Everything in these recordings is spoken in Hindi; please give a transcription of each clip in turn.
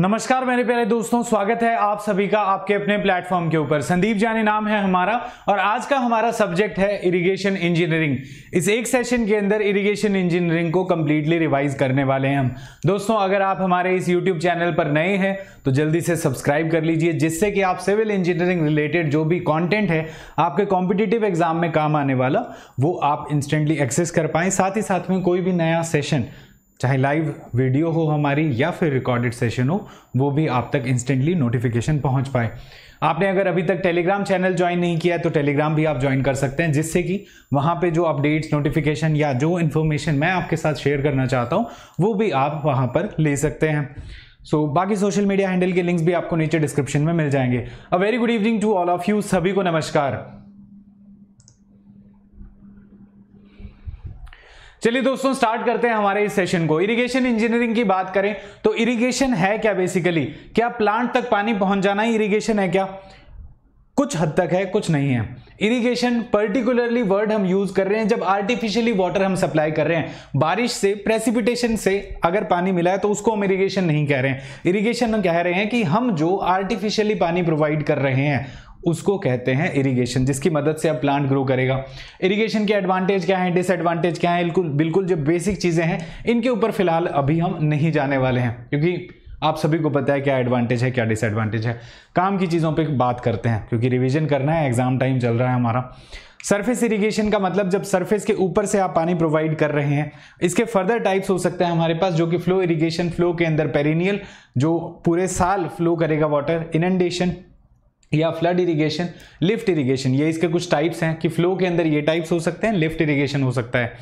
नमस्कार मेरे प्यारे दोस्तों स्वागत है आप सभी का आपके अपने प्लेटफॉर्म के ऊपर संदीप जानी नाम है हमारा और आज का हमारा सब्जेक्ट है इरिगेशन इंजीनियरिंग इस एक सेशन के अंदर इरिगेशन इंजीनियरिंग को कम्प्लीटली रिवाइज करने वाले हैं हम दोस्तों अगर आप हमारे इस यूट्यूब चैनल पर नए हैं तो जल्दी से सब्सक्राइब कर लीजिए जिससे कि आप सिविल इंजीनियरिंग रिलेटेड जो भी कॉन्टेंट है आपके कॉम्पिटिटिव एग्जाम में काम आने वाला वो आप इंस्टेंटली एक्सेस कर पाएँ साथ ही साथ में कोई भी नया सेशन चाहे लाइव वीडियो हो हमारी या फिर रिकॉर्डेड सेशन हो वो भी आप तक इंस्टेंटली नोटिफिकेशन पहुंच पाए आपने अगर अभी तक टेलीग्राम चैनल ज्वाइन नहीं किया तो टेलीग्राम भी आप ज्वाइन कर सकते हैं जिससे कि वहाँ पे जो अपडेट्स नोटिफिकेशन या जो इन्फॉर्मेशन मैं आपके साथ शेयर करना चाहता हूँ वो भी आप वहाँ पर ले सकते हैं सो so, बाकी सोशल मीडिया हैंडल के लिंक्स भी आपको नीचे डिस्क्रिप्शन में मिल जाएंगे a very good evening to all of you सभी को नमस्कार चलिए दोस्तों स्टार्ट करते हैं हमारे इस सेशन को इरिगेशन इंजीनियरिंग की बात करें तो इरिगेशन है क्या बेसिकली क्या प्लांट तक पानी पहुंच जाना ही इरिगेशन है क्या कुछ हद तक है कुछ नहीं है इरिगेशन पर्टिकुलरली वर्ड हम यूज कर रहे हैं जब आर्टिफिशियली वाटर हम सप्लाई कर रहे हैं बारिश से प्रेसिपिटेशन से अगर पानी मिला है तो उसको हम इरिगेशन नहीं कह रहे हैं इरिगेशन हम कह रहे हैं कि हम जो आर्टिफिशियली पानी प्रोवाइड कर रहे हैं उसको कहते हैं इरिगेशन जिसकी मदद से अब प्लांट ग्रो करेगा इरिगेशन के एडवांटेज क्या है डिसएडवांटेज क्या है बिल्कुल बिल्कुल जो बेसिक चीज़ें हैं इनके ऊपर फिलहाल अभी हम नहीं जाने वाले हैं क्योंकि आप सभी को पता है क्या एडवांटेज है क्या डिसएडवांटेज है काम की चीज़ों पर बात करते हैं क्योंकि रिविजन करना है एग्जाम टाइम चल रहा है हमारा सरफेस इरिगेशन का मतलब जब सरफेस के ऊपर से आप पानी प्रोवाइड कर रहे हैं इसके फर्दर टाइप्स हो सकते हैं हमारे पास जो कि फ्लो इरिगेशन फ्लो के अंदर पेरिनियल जो पूरे साल फ्लो करेगा वाटर इनंडेशन या फ्लड इरिगेशन लिफ्ट इरिगेशन ये इसके कुछ टाइप्स हैं कि फ्लो के अंदर ये टाइप्स हो सकते हैं लिफ्ट इरिगेशन हो सकता है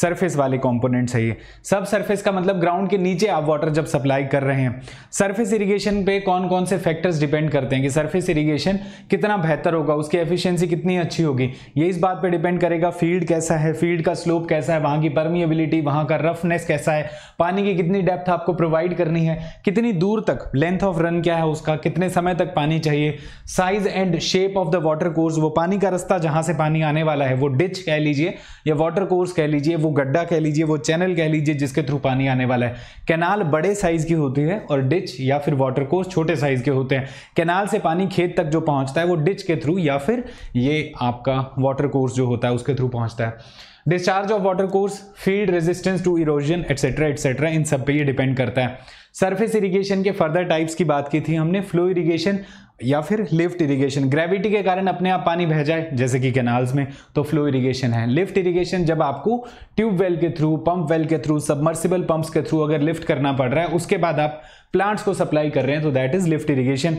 सरफेस वाले कॉम्पोनेंट है ये सब सरफेस का मतलब ग्राउंड के नीचे आप वाटर जब सप्लाई कर रहे हैं सरफेस इरिगेशन पे कौन कौन से फैक्टर्स डिपेंड करते हैं कि सरफेस इरिगेशन कितना बेहतर होगा उसकी एफिशिएंसी कितनी अच्छी होगी ये इस बात पे डिपेंड करेगा फील्ड कैसा है फील्ड का स्लोप कैसा है वहाँ की परमिएबिलिटी वहाँ का रफनेस कैसा है पानी की कितनी डेप्थ आपको प्रोवाइड करनी है कितनी दूर तक लेंथ ऑफ रन क्या है उसका कितने समय तक पानी चाहिए size and shape of the water course वो पानी का रास्ता जहाँ से पानी आने वाला है वो डिच कह लीजिए या वाटर कोर्स कह लीजिए वो गड्ढा कह लीजिए वो चैनल कह लीजिए जिसके थ्रू पानी आने वाला है कैनाल बड़े साइज़ की होती है और डिच या फिर वाटर कोर्स छोटे साइज़ के होते हैं कैनाल से पानी खेत तक जो पहुंचता है वो डिच के थ्रू या फिर ये आपका वाटर कोर्स जो होता है उसके थ्रू पहुंचता है discharge of water course field resistance to erosion etcetera etcetera इन सब पे ये डिपेंड करता है सरफेस इरिगेशन के फर्दर टाइप्स की बात की थी हमने फ्लो इरिगेशन या फिर लिफ्ट इरिगेशन ग्रेविटी के कारण अपने आप पानी बह जाए जैसे कि कैनाल्स में तो फ्लो इरिगेशन है लिफ्ट इरिगेशन जब आपको ट्यूब वेल के थ्रू पंप वेल के थ्रू सबमर्सिबल पंप्स के थ्रू अगर लिफ्ट करना पड़ रहा है उसके बाद आप प्लांट्स को सप्लाई कर रहे हैं तो दैट इज लिफ्ट इरीगेशन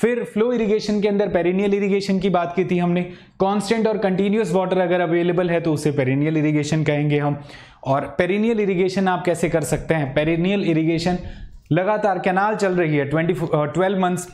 फिर फ्लो इरिगेशन के अंदर पेरिनियल इरिगेशन की बात की थी हमने कांस्टेंट और कंटिन्यूस वाटर अगर अवेलेबल है तो उसे पेरिनियल इरिगेशन कहेंगे हम और पेरिनियल इरिगेशन आप कैसे कर सकते हैं पेरिनियल इरिगेशन लगातार कैनाल चल रही है ट्वेंटी ट्वेल्व मंथ्स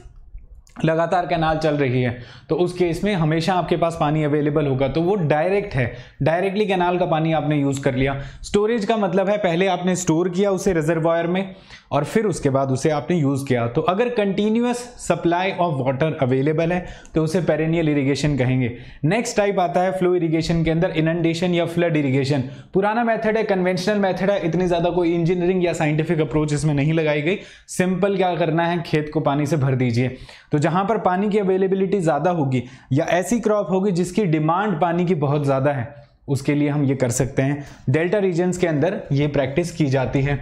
लगातार कैनाल चल रही है तो उस केस में हमेशा आपके पास पानी अवेलेबल होगा तो वो डायरेक्ट है डायरेक्टली कैनाल का पानी आपने यूज़ कर लिया स्टोरेज का मतलब है पहले आपने स्टोर किया उसे रिजर्वायर में और फिर उसके बाद उसे आपने यूज़ किया तो अगर continuous supply of water available है तो उसे पेरेनियल इरीगेशन कहेंगे नेक्स्ट टाइप आता है फ्लो इरीगेशन के अंदर इनंडेशन या फ्लड इरीगेशन पुराना मैथड है कन्वेंशनल मैथड है इतनी ज़्यादा कोई इंजीनियरिंग या साइंटिफिक अप्रोच इसमें नहीं लगाई गई सिंपल क्या करना है खेत को पानी से भर दीजिए तो जहां पर पानी की अवेलेबिलिटी ज़्यादा होगी या ऐसी क्रॉप होगी जिसकी डिमांड पानी की बहुत ज़्यादा है उसके लिए हम ये कर सकते हैं डेल्टा रीजन्स के अंदर ये प्रैक्टिस की जाती है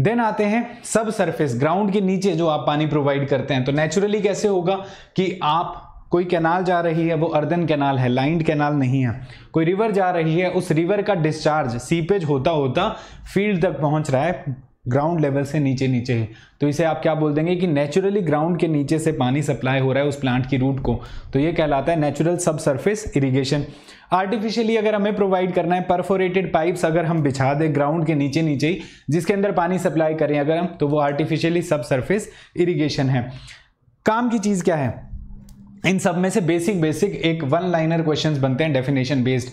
देन आते हैं सब सरफेस ग्राउंड के नीचे जो आप पानी प्रोवाइड करते हैं तो नेचुरली कैसे होगा कि आप कोई कैनाल जा रही है वो अर्दन कैनाल है लाइंड कैनाल नहीं है कोई रिवर जा रही है उस रिवर का डिस्चार्ज सीपेज होता होता फील्ड तक पहुंच रहा है ग्राउंड लेवल से नीचे नीचे है तो इसे आप क्या बोल देंगे कि नेचुरली ग्राउंड के नीचे से पानी सप्लाई हो रहा है उस प्लांट की रूट को तो ये कहलाता है नेचुरल सब सरफेस इरीगेशन आर्टिफिशियली अगर हमें प्रोवाइड करना है परफोरेटेड पाइप्स अगर हम बिछा दें ग्राउंड के नीचे नीचे ही जिसके अंदर पानी सप्लाई करें अगर हम तो वो आर्टिफिशियली सब सरफेस इरीगेशन है काम की चीज़ क्या है इन सब में से बेसिक बेसिक एक वन लाइनर क्वेश्चन बनते हैं डेफिनेशन बेस्ड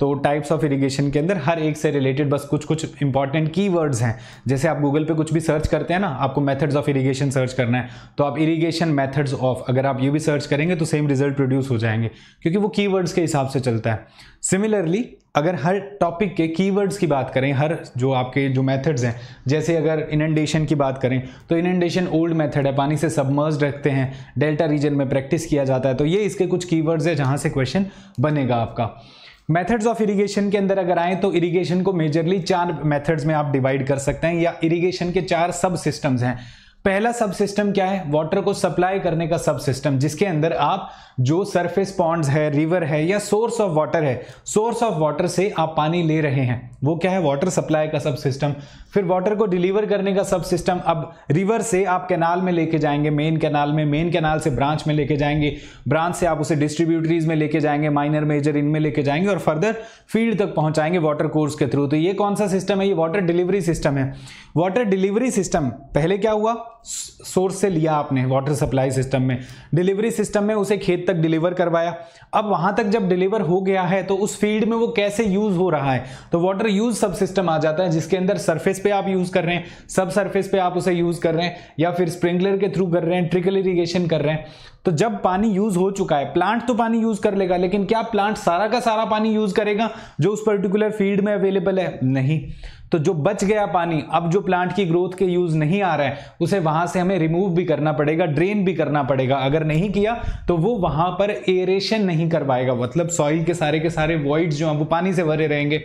तो टाइप्स ऑफ इरिगेशन के अंदर हर एक से रिलेटेड बस कुछ कुछ इंपॉर्टेंट की हैं जैसे आप गूगल पे कुछ भी सर्च करते हैं ना आपको मेथड्स ऑफ इरिगेशन सर्च करना है तो आप इरिगेशन मेथड्स ऑफ अगर आप ये भी सर्च करेंगे तो सेम रिजल्ट प्रोड्यूस हो जाएंगे क्योंकि वो की के हिसाब से चलता है सिमिलरली अगर हर टॉपिक के कीवर्ड्स की बात करें हर जो आपके जो मेथड्स हैं जैसे अगर इनंडेशन की बात करें तो इनंडेशन ओल्ड मेथड है पानी से सबमर्ज रखते हैं डेल्टा रीजन में प्रैक्टिस किया जाता है तो ये इसके कुछ कीवर्ड्स है जहाँ से क्वेश्चन बनेगा आपका मेथड्स ऑफ इरिगेशन के अंदर अगर आए तो इरिगेशन को मेजरली चार मेथड्स में आप डिवाइड कर सकते हैं या इरिगेशन के चार सब सिस्टम्स हैं पहला सब सिस्टम क्या है वाटर को सप्लाई करने का सब सिस्टम जिसके अंदर आप जो सरफेस पॉन्ड्स है रिवर है या सोर्स ऑफ वाटर है सोर्स ऑफ वाटर से आप पानी ले रहे हैं वो क्या है वाटर सप्लाई का सब सिस्टम फिर वाटर को डिलीवर करने का सब सिस्टम अब रिवर से आप कैनाल में लेके जाएंगे मेन कैनाल में मेन कैनाल से ब्रांच में लेके जाएंगे ब्रांच से आप उसे डिस्ट्रीब्यूटरीज में लेके जाएंगे माइनर मेजर इनमें लेके जाएंगे और फर्दर फील्ड तक पहुंचाएंगे वाटर कोर्स के थ्रू तो ये कौन सा सिस्टम है ये वाटर डिलीवरी सिस्टम है वाटर डिलीवरी सिस्टम पहले क्या हुआ सोर्स से लिया आपने वाटर सप्लाई सिस्टम में डिलीवरी सिस्टम में उसे खेत तक डिलीवर करवाया अब वहां तक जब डिलीवर हो गया है तो उस फील्ड में वो कैसे यूज हो रहा है तो वाटर यूज सब सिस्टम आ जाता है जिसके अंदर सरफेस पे आप यूज कर रहे हैं सब सरफेस पे आप उसे यूज कर रहे हैं या फिर स्प्रिंकलर के थ्रू कर रहे हैं ट्रिकल इरीगेशन कर रहे हैं तो जब पानी यूज हो चुका है प्लांट तो पानी यूज कर लेगा लेकिन क्या प्लांट सारा का सारा पानी यूज करेगा जो उस पर्टिकुलर फील्ड में अवेलेबल है नहीं तो जो बच गया पानी अब जो प्लांट की ग्रोथ के यूज नहीं आ रहा है उसे वहां से हमें रिमूव भी करना पड़ेगा ड्रेन भी करना पड़ेगा अगर नहीं किया तो वो वहां पर एरेशन नहीं कर पाएगा मतलब सॉइल के सारे के सारे वॉइड जो हैं वो पानी से भरे रहेंगे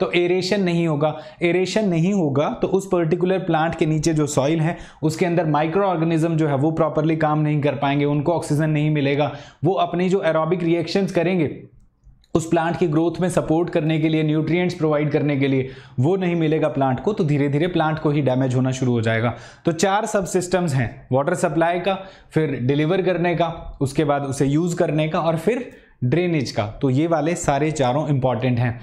तो एरेशन नहीं होगा एरेशन नहीं होगा तो उस पर्टिकुलर प्लांट के नीचे जो सॉइल है उसके अंदर माइक्रो ऑर्गेनिज्म जो है वो प्रॉपरली काम नहीं कर पाएंगे उनको ऑक्सीजन नहीं मिलेगा वो अपनी जो एरोबिक रिएक्शंस करेंगे उस प्लांट की ग्रोथ में सपोर्ट करने के लिए न्यूट्रिएंट्स प्रोवाइड करने के लिए वो नहीं मिलेगा प्लांट को तो धीरे धीरे प्लांट को ही डैमेज होना शुरू हो जाएगा तो चार सब सिस्टम्स हैं वाटर सप्लाई का फिर डिलीवर करने का उसके बाद उसे यूज़ करने का और फिर ड्रेनेज का तो ये वाले सारे चारों इंपॉर्टेंट हैं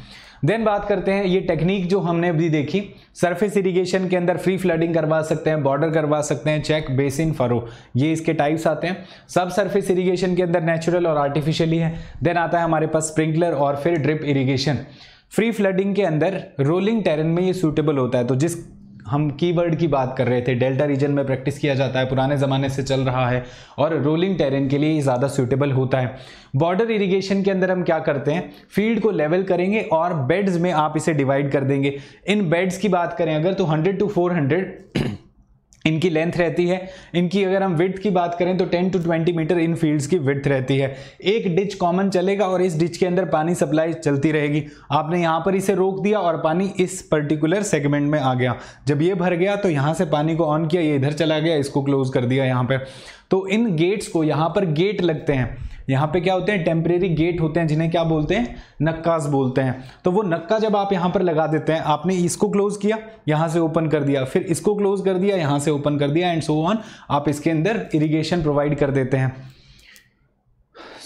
देन बात करते हैं ये टेक्निक जो हमने अभी देखी सरफेस इरिगेशन के अंदर फ्री फ्लडिंग करवा सकते हैं बॉर्डर करवा सकते हैं चेक बेसिन फरो ये इसके टाइप्स आते हैं सब सरफेस इरिगेशन के अंदर नेचुरल और आर्टिफिशियली है देन आता है हमारे पास स्प्रिंकलर और फिर ड्रिप इरीगेशन फ्री फ्लडिंग के अंदर रोलिंग टेरन में ये सूटेबल होता है तो जिस हम कीवर्ड की बात कर रहे थे डेल्टा रीजन में प्रैक्टिस किया जाता है पुराने ज़माने से चल रहा है और रोलिंग टेरेन के लिए ज़्यादा सूटेबल होता है बॉर्डर इरिगेशन के अंदर हम क्या करते हैं फील्ड को लेवल करेंगे और बेड्स में आप इसे डिवाइड कर देंगे इन बेड्स की बात करें अगर तो हंड्रेड टू फोर हंड्रेड इनकी लेंथ रहती है इनकी अगर हम विथ की बात करें तो 10 टू 20 मीटर इन फील्ड्स की विथ रहती है एक डिच कॉमन चलेगा और इस डिच के अंदर पानी सप्लाई चलती रहेगी आपने यहाँ पर इसे रोक दिया और पानी इस पर्टिकुलर सेगमेंट में आ गया जब ये भर गया तो यहाँ से पानी को ऑन किया ये इधर चला गया इसको क्लोज कर दिया यहाँ पर तो इन गेट्स को यहाँ पर गेट लगते हैं यहाँ पे क्या होते हैं टेम्परेरी गेट होते हैं जिन्हें क्या बोलते हैं नक्काज बोलते हैं तो वो नक्का जब आप यहाँ पर लगा देते हैं आपने इसको क्लोज किया यहाँ से ओपन कर दिया फिर इसको क्लोज कर दिया यहाँ से ओपन कर दिया एंड सो ऑन आप इसके अंदर इरीगेशन प्रोवाइड कर देते हैं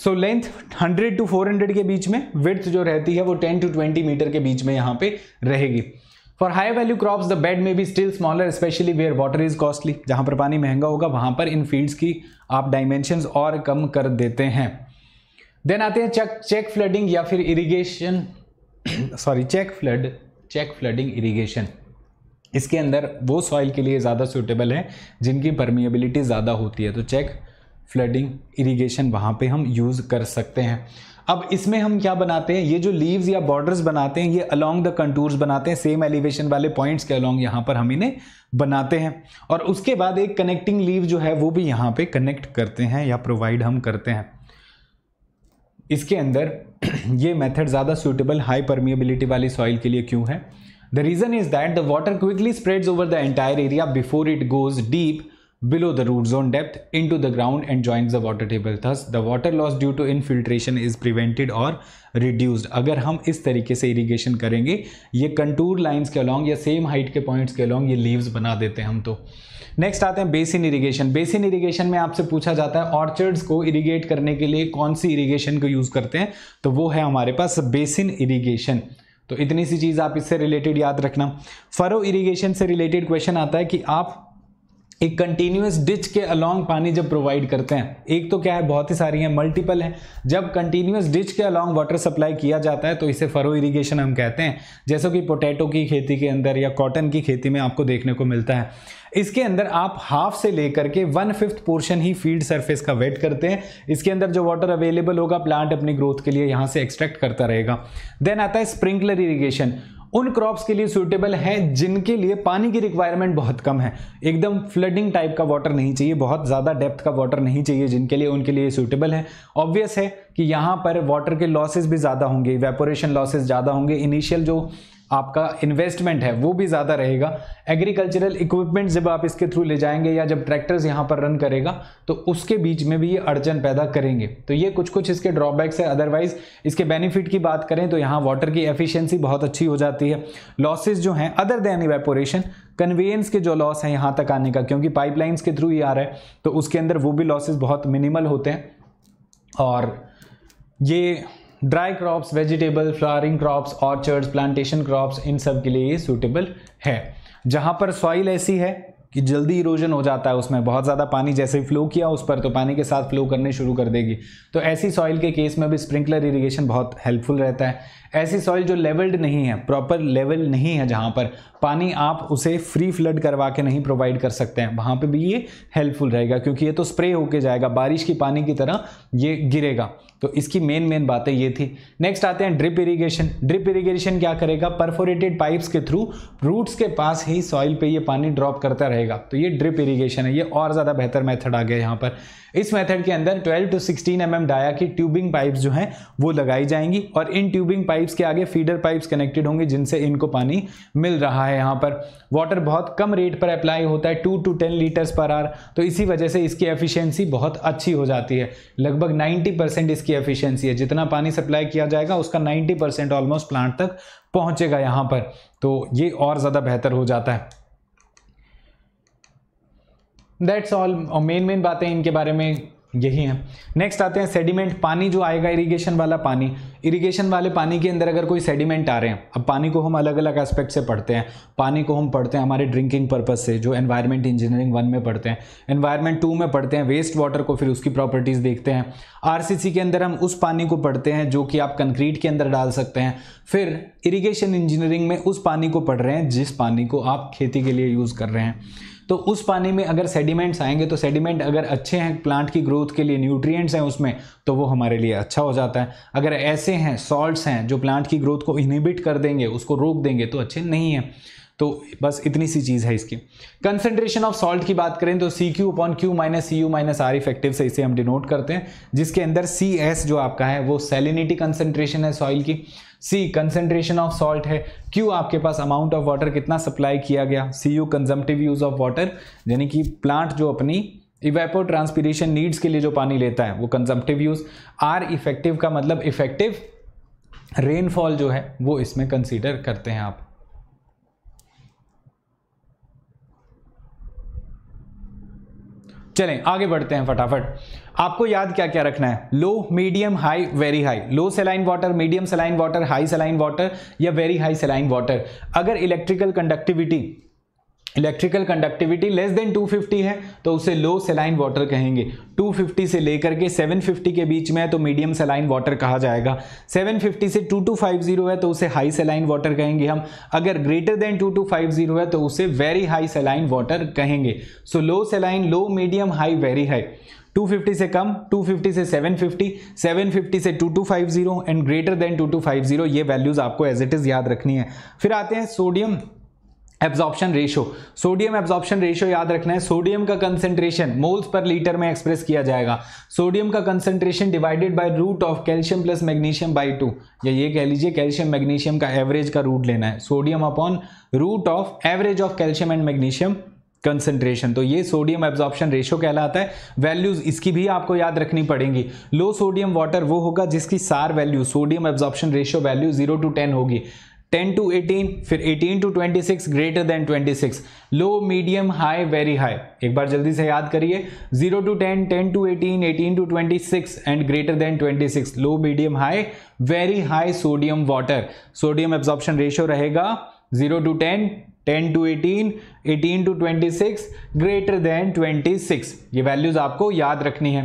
सो लेंथ 100 टू 400 के बीच में विथ जो रहती है वो 10 टू 20 मीटर के बीच में यहाँ पे रहेगी for high value crops the bed may be still smaller especially where water is costly जहाँ पर पानी महंगा होगा वहाँ पर इन फील्ड्स की आप डायमेंशन और कम कर देते हैं देन आते हैं चेक चेक फ्लडिंग या फिर irrigation sorry check flood check flooding irrigation इसके अंदर वो सॉइल के लिए ज़्यादा सूटेबल है जिनकी परमिएबिलिटी ज़्यादा होती है तो चेक फ्लडिंग इरीगेशन वहाँ पे हम यूज़ कर सकते हैं अब इसमें हम क्या बनाते हैं ये जो लीव्स या बॉर्डर्स बनाते हैं ये अलोंग द कंटूर्स बनाते हैं सेम एलिवेशन वाले पॉइंट्स के अलोंग यहाँ पर हम इन्हें बनाते हैं और उसके बाद एक कनेक्टिंग लीव जो है वो भी यहाँ पे कनेक्ट करते हैं या प्रोवाइड हम करते हैं इसके अंदर ये मेथड ज़्यादा सूटेबल हाई परमिएबिलिटी वाली सॉइल के लिए क्यों है the reason is that the water quickly spreads over the entire area before it goes deep below the root zone depth into the ground and joins the water table thus the water loss due to infiltration is prevented or reduced अगर हम इस तरीके से irrigation करेंगे ये कंटूर lines के along या सेम हाइट के पॉइंट्स के along ये लीव्स बना देते हैं हम तो नेक्स्ट आते हैं बेसिन इरिगेशन बेसिन इरिगेशन में आपसे पूछा जाता है ऑर्चर्ड्स को इरिगेट करने के लिए कौन सी इरिगेशन को यूज़ करते हैं तो वो है हमारे पास बेसिन इरिगेशन तो इतनी सी चीज़ आप इससे रिलेटेड याद रखना फरो इरिगेशन से रिलेटेड क्वेश्चन आता है कि आप एक कंटिन्यूस डिच के अलोंग पानी जब प्रोवाइड करते हैं एक तो क्या है बहुत ही सारी हैं मल्टीपल हैं जब कंटिन्यूस डिच के अलोंग वाटर सप्लाई किया जाता है तो इसे फरो इरिगेशन हम कहते हैं जैसे कि पोटैटो की खेती के अंदर या कॉटन की खेती में आपको देखने को मिलता है इसके अंदर आप हाफ से लेकर के वन फिफ्थ पोर्शन ही फील्ड सरफेस का वेट करते हैं इसके अंदर जो वाटर अवेलेबल होगा प्लांट अपनी ग्रोथ के लिए यहाँ से एक्सट्रैक्ट करता रहेगा देन आता है स्प्रिंकलर इरीगेशन उन क्रॉप्स के लिए सूटेबल है जिनके लिए पानी की रिक्वायरमेंट बहुत कम है एकदम फ्लडिंग टाइप का वाटर नहीं चाहिए बहुत ज़्यादा डेप्थ का वाटर नहीं चाहिए जिनके लिए उनके लिए सूटेबल है ऑब्वियस है कि यहाँ पर वाटर के लॉसेज भी ज़्यादा होंगे वेपोरेशन लॉसेज ज़्यादा होंगे इनिशियल जो आपका इन्वेस्टमेंट है वो भी ज़्यादा रहेगा एग्रीकल्चरल इक्विपमेंट जब आप इसके थ्रू ले जाएंगे या जब ट्रैक्टर्स यहाँ पर रन करेगा तो उसके बीच में भी ये अड़चन पैदा करेंगे तो ये कुछ कुछ इसके ड्रॉबैक्स है अदरवाइज इसके बेनिफिट की बात करें तो यहाँ वाटर की एफिशियंसी बहुत अच्छी हो जाती है लॉसेज जो हैं अदर देन इवेपोरेशन कन्वेयंस के जो लॉस हैं यहाँ तक आने का क्योंकि पाइपलाइंस के थ्रू ही आ रहा है तो उसके अंदर वो भी लॉसेज बहुत मिनिमल होते हैं और ये dry crops vegetable flowering crops orchards plantation crops इन सब के लिए ये सूटेबल है जहाँ पर सॉइल ऐसी है कि जल्दी इरोजन हो जाता है उसमें बहुत ज़्यादा पानी जैसे फ्लो किया उस पर तो पानी के साथ फ्लो करने शुरू कर देगी तो ऐसी सॉइल के केस में भी स्प्रिंकलर इरिगेशन बहुत हेल्पफुल रहता है ऐसी सॉइल जो लेवल्ड नहीं है प्रॉपर लेवल नहीं है जहाँ पर पानी आप उसे फ्री फ्लड करवा के नहीं प्रोवाइड कर सकते हैं वहाँ पर भी ये हेल्पफुल रहेगा क्योंकि ये तो स्प्रे होके जाएगा बारिश की पानी की तरह ये गिरेगा तो इसकी मेन मेन बातें ये थी नेक्स्ट आते हैं ड्रिप इरिगेशन ड्रिप इरिगेशन क्या करेगा परफोरेटेड पाइप्स के थ्रू रूट्स के पास ही सॉइल पे ये पानी ड्रॉप करता रहेगा तो ये ड्रिप इरिगेशन है ये और ज़्यादा बेहतर मेथड आ गया यहाँ पर इस मेथड के अंदर 12 टू 16 एम डाया की ट्यूबिंग पाइप्स जो हैं वो लगाई जाएंगी और इन ट्यूबिंग पाइप्स के आगे फीडर पाइप्स कनेक्टेड होंगे जिनसे इनको पानी मिल रहा है यहाँ पर वाटर बहुत कम रेट पर अप्लाई होता है two to ten litres per hour तो इसी वजह से इसकी एफिशिएंसी बहुत अच्छी हो जाती है लगभग 90% इसकी एफिशियंसी है जितना पानी सप्लाई किया जाएगा उसका नाइन्टी ऑलमोस्ट प्लांट तक पहुंचेगा यहाँ पर तो ये और ज़्यादा बेहतर हो जाता है दैट्स ऑल और मेन मेन बातें इनके बारे में यही है नेक्स्ट आते हैं सेडिमेंट पानी जो आएगा इरिगेशन वाला पानी इरिगेशन वाले पानी के अंदर अगर कोई सेडिमेंट आ रहे हैं अब पानी को हम अलग अलग एस्पेक्ट से पढ़ते हैं पानी को हम पढ़ते हैं हमारे ड्रिंकिंग पर्पज से जो एनवायरनमेंट इंजीनियरिंग वन में पढ़ते हैं एनवायरनमेंट टू में पढ़ते हैं वेस्ट वाटर को फिर उसकी प्रॉपर्टीज़ देखते हैं आर के अंदर हम उस पानी को पढ़ते हैं जो कि आप कंक्रीट के अंदर डाल सकते हैं फिर इरीगेशन इंजीनियरिंग में उस पानी को पढ़ रहे हैं जिस पानी को आप खेती के लिए यूज़ कर रहे हैं तो उस पानी में अगर सेडिमेंट्स आएंगे तो सेडिमेंट अगर अच्छे हैं प्लांट की ग्रोथ के लिए न्यूट्रिएंट्स हैं उसमें तो वो हमारे लिए अच्छा हो जाता है अगर ऐसे हैं सॉल्ट्स हैं जो प्लांट की ग्रोथ को इनहिबिट कर देंगे उसको रोक देंगे तो अच्छे नहीं हैं तो बस इतनी सी चीज़ है इसकी कंसनट्रेशन ऑफ सॉल्ट की बात करें तो C Q upon Q minus C U minus R effective से इसे हम डिनोट करते हैं जिसके अंदर सी एस जो आपका है वो सेलिनिटी कंसनट्रेशन है सॉइल की सी कंसेंट्रेशन ऑफ सॉल्ट है क्यू आपके पास अमाउंट ऑफ वाटर कितना सप्लाई किया गया C U consumptive use of water यानी कि प्लांट जो अपनी इवेपो ट्रांसपीरेशन नीड्स के लिए जो पानी लेता है वो कंजम्पटिव यूज आर इफेक्टिव का मतलब इफेक्टिव रेनफॉल जो है वो इसमें कंसिडर करते हैं आप चलें आगे बढ़ते हैं फटाफट आपको याद क्या क्या रखना है low medium high very high low saline water medium saline water high saline water या वेरी हाई सेलाइन वाटर अगर electrical conductivity electrical conductivity less than 250 है तो उसे लो सेलाइन वाटर कहेंगे 250 से लेकर के 750 के बीच में है तो मीडियम सेलाइन वाटर कहा जाएगा 750 से 2250 है तो उसे हाई सेलाइन वाटर कहेंगे हम अगर ग्रेटर देन 2250 है तो उसे वेरी हाई सेलाइन वाटर कहेंगे so low saline low medium high very high 250 से कम 250 से 750, 750 से 2250 एंड ग्रेटर देन 2250 ये वैल्यूज़ आपको एज इट इज़ याद रखनी है फिर आते हैं sodium absorption ratio sodium absorption ratio याद रखना है सोडियम का कंसेंट्रेशन मोल्स पर लीटर में एक्सप्रेस किया जाएगा सोडियम का concentration divided by root of calcium plus magnesium by two या ये कह लीजिए कैल्शियम मैग्नीशियम का एवरेज का रूट लेना है sodium upon root of average of calcium and magnesium concentration तो ये सोडियम एब्जॉर्प्शन रेशो कहलाता है वैल्यूज इसकी भी आपको याद रखनी पड़ेंगी लो सोडियम वाटर वो होगा जिसकी SAR value sodium absorption ratio value zero to ten होगी टेन टू एटीन फिर eighteen to twenty six greater than six low medium high very high एक बार जल्दी से याद करिए zero to ten ten to eighteen eighteen to six and greater than six low medium high very high sodium water sodium absorption ratio रहेगा zero to ten 10 to 18, 18 to 26, greater then 26 ये वैल्यूज आपको याद रखनी है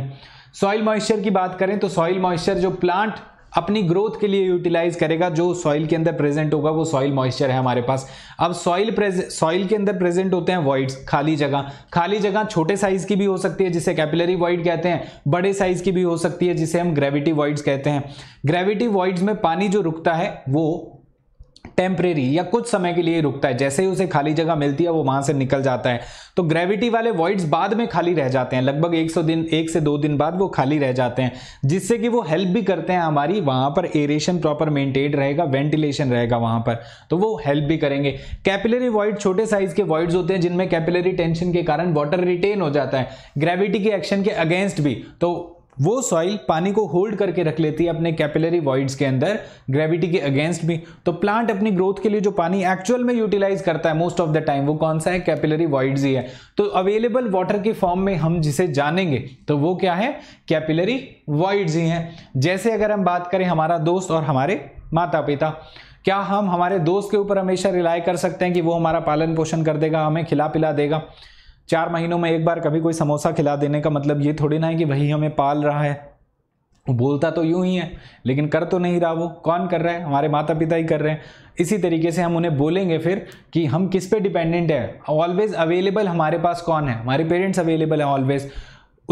सॉइल मॉइस्चर की बात करें तो सॉइल मॉइस्चर जो प्लांट अपनी ग्रोथ के लिए यूटिलाइज करेगा जो सॉइल के अंदर प्रेजेंट होगा वो सॉइल मॉइस्चर है हमारे पास अब सॉइल सॉइल के अंदर प्रेजेंट होते हैं वॉइड्स खाली जगह खाली जगह छोटे साइज की भी हो सकती है जिसे कैपिलरी वॉइड कहते हैं बड़े साइज की भी हो सकती है जिसे हम ग्रेविटी वॉइड्स कहते हैं ग्रेविटी वॉइड्स में पानी जो रुकता है वो टेम्परेरी या कुछ समय के लिए रुकता है जैसे ही उसे खाली जगह मिलती है वो वहां से निकल जाता है तो ग्रेविटी वाले वॉइड्स बाद में खाली रह जाते हैं लगभग एक सौ दिन एक से दो दिन बाद वो खाली रह जाते हैं जिससे कि वो हेल्प भी करते हैं हमारी वहां पर एरेशन प्रॉपर मेंटेन रहेगा वेंटिलेशन रहेगा वहां पर तो वो हेल्प भी करेंगे कैपिलरी वॉइड छोटे साइज के वॉइड्स होते हैं जिनमें कैपिलरी टेंशन के कारण वाटर रिटेन हो जाता है ग्रेविटी के एक्शन के अगेंस्ट भी तो वो सॉइल पानी को होल्ड करके रख लेती है अपने कैपिलरी वॉइड्स के अंदर ग्रेविटी के अगेंस्ट भी तो प्लांट अपनी ग्रोथ के लिए जो पानी एक्चुअल में यूटिलाइज करता है मोस्ट ऑफ द टाइम वो कौन सा है कैपिलरी वॉइड्स ही है तो अवेलेबल वाटर के फॉर्म में हम जिसे जानेंगे तो वो क्या है कैपिलरी वॉइड्स ही है जैसे अगर हम बात करें हमारा दोस्त और हमारे माता पिता क्या हम हमारे दोस्त के ऊपर हमेशा रिलाय कर सकते हैं कि वो हमारा पालन पोषण कर देगा हमें खिला पिला देगा चार महीनों में एक बार कभी कोई समोसा खिला देने का मतलब ये थोड़ी ना है कि वही हमें पाल रहा है बोलता तो यूं ही है लेकिन कर तो नहीं रहा वो कौन कर रहा है हमारे माता पिता ही कर रहे हैं इसी तरीके से हम उन्हें बोलेंगे फिर कि हम किस पे डिपेंडेंट है ऑलवेज अवेलेबल हमारे पास कौन है हमारे पेरेंट्स अवेलेबल हैं ऑलवेज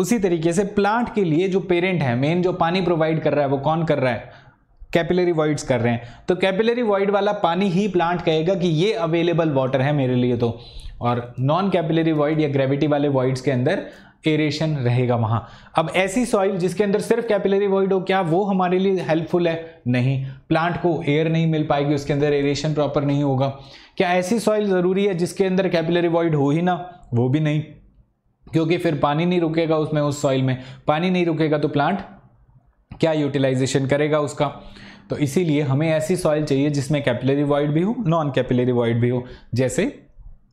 उसी तरीके से प्लांट के लिए जो पेरेंट है मेन जो पानी प्रोवाइड कर रहा है वो कौन कर रहा है कैपिलरी वॉइड्स कर रहे हैं तो कैपिलरी वॉइड वाला पानी ही प्लांट कहेगा कि ये अवेलेबल वाटर है मेरे लिए तो और नॉन कैपिलरी वॉइड या ग्रेविटी वाले वॉइड्स के अंदर एरेशन रहेगा वहाँ अब ऐसी सॉइल जिसके अंदर सिर्फ कैपिलरी वॉइड हो क्या वो हमारे लिए हेल्पफुल है नहीं प्लांट को एयर नहीं मिल पाएगी उसके अंदर एरेशन प्रॉपर नहीं होगा क्या ऐसी सॉइल ज़रूरी है जिसके अंदर कैपिलरी वॉइड हो ही ना वो भी नहीं क्योंकि फिर पानी नहीं रुकेगा उसमें उस सॉइल में पानी नहीं रुकेगा तो प्लांट क्या यूटिलाइजेशन करेगा उसका तो इसीलिए हमें ऐसी सॉइल चाहिए जिसमें कैपिलरी वॉइड भी हो नॉन कैपिलरी वॉइड भी हो जैसे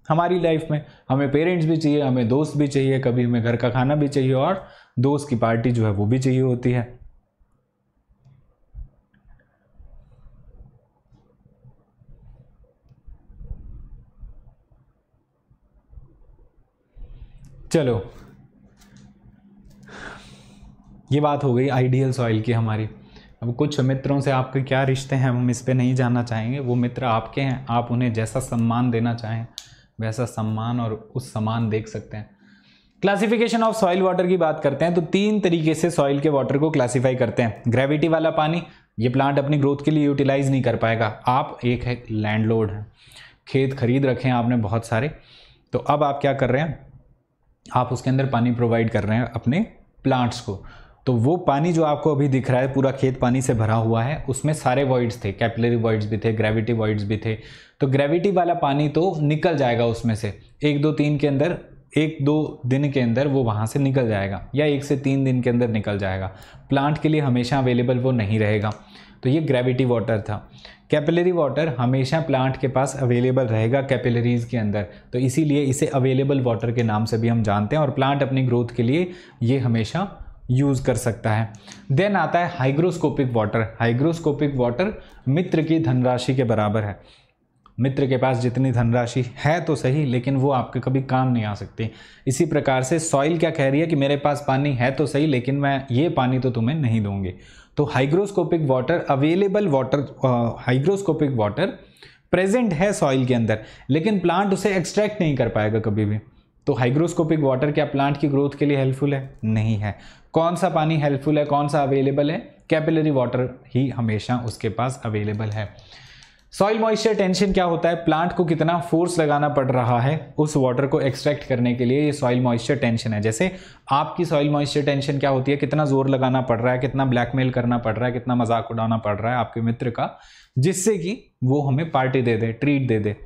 हमारी लाइफ में हमें पेरेंट्स भी चाहिए हमें दोस्त भी चाहिए कभी हमें घर का खाना भी चाहिए और दोस्त की पार्टी जो है वो भी चाहिए होती है चलो ये बात हो गई आइडियल सॉइल की हमारी अब कुछ मित्रों से आपके क्या रिश्ते हैं हम इस पर नहीं जानना चाहेंगे वो मित्र आपके हैं आप उन्हें जैसा सम्मान देना चाहें वैसा सम्मान और उस समान देख सकते हैं क्लासिफिकेशन ऑफ सॉइल वाटर की बात करते हैं तो तीन तरीके से सॉइल के वाटर को क्लासिफाई करते हैं ग्रेविटी वाला पानी ये प्लांट अपनी ग्रोथ के लिए यूटिलाइज नहीं कर पाएगा आप एक है लैंडलोड है खेत खरीद रखे हैं आपने बहुत सारे तो अब आप क्या कर रहे हैं आप उसके अंदर पानी प्रोवाइड कर रहे हैं अपने प्लांट्स को तो वो पानी जो आपको अभी दिख रहा है पूरा खेत पानी से भरा हुआ है उसमें सारे वॉइड्स थे कैपिलरी वॉइड्स भी थे ग्रेविटी वॉइड्स भी थे तो ग्रेविटी वाला पानी तो निकल जाएगा उसमें से एक दो तीन के अंदर एक दो दिन के अंदर वो वहाँ से निकल जाएगा या एक से तीन दिन के अंदर निकल जाएगा प्लांट के लिए हमेशा अवेलेबल वो नहीं रहेगा तो ये ग्रेविटी वाटर था कैपिलरी वाटर हमेशा प्लांट के पास अवेलेबल रहेगा कैपिलरीज़ के अंदर तो इसीलिए इसे अवेलेबल वाटर के नाम से भी हम जानते हैं और प्लांट अपनी ग्रोथ के लिए ये हमेशा यूज़ कर सकता है देन आता है हाइग्रोस्कोपिक वाटर हाइग्रोस्कोपिक वाटर मित्र की धनराशि के बराबर है मित्र के पास जितनी धनराशि है तो सही लेकिन वो आपके कभी काम नहीं आ सकती इसी प्रकार से सॉइल क्या कह रही है कि मेरे पास पानी है तो सही लेकिन मैं ये पानी तो तुम्हें नहीं दूंगी तो hygroscopic water available water hygroscopic water present है सॉइल के अंदर लेकिन प्लांट उसे एक्सट्रैक्ट नहीं कर पाएगा कभी भी तो हाइग्रोस्कोपिक वाटर क्या प्लांट की ग्रोथ के लिए हेल्पफुल है नहीं है कौन सा पानी हेल्पफुल है कौन सा अवेलेबल है कैपिलरी वाटर ही हमेशा उसके पास अवेलेबल है सॉइल मॉइस्चर टेंशन क्या होता है प्लांट को कितना फोर्स लगाना पड़ रहा है उस वाटर को एक्सट्रैक्ट करने के लिए ये सॉइल मॉइस्चर टेंशन है जैसे आपकी सॉइल मॉइस्चर टेंशन क्या होती है कितना जोर लगाना पड़ रहा है कितना ब्लैकमेल करना पड़ रहा है कितना मजाक उड़ाना पड़ रहा है आपके मित्र का जिससे कि वो हमें पार्टी दे दे ट्रीट दे दे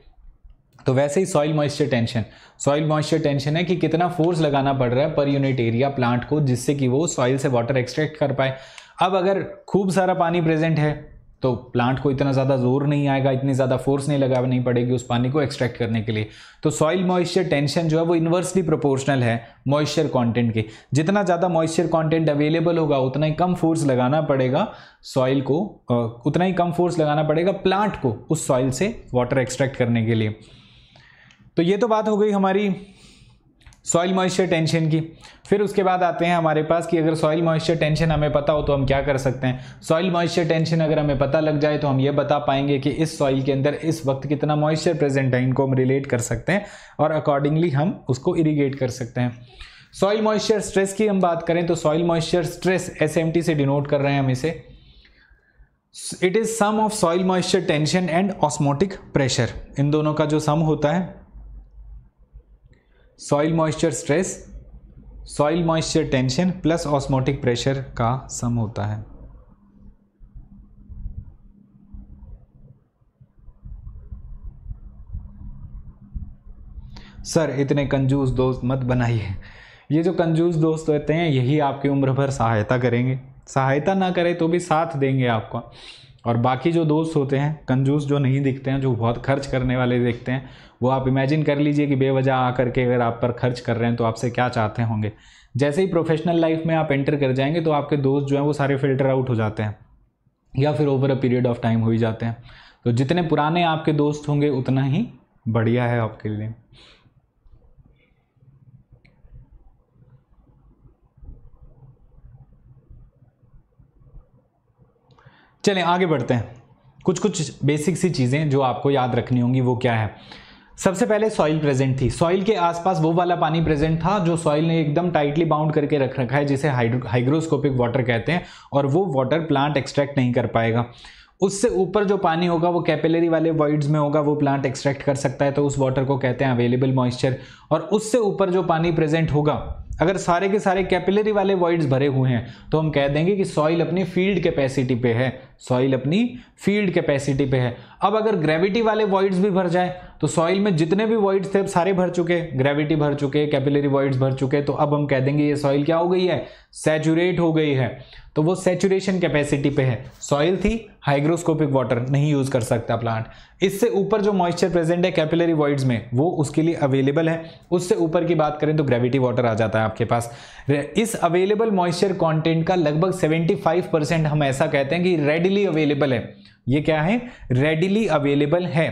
तो वैसे ही soil moisture tension soil moisture tension है कि कितना फोर्स लगाना पड़ रहा है पर यूनिट एरिया प्लांट को जिससे कि वो सॉइल से वाटर एक्सट्रैक्ट कर पाए अब अगर खूब सारा पानी प्रेजेंट है तो प्लांट को इतना ज़्यादा जोर नहीं आएगा इतनी ज़्यादा फोर्स नहीं लगानी नहीं पड़ेगी उस पानी को एक्सट्रैक्ट करने के लिए तो सॉइल मॉइस्चर टेंशन जो है वो इन्वर्सली प्रोपोर्शनल है मॉइस्चर कंटेंट के जितना ज़्यादा मॉइस्चर कंटेंट अवेलेबल होगा उतना ही कम फोर्स लगाना पड़ेगा सॉइल को उतना ही कम फोर्स लगाना पड़ेगा प्लांट को उस सॉइल से वाटर एक्सट्रैक्ट करने के लिए तो ये तो बात हो गई हमारी सॉइल मॉइस्चर टेंशन की फिर उसके बाद आते हैं हमारे पास कि अगर सॉइल मॉइस्चर टेंशन हमें पता हो तो हम क्या कर सकते हैं सॉइल मॉइस्चर टेंशन अगर हमें पता लग जाए तो हम ये बता पाएंगे कि इस सॉइल के अंदर इस वक्त कितना मॉइस्चर प्रेजेंट है इनको हम रिलेट कर सकते हैं और अकॉर्डिंगली हम उसको इरीगेट कर सकते हैं सॉइल मॉइस्चर स्ट्रेस की हम बात करें तो सॉइल मॉइस्चर स्ट्रेस एस से डिनोट कर रहे हैं हम इसे it is sum of soil moisture tension and osmotic pressure इन दोनों का जो सम होता है soil moisture stress soil moisture tension plus osmotic pressure का सम होता है सर इतने कंजूस दोस्त मत बनाइए ये जो कंजूस दोस्त होते हैं यही आपकी उम्र भर सहायता करेंगे सहायता ना करें तो भी साथ देंगे आपका और बाकी जो दोस्त होते हैं कंजूस जो नहीं दिखते हैं जो बहुत खर्च करने वाले दिखते हैं वो आप इमेजिन कर लीजिए कि बेवजह आकर के अगर आप पर खर्च कर रहे हैं तो आपसे क्या चाहते होंगे जैसे ही प्रोफेशनल लाइफ में आप एंटर कर जाएंगे तो आपके दोस्त जो हैं वो सारे फिल्टर आउट हो जाते हैं या फिर over a period of time हो ही जाते हैं तो जितने पुराने आपके दोस्त होंगे उतना ही बढ़िया है आपके लिए चलें आगे बढ़ते हैं कुछ कुछ बेसिक सी चीज़ें जो आपको याद रखनी होंगी वो क्या है सबसे पहले सॉइल प्रेजेंट थी सॉइल के आसपास वो वाला पानी प्रेजेंट था जो सॉइल ने एकदम टाइटली बाउंड करके रख रखा है जिसे हाइग्रोस्कोपिक वाटर कहते हैं और वो वाटर प्लांट एक्सट्रैक्ट नहीं कर पाएगा उससे ऊपर जो पानी होगा वो कैपिलरी वाले वॉइड्स में होगा वो प्लांट एक्सट्रैक्ट कर सकता है तो उस वाटर को कहते हैं अवेलेबल मॉइस्चर और उससे ऊपर जो पानी प्रेजेंट होगा अगर सारे के सारे कैपिलरी वाले वॉइड्स भरे हुए हैं तो हम कह देंगे कि सॉइल अपनी फील्ड कैपेसिटी पे है सॉइल अपनी फील्ड कैपेसिटी पे है अब अगर ग्रेविटी वाले वॉइड्स भी भर जाए तो सॉइल में जितने भी वॉइड्स थे अब सारे भर चुके ग्रेविटी भर चुके कैपिलरी वॉइड्स भर चुके तो अब हम कह देंगे ये सॉइल क्या हो गई है सेचूरेट हो गई है तो वो सेचुरेशन कैपेसिटी पे है सॉइल थी हाइग्रोस्कोपिक वाटर नहीं यूज़ कर सकता प्लांट इससे ऊपर जो मॉइस्चर प्रेजेंट है कैपिलरी वॉइड्स में वो उसके लिए अवेलेबल है उससे ऊपर की बात करें तो ग्रेविटी वाटर आ जाता है आपके पास इस अवेलेबल मॉइस्चर कॉन्टेंट का लगभग सेवेंटी परसेंट हम ऐसा कहते हैं कि रेडिली अवेलेबल है ये क्या है रेडिली अवेलेबल है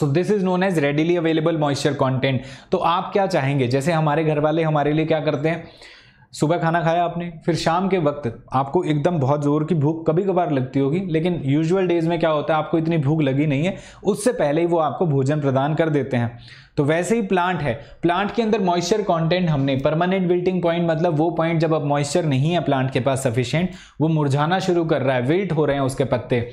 so this is known as readily available moisture content तो आप क्या चाहेंगे जैसे हमारे घर वाले हमारे लिए क्या करते हैं सुबह खाना खाया आपने फिर शाम के वक्त आपको एकदम बहुत ज़ोर की भूख कभी कभार लगती होगी लेकिन यूजुअल डेज़ में क्या होता है आपको इतनी भूख लगी नहीं है उससे पहले ही वो आपको भोजन प्रदान कर देते हैं तो वैसे ही प्लांट है प्लांट के अंदर मॉइस्चर कंटेंट हमने परमानेंट विल्टिंग पॉइंट मतलब वो पॉइंट जब अब मॉइस्चर नहीं है प्लांट के पास सफिशियंट वो मुरझाना शुरू कर रहा है विल्ट हो रहे हैं उसके पत्ते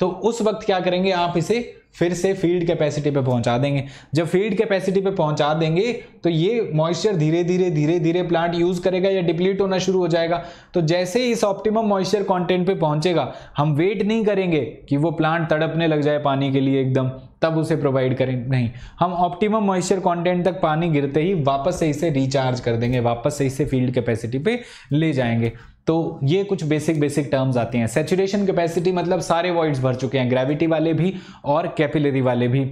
तो उस वक्त क्या करेंगे आप इसे फिर से फील्ड कैपेसिटी पे पहुंचा देंगे जब फील्ड कैपेसिटी पे पहुंचा देंगे तो ये मॉइस्चर धीरे धीरे धीरे धीरे प्लांट यूज करेगा या डिप्लीट होना शुरू हो जाएगा तो जैसे ही इस ऑप्टिमम मॉइस्चर कंटेंट पे पहुंचेगा हम वेट नहीं करेंगे कि वो प्लांट तड़पने लग जाए पानी के लिए एकदम तब उसे प्रोवाइड करें नहीं हम ऑप्टिमम मॉइस्चर कंटेंट तक पानी गिरते ही वापस से इसे रिचार्ज कर देंगे वापस से इसे फील्ड कैपेसिटी पे ले जाएंगे तो ये कुछ बेसिक बेसिक टर्म्स आते हैं सेचुरेशन कैपेसिटी मतलब सारे वॉइड्स भर चुके हैं ग्रेविटी वाले भी और कैपिलरी वाले भी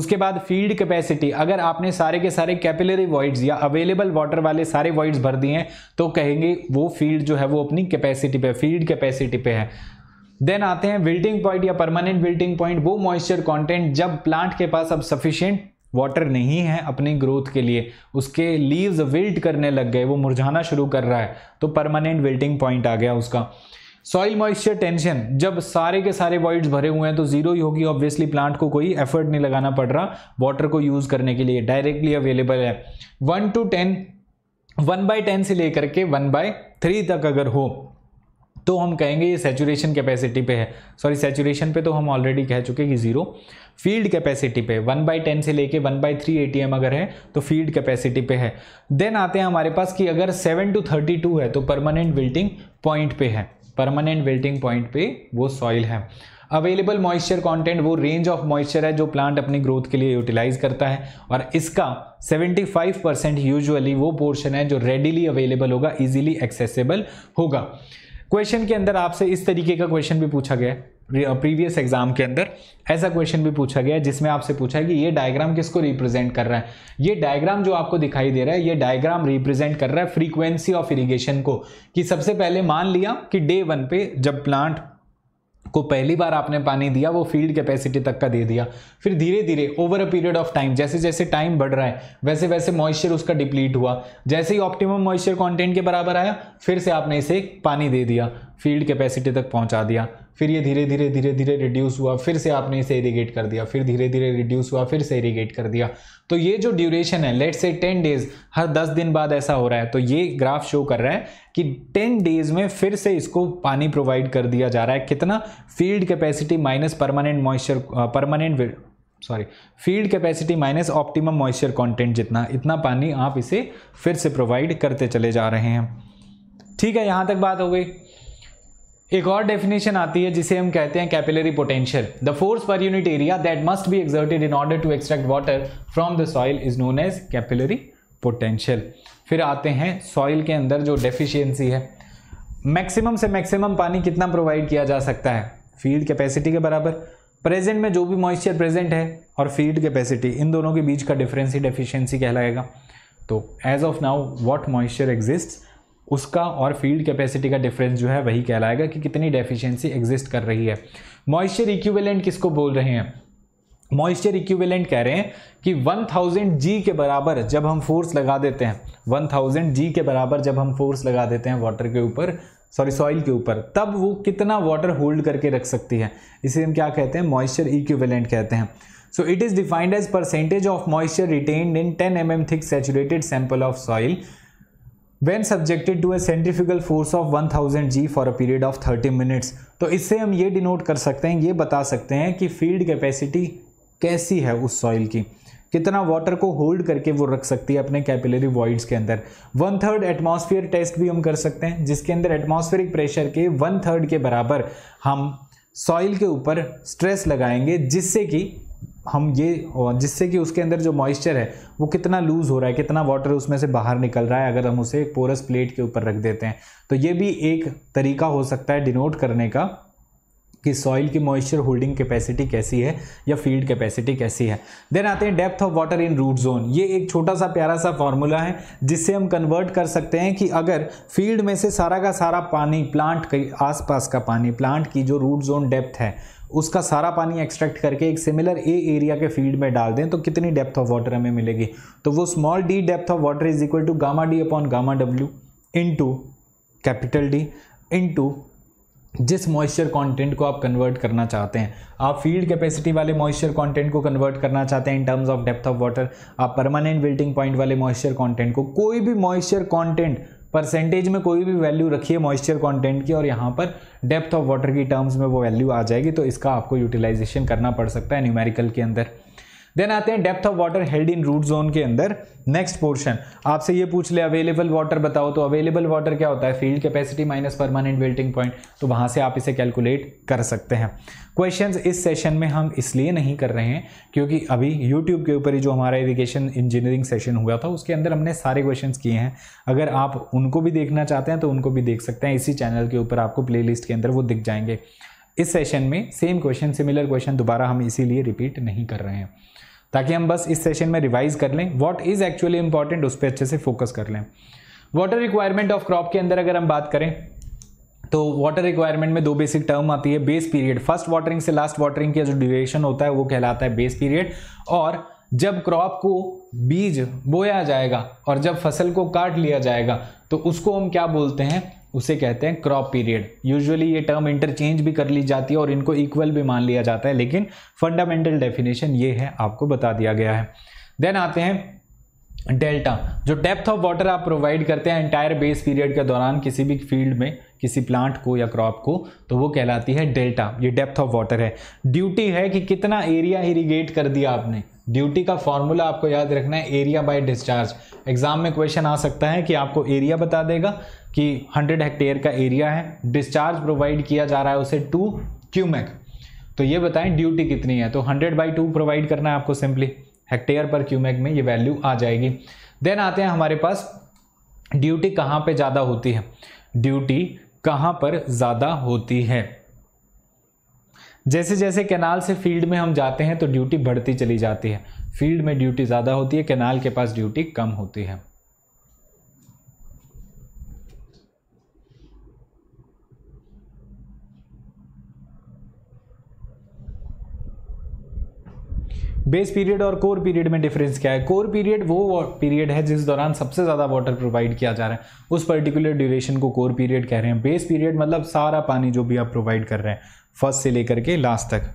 उसके बाद फील्ड कैपेसिटी अगर आपने सारे के सारे कैपिलरी वॉइड्स या अवेलेबल वाटर वाले सारे वॉइड्स भर दिए हैं तो कहेंगे वो फील्ड जो है वो अपनी कैपेसिटी पे फील्ड कैपेसिटी पे है देन आते हैं विल्टिंग पॉइंट या परमानेंट विल्टिंग पॉइंट वो मॉइस्चर कंटेंट जब प्लांट के पास अब सफिशिएंट वाटर नहीं है अपनी ग्रोथ के लिए उसके लीव्स विल्ट करने लग गए वो मुरझाना शुरू कर रहा है तो परमानेंट विल्टिंग पॉइंट आ गया उसका सॉइल मॉइस्चर टेंशन जब सारे के सारे वॉइड्स भरे हुए हैं तो जीरो ही होगी ऑब्वियसली प्लांट को कोई एफर्ट नहीं लगाना पड़ रहा वाटर को यूज़ करने के लिए डायरेक्टली अवेलेबल है one to ten one by ten से लेकर के वन बाय थ्री तक अगर हो तो हम कहेंगे ये सेचुरेशन कैपेसिटी पे है सॉरी सेचुरेशन पे तो हम ऑलरेडी कह चुके कि जीरो फील्ड कैपेसिटी पे वन बाई टेन से लेके वन बाई थ्री ए अगर है तो फील्ड कैपेसिटी पे है देन आते हैं हमारे पास कि अगर सेवन टू थर्टी टू है तो परमानेंट विल्टिंग पॉइंट पे है परमानेंट विल्टिंग पॉइंट पे वो सॉइल है अवेलेबल मॉइस्चर कॉन्टेंट वो रेंज ऑफ मॉइस्चर है जो प्लांट अपनी ग्रोथ के लिए यूटिलाइज करता है और इसका 75 परसेंट यूजअली वो पोर्शन है जो रेडीली अवेलेबल होगा इजीली एक्सेसिबल होगा क्वेश्चन के अंदर आपसे इस तरीके का क्वेश्चन भी पूछा गया प्रीवियस एग्जाम के अंदर ऐसा क्वेश्चन भी पूछा गया जिसमें आपसे पूछा है कि ये डायग्राम किसको रिप्रेजेंट कर रहा है ये डायग्राम जो आपको दिखाई दे रहा है ये डायग्राम रिप्रेजेंट कर रहा है फ्रीक्वेंसी ऑफ इरिगेशन को कि सबसे पहले मान लिया कि डे वन पे जब प्लांट को पहली बार आपने पानी दिया वो फील्ड कैपेसिटी तक का दे दिया फिर धीरे धीरे over a period of time जैसे जैसे टाइम बढ़ रहा है वैसे वैसे मॉइस्चर उसका डिप्लीट हुआ जैसे ही ऑप्टिमम मॉइस्चर कॉन्टेंट के बराबर आया फिर से आपने इसे पानी दे दिया फील्ड कैपेसिटी तक पहुँचा दिया फिर ये धीरे धीरे धीरे धीरे रिड्यूस हुआ फिर से आपने इसे इरीगेट कर दिया फिर धीरे धीरे रिड्यूस हुआ फिर से इरीगेट कर दिया तो ये जो ड्यूरेशन है लेट से टेन डेज हर दस दिन बाद ऐसा हो रहा है तो ये ग्राफ शो कर रहा है कि टेन डेज में फिर से इसको पानी प्रोवाइड कर दिया जा रहा है कितना field capacity minus permanent moisture permanent sorry field capacity minus optimum moisture content जितना इतना पानी आप इसे फिर से प्रोवाइड करते चले जा रहे हैं ठीक है यहाँ तक बात हो गई एक और डेफिनेशन आती है जिसे हम कहते हैं capillary potential the force per unit area that must be exerted in order to extract water from the soil is known as capillary potential फिर आते हैं सॉइल के अंदर जो डेफिशिएंसी है मैक्सिमम से मैक्सिमम पानी कितना प्रोवाइड किया जा सकता है फील्ड कैपेसिटी के बराबर प्रेजेंट में जो भी मॉइस्चर प्रेजेंट है और फील्ड कैपेसिटी इन दोनों के बीच का डिफरेंस ही डेफिशिएंसी कहलाएगा तो as of now what moisture exist उसका और फील्ड कैपेसिटी का डिफरेंस जो है वही कहलाएगा कि कितनी डेफिशिएंसी एग्जिस्ट कर रही है मॉइस्चर इक्विवेलेंट किसको बोल रहे हैं मॉइस्चर इक्विवेलेंट कह रहे हैं कि 1000 जी के बराबर जब हम फोर्स लगा देते हैं 1000 जी के बराबर जब हम फोर्स लगा देते हैं वाटर के ऊपर सॉरी सॉइल के ऊपर तब वो कितना वाटर होल्ड करके रख सकती है इसे हम क्या कहते हैं मॉइस्चर इक्विवेलेंट कहते हैं so it is defined as percentage of moisture retain in ten M M thick saturated sample of soil when subjected to a centrifugal force of 1000 G for a period of 30 minutes तो इससे हम ये डिनोट कर सकते हैं ये बता सकते हैं कि फील्ड कैपेसिटी कैसी है उस सॉइल की कितना वाटर को होल्ड करके वो रख सकती है अपने कैपिलरी वॉइड्स के अंदर वन थर्ड एटमोसफियर टेस्ट भी हम कर सकते हैं जिसके अंदर एटमॉस्फेरिक प्रेशर के वन थर्ड के बराबर हम सॉइल के ऊपर स्ट्रेस लगाएंगे जिससे कि हम ये जिससे कि उसके अंदर जो मॉइस्चर है वो कितना लूज़ हो रहा है कितना वाटर उसमें से बाहर निकल रहा है अगर हम उसे एक पोरस प्लेट के ऊपर रख देते हैं तो ये भी एक तरीका हो सकता है डिनोट करने का कि सॉइल की मॉइस्चर होल्डिंग कैपेसिटी कैसी है या फील्ड कैपेसिटी कैसी है देन आते हैं depth of water in root zone ये एक छोटा सा प्यारा सा फॉर्मूला है जिससे हम कन्वर्ट कर सकते हैं कि अगर फील्ड में से सारा का सारा पानी प्लांट के आसपास का पानी प्लांट की जो रूट जोन डेप्थ है उसका सारा पानी एक्सट्रैक्ट करके एक सिमिलर ए एरिया के फील्ड में डाल दें तो कितनी डेप्थ ऑफ वाटर हमें मिलेगी तो वो small d depth of water is equal to gamma d upon gamma डब्ल्यू into capital D into जिस मॉइस्चर कंटेंट को आप कन्वर्ट करना चाहते हैं आप फील्ड कैपेसिटी वाले मॉइस्चर कंटेंट को कन्वर्ट करना चाहते हैं in terms of depth of water आप परमानेंट विल्टिंग पॉइंट वाले मॉइस्चर कंटेंट को कोई भी मॉइस्चर कंटेंट परसेंटेज में कोई भी वैल्यू रखिए मॉइस्चर कंटेंट की और यहाँ पर डेप्थ ऑफ वाटर की टर्म्स में वो वैल्यू आ जाएगी तो इसका आपको यूटिलाइजेशन करना पड़ सकता है न्यूमेरिकल के अंदर देन आते हैं depth of water held in root zone के अंदर नेक्स्ट पोर्शन आपसे ये पूछ ले अवेलेबल वाटर बताओ तो अवेलेबल वाटर क्या होता है field capacity minus permanent wilting point तो वहां से आप इसे कैलकुलेट कर सकते हैं क्वेश्चन इस सेशन में हम इसलिए नहीं कर रहे हैं क्योंकि अभी यूट्यूब के ऊपर ही जो हमारा इरीगेशन इंजीनियरिंग सेशन हुआ था उसके अंदर हमने सारे क्वेश्चन किए हैं अगर आप उनको भी देखना चाहते हैं तो उनको भी देख सकते हैं इसी चैनल के ऊपर आपको प्ले के अंदर वो दिख जाएंगे इस सेशन में सेम क्वेश्चन सिमिलर क्वेश्चन दोबारा हम इसीलिए रिपीट नहीं कर रहे हैं ताकि हम बस इस सेशन में रिवाइज कर लें वॉट इज़ एक्चुअली इंपॉर्टेंट उस पर अच्छे से फोकस कर लें वाटर रिक्वायरमेंट ऑफ क्रॉप के अंदर अगर हम बात करें तो वाटर रिक्वायरमेंट में दो बेसिक टर्म आती है बेस पीरियड फर्स्ट वाटरिंग से लास्ट वाटरिंग का जो ड्यूरेशन होता है वो कहलाता है बेस पीरियड और जब क्रॉप को बीज बोया जाएगा और जब फसल को काट लिया जाएगा तो उसको हम क्या बोलते हैं उसे कहते हैं क्रॉप पीरियड यूजुअली ये टर्म इंटरचेंज भी कर ली जाती है और इनको इक्वल भी मान लिया जाता है लेकिन फंडामेंटल डेफिनेशन ये है आपको बता दिया गया है देन आते हैं डेल्टा जो डेप्थ ऑफ वाटर आप प्रोवाइड करते हैं एंटायर बेस पीरियड के दौरान किसी भी फील्ड में किसी प्लांट को या क्रॉप को तो वो कहलाती है डेल्टा ये डेप्थ ऑफ वाटर है ड्यूटी है कि कितना एरिया इरिगेट कर दिया आपने ड्यूटी का फॉर्मूला आपको याद रखना है एरिया बाय डिस्चार्ज एग्जाम में क्वेश्चन आ सकता है कि आपको एरिया बता देगा कि 100 हेक्टेयर का एरिया है डिस्चार्ज प्रोवाइड किया जा रहा है उसे टू क्यूमेक तो ये बताएं ड्यूटी कितनी है तो 100 बाई टू प्रोवाइड करना है आपको सिंपली हेक्टेयर पर क्यूमेक में ये वैल्यू आ जाएगी देन आते हैं हमारे पास ड्यूटी कहाँ पर ज़्यादा होती है ड्यूटी कहाँ पर ज़्यादा होती है जैसे जैसे कैनाल से फील्ड में हम जाते हैं तो ड्यूटी बढ़ती चली जाती है फील्ड में ड्यूटी ज़्यादा होती है कैनाल के पास ड्यूटी कम होती है बेस पीरियड और कोर पीरियड में डिफरेंस क्या है कोर पीरियड वो पीरियड है जिस दौरान सबसे ज़्यादा वाटर प्रोवाइड किया जा रहा है उस पर्टिकुलर ड्यूरेशन को कोर पीरियड कह रहे हैं बेस पीरियड मतलब सारा पानी जो भी आप प्रोवाइड कर रहे हैं फर्स्ट से लेकर के लास्ट तक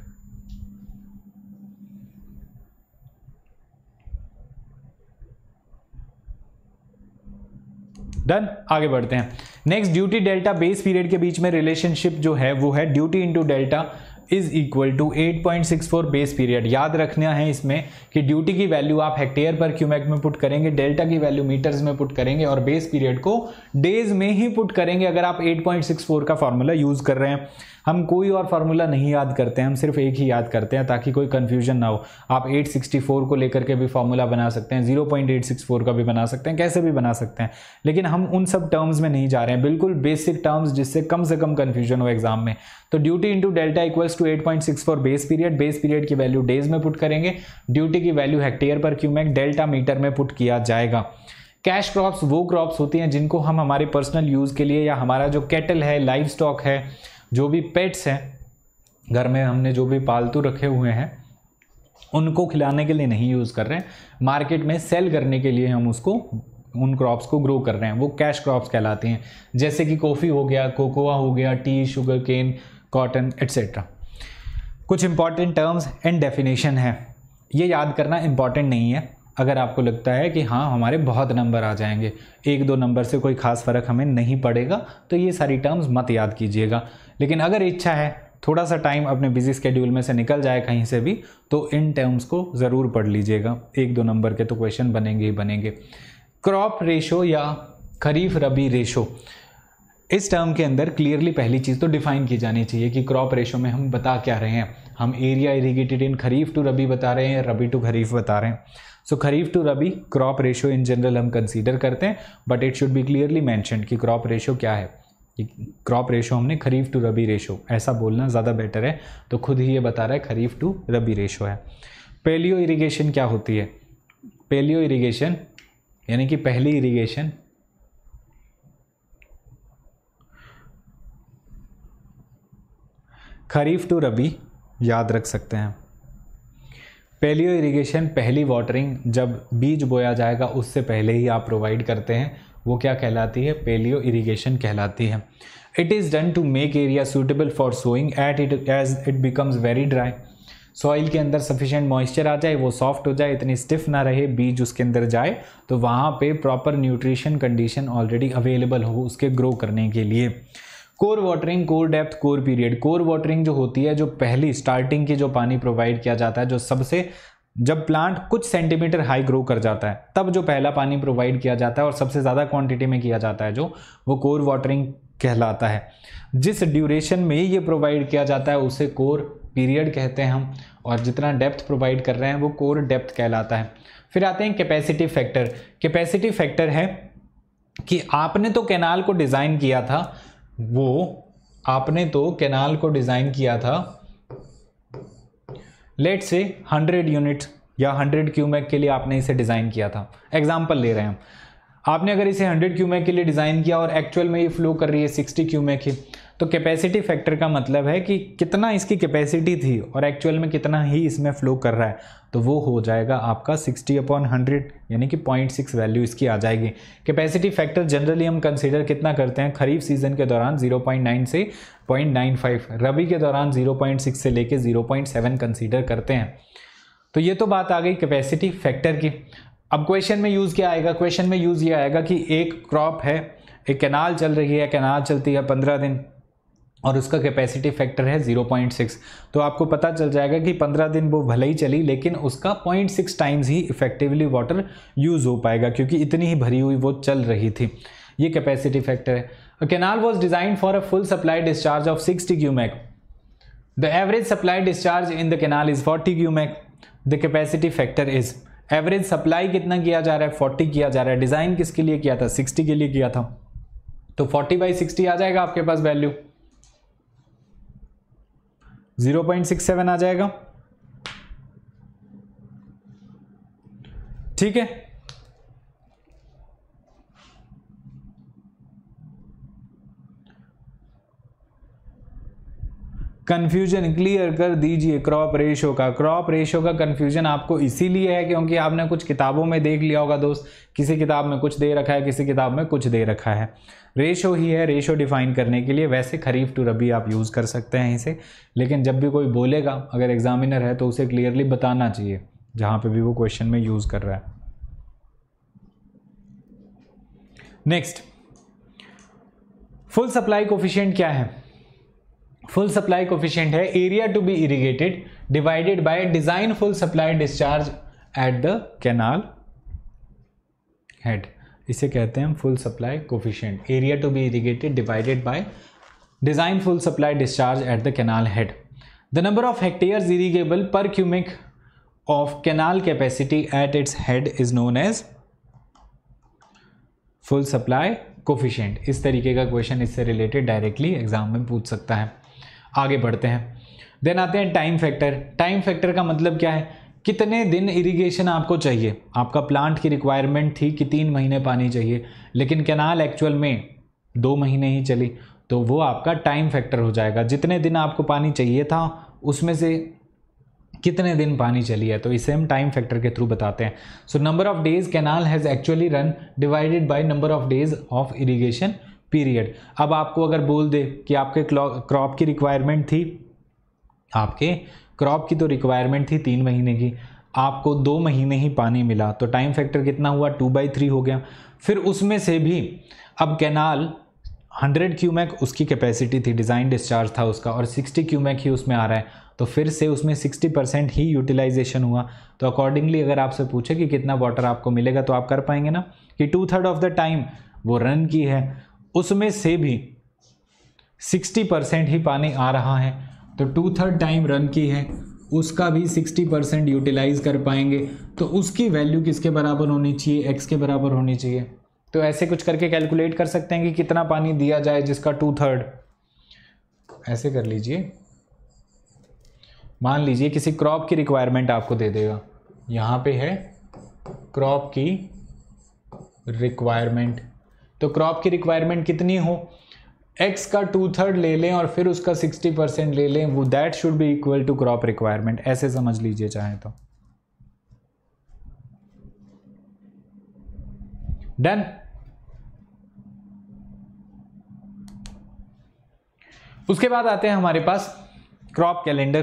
डन आगे बढ़ते हैं next duty delta base period के बीच में रिलेशनशिप जो है वो है duty into delta is equal to 8.64 base period याद रखना है इसमें कि ड्यूटी की वैल्यू आप हेक्टेयर पर क्यूमेक में पुट करेंगे डेल्टा की वैल्यू मीटर्स में पुट करेंगे और बेस पीरियड को डेज में ही पुट करेंगे अगर आप 8.64 का फॉर्मूला यूज कर रहे हैं हम कोई और फार्मूला नहीं याद करते हैं हम सिर्फ एक ही याद करते हैं ताकि कोई कन्फ्यूजन ना हो आप 864 को लेकर के भी फार्मूला बना सकते हैं 0.864 का भी बना सकते हैं कैसे भी बना सकते हैं लेकिन हम उन सब टर्म्स में नहीं जा रहे हैं बिल्कुल बेसिक टर्म्स जिससे कम से कम कन्फ्यूजन हो एग्जाम में तो duty into delta equals to eight point six four base period base period की वैल्यू डेज में पुट करेंगे ड्यूटी की वैल्यू हेक्टेयर पर क्यों में डेल्टा मीटर में पुट किया जाएगा कैश क्रॉप्स वो क्रॉप्स होती हैं जिनको हम हमारे पर्सनल यूज़ के लिए या हमारा जो कैटल है लाइव स्टॉक है जो भी पेट्स हैं घर में हमने जो भी पालतू रखे हुए हैं उनको खिलाने के लिए नहीं यूज़ कर रहे हैं मार्केट में सेल करने के लिए हम उसको उन क्रॉप्स को ग्रो कर रहे हैं वो कैश क्रॉप्स कहलाते हैं जैसे कि कॉफ़ी हो गया कोकोआ हो गया tea sugar cane cotton etcetera कुछ इंपॉर्टेंट टर्म्स एंड डेफिनेशन है ये याद करना इम्पॉर्टेंट नहीं है अगर आपको लगता है कि हाँ हमारे बहुत नंबर आ जाएंगे एक दो नंबर से कोई खास फ़र्क हमें नहीं पड़ेगा तो ये सारी टर्म्स मत याद कीजिएगा लेकिन अगर इच्छा है थोड़ा सा टाइम अपने बिजी स्केड्यूल में से निकल जाए कहीं से भी तो इन टर्म्स को ज़रूर पढ़ लीजिएगा एक दो नंबर के तो क्वेश्चन बनेंगे ही बनेंगे क्रॉप रेशो या खरीफ रबी रेशो इस टर्म के अंदर क्लियरली पहली चीज़ तो डिफाइन की जानी चाहिए कि क्रॉप रेशो में हम बता क्या रहे हैं हम area irrigated in kharif to rabi बता रहे हैं रबी टू खरीफ बता रहे हैं so so, kharif to rabi crop ratio in general हम कंसीडर करते हैं but it should be clearly mention कि क्रॉप रेशो क्या है क्रॉप रेशो हमने खरीफ टू रबी रेशो ऐसा बोलना ज़्यादा बेटर है तो खुद ही ये बता रहा है खरीफ टू रबी रेशो है पेलियो इरिगेशन क्या होती है पेलियो इरिगेशन यानी कि पहली इरिगेशन खरीफ टू रबी याद रख सकते हैं पेलियो इरिगेशन पहली वाटरिंग जब बीज बोया जाएगा उससे पहले ही आप प्रोवाइड करते हैं वो क्या कहलाती है पेलियो इरीगेशन कहलाती है it is done to make area suitable for sowing at it as it becomes very dry soil के अंदर सफिशेंट मॉइस्चर आ जाए वो सॉफ्ट हो जाए इतनी स्टिफ ना रहे बीज उसके अंदर जाए तो वहाँ पे proper nutrition condition already available हो उसके ग्रो करने के लिए kor watering kor depth kor period kor watering जो होती है जो पहली स्टार्टिंग की जो पानी प्रोवाइड किया जाता है जो सबसे जब प्लांट कुछ सेंटीमीटर हाई ग्रो कर जाता है तब जो पहला पानी प्रोवाइड किया जाता है और सबसे ज़्यादा क्वांटिटी में किया जाता है जो वो कोर वाटरिंग कहलाता है जिस ड्यूरेशन में ये प्रोवाइड किया जाता है उसे कोर पीरियड कहते हैं हम और जितना डेप्थ प्रोवाइड कर रहे हैं वो कोर डेप्थ कहलाता है फिर आते हैं कैपेसिटी फैक्टर कैपेसिटी फैक्टर है कि आपने तो कैनाल को डिज़ाइन किया था वो आपने तो कैनाल को डिज़ाइन किया था लेट से 100 यूनिट या 100 क्यूमेक के लिए आपने इसे डिज़ाइन किया था एग्जाम्पल ले रहे हैं हम आपने अगर इसे 100 क्यूमेक के लिए डिज़ाइन किया और एक्चुअल में ये फ्लो कर रही है सिक्सटी क्यूमेक की तो कैपेसिटी फैक्टर का मतलब है कि कितना इसकी कैपेसिटी थी और एक्चुअल में कितना ही इसमें फ्लो कर रहा है तो वो हो जाएगा आपका 60 अपॉन हंड्रेड यानी कि 0.6 वैल्यू इसकी आ जाएगी कैपेसिटी फैक्टर जनरली हम कंसिडर कितना करते हैं खरीफ सीजन के दौरान 0.9 से 0.95 रबी के दौरान 0.6 से लेके 0.7 कंसीडर करते हैं तो ये तो बात आ गई कैपेसिटी फैक्टर की अब क्वेश्चन में यूज़ क्या आएगा क्वेश्चन में यूज़ ये आएगा कि एक क्रॉप है एक कैनाल चल रही है कैनाल चलती है पंद्रह दिन और उसका कैपेसिटी फैक्टर है 0.6 तो आपको पता चल जाएगा कि 15 दिन वो भले ही चली लेकिन उसका 0.6 टाइम्स ही इफेक्टिवली वाटर यूज़ हो पाएगा क्योंकि इतनी ही भरी हुई वो चल रही थी ये कैपेसिटी फैक्टर है canal was design for a full supply discharge of of 60 the average supply discharge in the canal is forty 40 cubic. The capacity factor is average supply कितना किया जा रहा है फोर्टी किया जा रहा है डिज़ाइन किसके लिए किया था सिक्सटी के लिए किया था तो फोर्टी बाई सिक्सटी आ जाएगा आपके पास value zero point six seven आ जाएगा ठीक है कन्फ्यूजन क्लियर कर दीजिए क्रॉप रेशो का क्रॉप रेशो का कन्फ्यूजन आपको इसीलिए है क्योंकि आपने कुछ किताबों में देख लिया होगा दोस्त किसी किताब में कुछ दे रखा है किसी किताब में कुछ दे रखा है रेशो ही है रेशो डिफाइन करने के लिए वैसे खरीफ टू रबी आप यूज़ कर सकते हैं इसे लेकिन जब भी कोई बोलेगा अगर एग्जामिनर है तो उसे क्लियरली बताना चाहिए जहाँ पे भी वो क्वेश्चन में यूज़ कर रहा है नेक्स्ट फुल सप्लाई कोफिशियंट क्या है फुल सप्लाई कोफिशियंट है area to be irrigated divided by design full supply discharge at the canal head इसे कहते हैं हम full supply coefficient area to be irrigated divided by design full supply discharge at the canal head the number of hectare irrigable per cumec of canal capacity at its head is known as full supply coefficient इस तरीके का क्वेश्चन इससे रिलेटेड डायरेक्टली एग्जाम में पूछ सकता है आगे बढ़ते हैं देन आते हैं टाइम फैक्टर टाइम फैक्टर का मतलब क्या है कितने दिन इरिगेशन आपको चाहिए आपका प्लांट की रिक्वायरमेंट थी कि तीन महीने पानी चाहिए लेकिन कैनाल एक्चुअल में दो महीने ही चली तो वो आपका टाइम फैक्टर हो जाएगा जितने दिन आपको पानी चाहिए था उसमें से कितने दिन पानी चली है तो इसे हम टाइम फैक्टर के थ्रू बताते हैं so number of days canal has actually run divided by number of days of irrigation period अब आपको अगर बोल दे कि आपके क्रॉप की रिक्वायरमेंट थी आपके क्रॉप की तो रिक्वायरमेंट थी तीन महीने की आपको दो महीने ही पानी मिला तो टाइम फैक्टर कितना हुआ टू बाई थ्री हो गया फिर उसमें से भी अब कैनाल 100 क्यूमैक उसकी कैपेसिटी थी डिज़ाइन डिस्चार्ज था उसका और 60 क्यूमैक ही उसमें आ रहा है तो फिर से उसमें 60 परसेंट ही यूटिलाइजेशन हुआ तो अकॉर्डिंगली अगर आपसे पूछे कि कितना वाटर आपको मिलेगा तो आप कर पाएंगे ना कि two third of the time वो रन की है उसमें से भी 60 परसेंट ही पानी आ रहा है तो टू थर्ड टाइम रन की है उसका भी 60 परसेंट यूटिलाइज कर पाएंगे तो उसकी वैल्यू किसके बराबर होनी चाहिए एक्स के बराबर होनी चाहिए तो ऐसे कुछ करके कैलकुलेट कर सकते हैं कि कितना पानी दिया जाए जिसका टू थर्ड ऐसे कर लीजिए मान लीजिए किसी क्रॉप की रिक्वायरमेंट आपको दे देगा यहाँ पे है क्रॉप की रिक्वायरमेंट तो क्रॉप की रिक्वायरमेंट कितनी हो एक्स का टू थर्ड ले लें और फिर उसका सिक्सटी परसेंट ले लें वो that should be equal to crop requirement ऐसे समझ लीजिए चाहे तो डन उसके बाद आते हैं हमारे पास क्रॉप कैलेंडर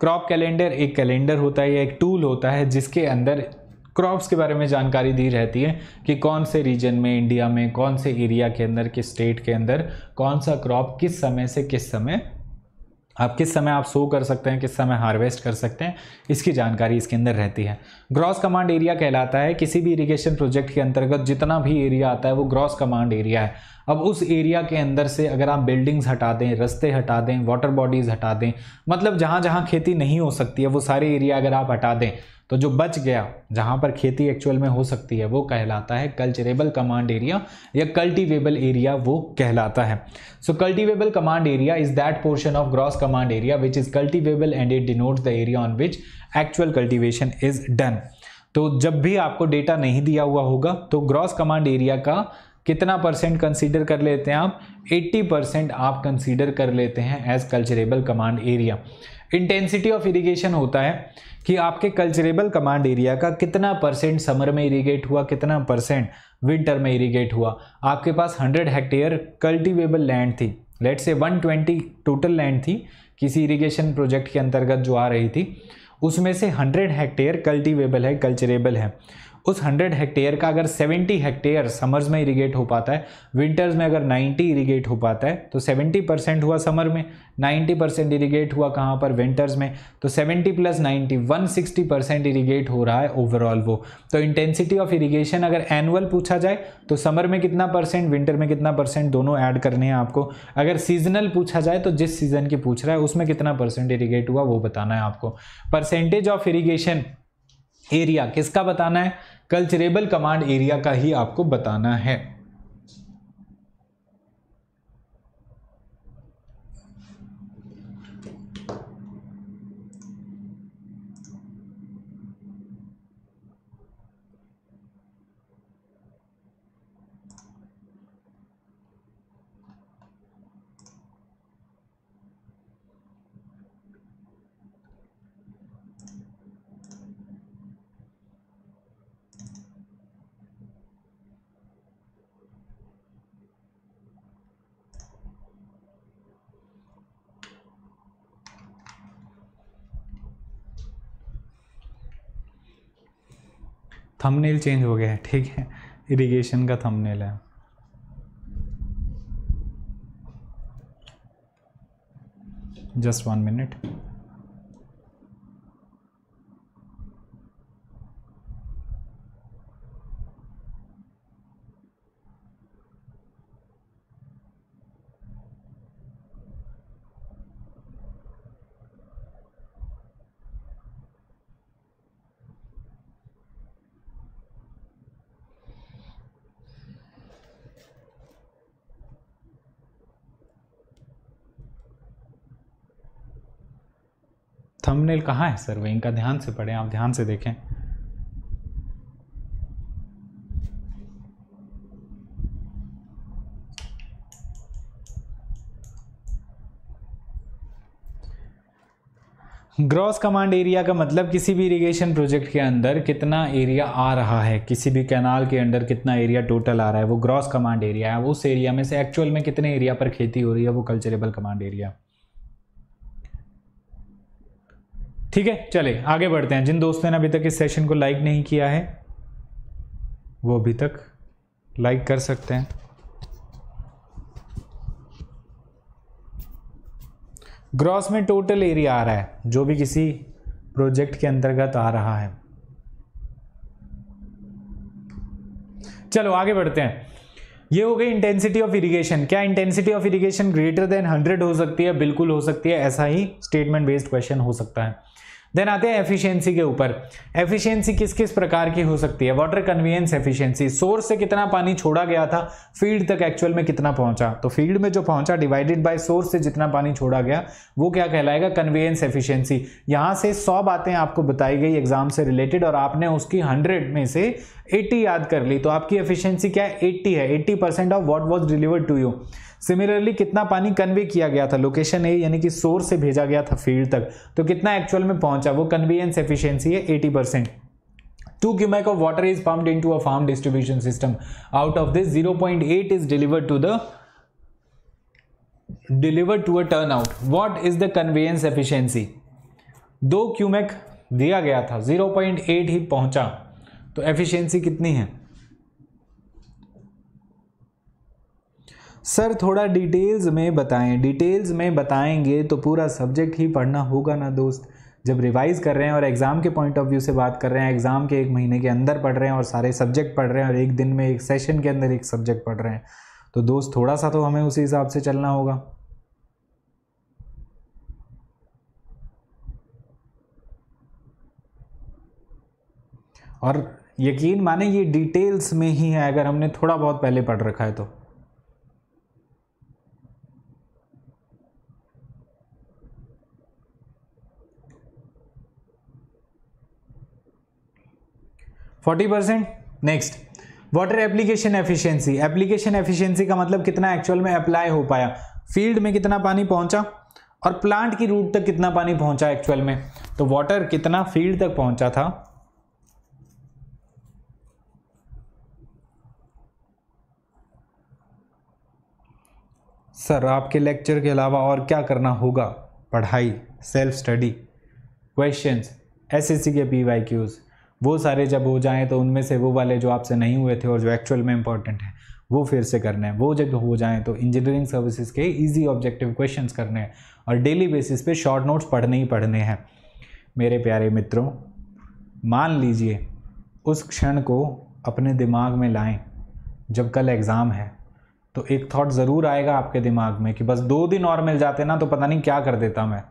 क्रॉप कैलेंडर एक कैलेंडर होता है या एक टूल होता है जिसके अंदर क्रॉप्स के बारे में जानकारी दी रहती है कि कौन से रीजन में इंडिया में कौन से एरिया के अंदर किस स्टेट के अंदर कौन सा क्रॉप किस समय से किस समय आप किस समय आप सो कर सकते हैं किस समय हार्वेस्ट कर सकते हैं इसकी जानकारी इसके अंदर रहती है ग्रॉस कमांड एरिया कहलाता है किसी भी इरिगेशन प्रोजेक्ट के अंतर्गत जितना भी एरिया आता है वो ग्रॉस कमांड एरिया है अब उस एरिया के अंदर से अगर आप बिल्डिंग्स हटा दें रस्ते हटा दें वाटर बॉडीज़ हटा दें मतलब जहाँ जहाँ खेती नहीं हो सकती है वो सारे एरिया अगर आप हटा दें तो जो बच गया जहाँ पर खेती एक्चुअल में हो सकती है वो कहलाता है कल्चरेबल कमांड एरिया या कल्टीवेबल एरिया वो कहलाता है so cultivable command area is that portion of gross command area which is cultivable and it denotes the area on which actual cultivation is done तो जब भी आपको डेटा नहीं दिया हुआ होगा तो ग्रॉस कमांड एरिया का कितना परसेंट कंसीडर कर लेते हैं आप 80 परसेंट आप कंसीडर कर लेते हैं as culturable command area intensity of irrigation होता है कि आपके कल्चरेबल कमांड एरिया का कितना परसेंट समर में इरिगेट हुआ कितना परसेंट विंटर में इरिगेट हुआ आपके पास 100 हेक्टेयर कल्टिवेबल लैंड थी लेट से 120 टोटल लैंड थी किसी इरिगेशन प्रोजेक्ट के अंतर्गत जो आ रही थी उसमें से 100 हेक्टेयर कल्टीवेबल है कल्चरेबल है उस 100 हेक्टेयर का अगर 70 हेक्टेयर समर्स में इरीगेट हो पाता है विंटर्स में अगर 90 इरीगेट हो पाता है तो 70 परसेंट हुआ समर में 90 परसेंट इरीगेट हुआ कहाँ पर विंटर्स में तो 70 प्लस 90 160 परसेंट इरीगेट हो रहा है ओवरऑल वो तो इंटेंसिटी ऑफ इरीगेशन अगर एनुअल पूछा जाए तो समर में कितना परसेंट विंटर में कितना परसेंट दोनों ऐड करने हैं आपको अगर सीजनल पूछा जाए तो जिस सीजन की पूछ रहा है उसमें कितना परसेंट इरीगेट हुआ वो बताना है आपको परसेंटेज ऑफ इरीगेशन एरिया किसका बताना है कल्चरेबल कमांड एरिया का ही आपको बताना है थंबनेल चेंज हो गया है ठीक है इरिगेशन का थंबनेल है जस्ट वन मिनट थंबनेल कहाँ है सर सर्वे इनका ध्यान से पढ़ें आप ध्यान से देखें ग्रॉस कमांड एरिया का मतलब किसी भी इरिगेशन प्रोजेक्ट के अंदर कितना एरिया आ रहा है किसी भी कैनाल के अंदर कितना एरिया टोटल आ रहा है वो ग्रॉस कमांड एरिया है उस एरिया में से एक्चुअल में कितने एरिया पर खेती हो रही है वो कल्चरेबल कमांड एरिया है ठीक है चले आगे बढ़ते हैं जिन दोस्तों ने अभी तक इस सेशन को लाइक नहीं किया है वो अभी तक लाइक कर सकते हैं ग्रॉस में टोटल एरिया आ रहा है जो भी किसी प्रोजेक्ट के अंतर्गत आ रहा है चलो आगे बढ़ते हैं ये हो गई इंटेंसिटी ऑफ इरिगेशन क्या intensity of irrigation greater than 100 हो सकती है बिल्कुल हो सकती है ऐसा ही स्टेटमेंट बेस्ड क्वेश्चन हो सकता है देन आते हैं एफिशिएंसी के ऊपर एफिशिएंसी किस किस प्रकार की हो सकती है वाटर कन्वीनियंस एफिशिएंसी सोर्स से कितना पानी छोड़ा गया था फील्ड तक एक्चुअल में कितना पहुंचा तो फील्ड में जो पहुंचा डिवाइडेड बाय सोर्स से जितना पानी छोड़ा गया वो क्या कहलाएगा कन्वीनियंस एफिशिएंसी यहाँ से सौ बातें आपको बताई गई एग्जाम से रिलेटेड और आपने उसकी हंड्रेड में से एट्टी याद कर ली तो आपकी एफिशियंसी क्या है एट्टी है eighty percent of what was delivered to you similarly कितना पानी कन्वे किया गया था लोकेशन ए यानी कि सोर्स से भेजा गया था फील्ड तक तो कितना एक्चुअल में पहुंचा वो कन्वीएंस एफिशियंसी है eighty percent two cumec of water is pump into a farm distribution system out of this zero point eight is delivered to the deliver to a turnout what is the conveyance efficiency दो क्यूमेक दिया गया था जीरो पॉइंट एट ही पहुंचा तो एफिशियंसी कितनी है सर थोड़ा डिटेल्स में बताएं डिटेल्स में बताएंगे तो पूरा सब्जेक्ट ही पढ़ना होगा ना दोस्त जब रिवाइज़ कर रहे हैं और एग्ज़ाम के पॉइंट ऑफ व्यू से बात कर रहे हैं एग्ज़ाम के एक महीने के अंदर पढ़ रहे हैं और सारे सब्जेक्ट पढ़ रहे हैं और एक दिन में एक सेशन के अंदर एक सब्जेक्ट पढ़ रहे हैं तो दोस्त थोड़ा सा तो हमें उसी हिसाब से चलना होगा और यकीन माने ये डिटेल्स में ही है अगर हमने थोड़ा बहुत पहले पढ़ रखा है तो forty percent next water application efficiency application efficiency का मतलब कितना एक्चुअल में अप्लाई हो पाया फील्ड में कितना पानी पहुंचा और प्लांट की रूट तक कितना पानी पहुंचा एक्चुअल में तो वाटर कितना फील्ड तक पहुंचा था सर आपके लेक्चर के अलावा और क्या करना होगा पढ़ाई सेल्फ स्टडी क्वेश्चंस एसएससी के पी वाई क्यूज़ वो सारे जब हो जाएँ तो उनमें से वो वाले जो आपसे नहीं हुए थे और जो एक्चुअल में इंपॉर्टेंट हैं वो फिर से करने हैं वो जब हो जाएँ तो इंजीनियरिंग सर्विसेज के ईजी ऑब्जेक्टिव क्वेश्चन करने हैं और डेली बेसिस पे शॉर्ट नोट्स पढ़ने ही पढ़ने हैं मेरे प्यारे मित्रों मान लीजिए उस क्षण को अपने दिमाग में लाएं जब कल एग्ज़ाम है तो एक थॉट ज़रूर आएगा आपके दिमाग में कि बस दो दिन और मिल जाते ना तो पता नहीं क्या कर देता मैं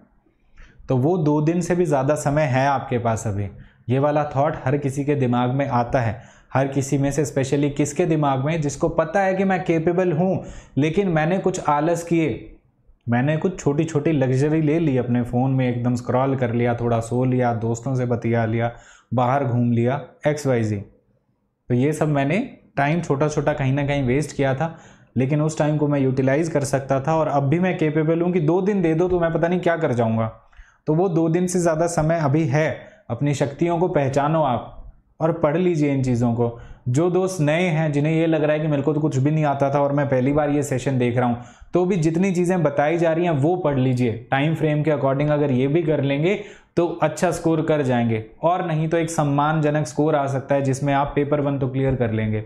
तो वो दो दिन से भी ज़्यादा समय है आपके पास अभी ये वाला थॉट हर किसी के दिमाग में आता है हर किसी में से स्पेशली किसके दिमाग में जिसको पता है कि मैं केपेबल हूँ लेकिन मैंने कुछ आलस किए मैंने कुछ छोटी छोटी लग्जरी ले ली अपने फ़ोन में एकदम स्क्रॉल कर लिया थोड़ा सो लिया दोस्तों से बतिया लिया बाहर घूम लिया एक्स वाई जी तो ये सब मैंने टाइम छोटा छोटा कहीं ना कहीं वेस्ट किया था लेकिन उस टाइम को मैं यूटिलाइज़ कर सकता था और अब भी मैं केपेबल हूँ कि दो दिन दे दो तो मैं पता नहीं क्या कर जाऊँगा तो वो दो दिन से ज़्यादा समय अभी है अपनी शक्तियों को पहचानो आप और पढ़ लीजिए इन चीज़ों को जो दोस्त नए हैं जिन्हें ये लग रहा है कि मेरे को तो कुछ भी नहीं आता था और मैं पहली बार ये सेशन देख रहा हूँ तो भी जितनी चीज़ें बताई जा रही हैं वो पढ़ लीजिए टाइम फ्रेम के अकॉर्डिंग अगर ये भी कर लेंगे तो अच्छा स्कोर कर जाएंगे और नहीं तो एक सम्मानजनक स्कोर आ सकता है जिसमें आप पेपर वन तो क्लियर कर लेंगे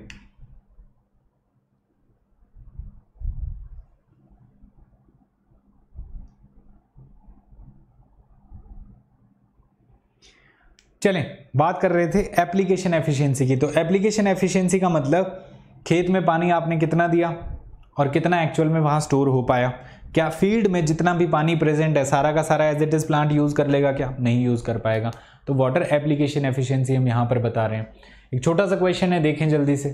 चलें बात कर रहे थे एप्लीकेशन एफिशिएंसी की तो एप्लीकेशन एफिशिएंसी का मतलब खेत में पानी आपने कितना दिया और कितना एक्चुअल में वहाँ स्टोर हो पाया क्या फील्ड में जितना भी पानी प्रेजेंट है सारा का सारा as it is plant use कर लेगा क्या नहीं यूज़ कर पाएगा तो वाटर एप्लीकेशन एफिशिएंसी हम यहाँ पर बता रहे हैं एक छोटा सा क्वेश्चन है देखें जल्दी से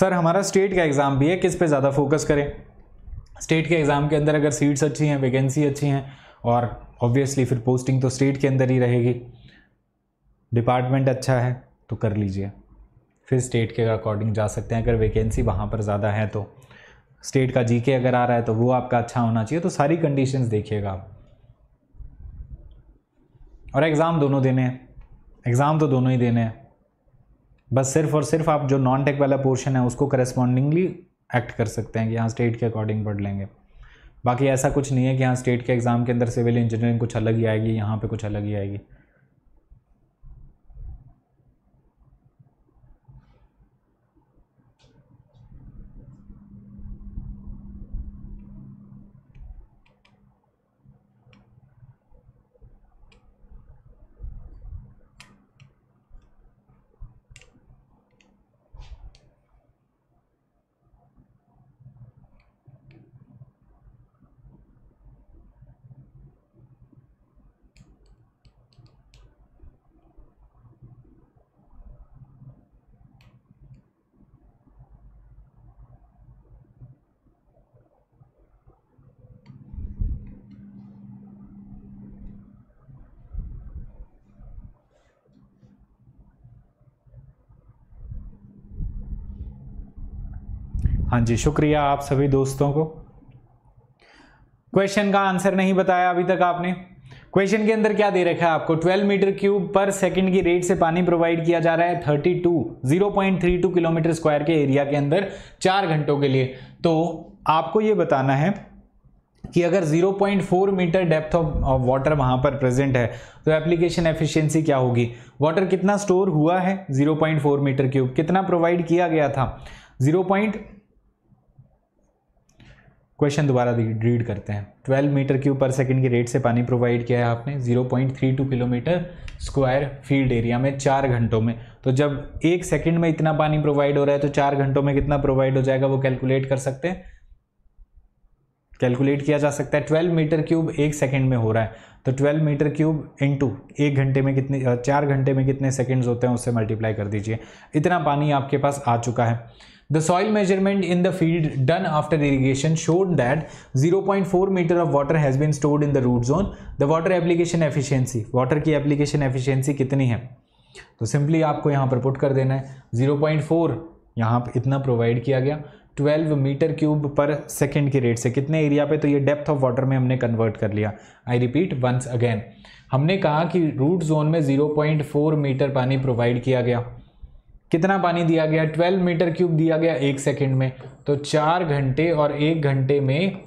सर हमारा स्टेट का एग्ज़ाम भी है किस पे ज़्यादा फोकस करें स्टेट के एग्ज़ाम के अंदर अगर सीट्स अच्छी हैं वैकेंसी अच्छी हैं और ऑब्वियसली फिर पोस्टिंग तो स्टेट के अंदर ही रहेगी डिपार्टमेंट अच्छा है तो कर लीजिए फिर स्टेट के अकॉर्डिंग जा सकते हैं अगर वैकेंसी वहाँ पर ज़्यादा है तो स्टेट का जीके अगर आ रहा है तो वो आपका अच्छा होना चाहिए तो सारी कंडीशंस देखिएगा आप और एग्ज़ाम दोनों देने हैं एग्ज़ाम तो दोनों ही देने हैं बस सिर्फ और सिर्फ आप जो नॉन टेक वाला पोर्शन है उसको करस्पॉन्डिंगली एक्ट कर सकते हैं कि यहाँ स्टेट के अकॉर्डिंग पढ़ लेंगे बाकी ऐसा कुछ नहीं है कि यहाँ स्टेट के एग्ज़ाम के अंदर सिविल इंजीनियरिंग कुछ अलग ही आएगी यहाँ पे कुछ अलग ही आएगी हाँ जी शुक्रिया आप सभी दोस्तों को क्वेश्चन का आंसर नहीं बताया अभी तक आपने क्वेश्चन के अंदर क्या दे रखा है आपको 12 मीटर क्यूब पर सेकंड की रेट से पानी प्रोवाइड किया जा रहा है 32 0.32 किलोमीटर स्क्वायर के एरिया के अंदर चार घंटों के लिए तो आपको ये बताना है कि अगर 0.4 मीटर डेप्थ ऑफ वाटर वहां पर प्रेजेंट है तो एप्लीकेशन एफिशिएंसी क्या होगी वाटर कितना स्टोर हुआ है 0.4 मीटर क्यूब कितना प्रोवाइड किया गया था 0. क्वेश्चन दोबारा रीड करते हैं 12 मीटर क्यूब पर सेकंड की रेट से पानी प्रोवाइड किया है आपने 0.32 किलोमीटर स्क्वायर फील्ड एरिया में चार घंटों में तो जब एक सेकंड में इतना पानी प्रोवाइड हो रहा है तो चार घंटों में कितना प्रोवाइड हो जाएगा वो कैलकुलेट कर सकते हैं कैलकुलेट किया जा सकता है ट्वेल्व मीटर क्यूब एक सेकेंड में हो रहा है तो ट्वेल्व मीटर क्यूब इंटू एक घंटे में कितने चार घंटे में कितने सेकेंड होते हैं उससे मल्टीप्लाई कर दीजिए इतना पानी आपके पास आ चुका है The soil measurement in the field done after irrigation showed that 0.4 meter of water has been stored in the root zone. The water application efficiency, water की application efficiency कितनी है तो सिंपली आपको यहाँ पर पुट कर देना है 0.4 पॉइंट यहाँ पर इतना प्रोवाइड किया गया 12 मीटर क्यूब पर सेकेंड की रेट से कितने एरिया पे तो ये डेप्थ ऑफ वाटर में हमने कन्वर्ट कर लिया आई रिपीट वंस अगेन हमने कहा कि रूट जोन में 0.4 मीटर पानी प्रोवाइड किया गया कितना पानी दिया गया 12 मीटर क्यूब दिया गया एक सेकेंड में तो चार घंटे और एक घंटे में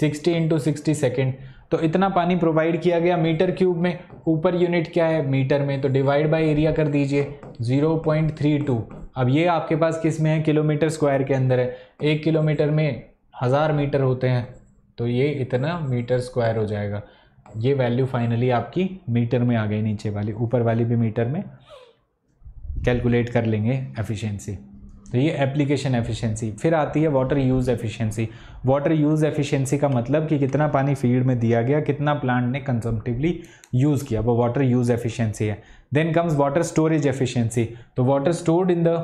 60 इंटू सिक्सटी सेकेंड तो इतना पानी प्रोवाइड किया गया मीटर क्यूब में ऊपर यूनिट क्या है मीटर में तो डिवाइड बाय एरिया कर दीजिए 0.32 अब ये आपके पास किस में है किलोमीटर स्क्वायर के अंदर है एक किलोमीटर में हज़ार मीटर होते हैं तो ये इतना मीटर स्क्वायर हो जाएगा ये वैल्यू फाइनली आपकी मीटर में आ गई नीचे वाली ऊपर वाली भी मीटर में कैलकुलेट कर लेंगे एफिशिएंसी तो ये एप्लीकेशन एफिशिएंसी फिर आती है water use efficiency water use efficiency का मतलब कि कितना पानी फील्ड में दिया गया कितना प्लांट ने कंजम्पटिवली यूज़ किया वो वाटर यूज़ एफिशिएंसी है then comes water storage efficiency तो water stored in the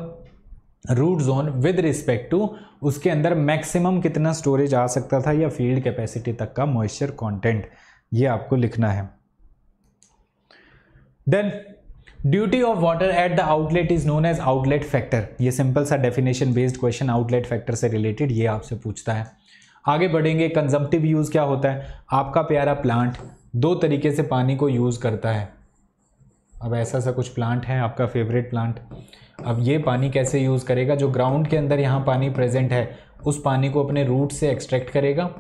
root zone with respect to उसके अंदर मैक्सिमम कितना स्टोरेज आ सकता था या फील्ड कैपेसिटी तक का मॉइस्चर कॉन्टेंट ये आपको लिखना है then duty of water at the outlet is known as outlet factor ये सिंपल सा definition based question outlet factor से रिलेटेड ये आपसे पूछता है आगे बढ़ेंगे कंजम्पटिव यूज़ क्या होता है आपका प्यारा प्लांट दो तरीके से पानी को यूज़ करता है अब ऐसा सा कुछ प्लांट है आपका फेवरेट प्लांट अब ये पानी कैसे यूज़ करेगा जो ग्राउंड के अंदर यहाँ पानी प्रेजेंट है उस पानी को अपने रूट से एक्सट्रैक्ट करेगा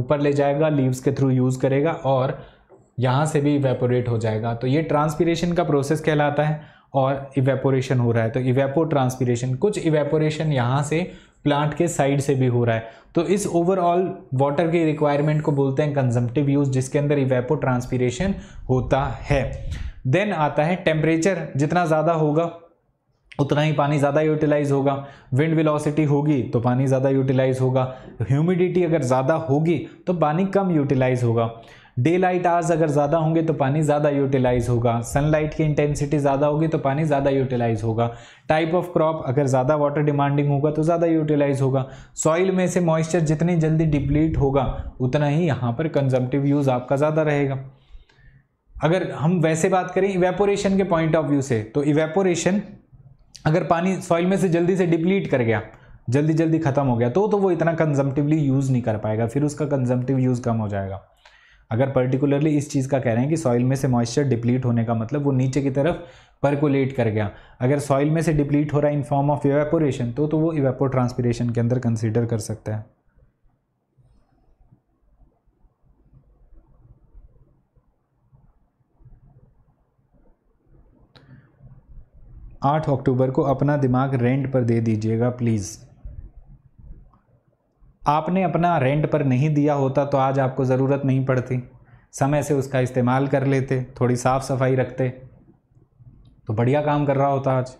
ऊपर ले जाएगा लीव्स के थ्रू यूज़ करेगा और यहाँ से भी इवेपोरेट हो जाएगा तो ये ट्रांसपीरेशन का प्रोसेस कहलाता है और इवेपोरेशन हो रहा है तो इवेपो ट्रांसपीरेशन कुछ इवेपोरेशन यहाँ से प्लांट के साइड से भी हो रहा है तो इस ओवरऑल वाटर की रिक्वायरमेंट को बोलते हैं कंजम्पटिव यूज़ जिसके अंदर इवेपो ट्रांसपीरेशन होता है देन आता है टेम्परेचर जितना ज़्यादा होगा उतना ही पानी ज़्यादा यूटिलाइज होगा विंड वेलोसिटी होगी तो पानी ज़्यादा यूटिलाइज होगा ह्यूमिडिटी अगर ज़्यादा होगी तो पानी कम यूटिलाइज होगा डे लाइट आवर्स अगर ज़्यादा होंगे तो पानी ज़्यादा यूटिलाइज होगा सनलाइट की इंटेंसिटी ज़्यादा होगी तो पानी ज़्यादा यूटिलाइज होगा टाइप ऑफ क्रॉप अगर ज़्यादा वाटर डिमांडिंग होगा तो ज़्यादा यूटिलाइज होगा सॉइल में से मॉइस्चर जितनी जल्दी डिप्लीट होगा उतना ही यहाँ पर कंजम्पटिव यूज़ आपका ज़्यादा रहेगा अगर हम वैसे बात करें इवेपोरेशन के पॉइंट ऑफ व्यू से तो इवेपोरेशन अगर पानी सॉइल में से जल्दी से डिप्लीट कर गया जल्दी जल्दी ख़त्म हो गया तो तो वो इतना कंजम्पटिवली यूज़ नहीं कर पाएगा फिर उसका कंजम्पटिव यूज़ कम हो जाएगा अगर पर्टिकुलरली इस चीज़ का कह रहे हैं कि सॉइल में से मॉइस्चर डिप्लीट होने का मतलब वो नीचे की तरफ परकुलेट कर गया अगर सॉइल में से डिप्लीट हो रहा है इन फॉर्म ऑफ इवेपोरेशन तो तो वो इवेपो ट्रांसपीरेशन के अंदर कंसिडर कर सकता है आठ अक्टूबर को अपना दिमाग रेंट पर दे दीजिएगा प्लीज़ आपने अपना रेंट पर नहीं दिया होता तो आज आपको ज़रूरत नहीं पड़ती समय से उसका इस्तेमाल कर लेते थोड़ी साफ़ सफाई रखते तो बढ़िया काम कर रहा होता आज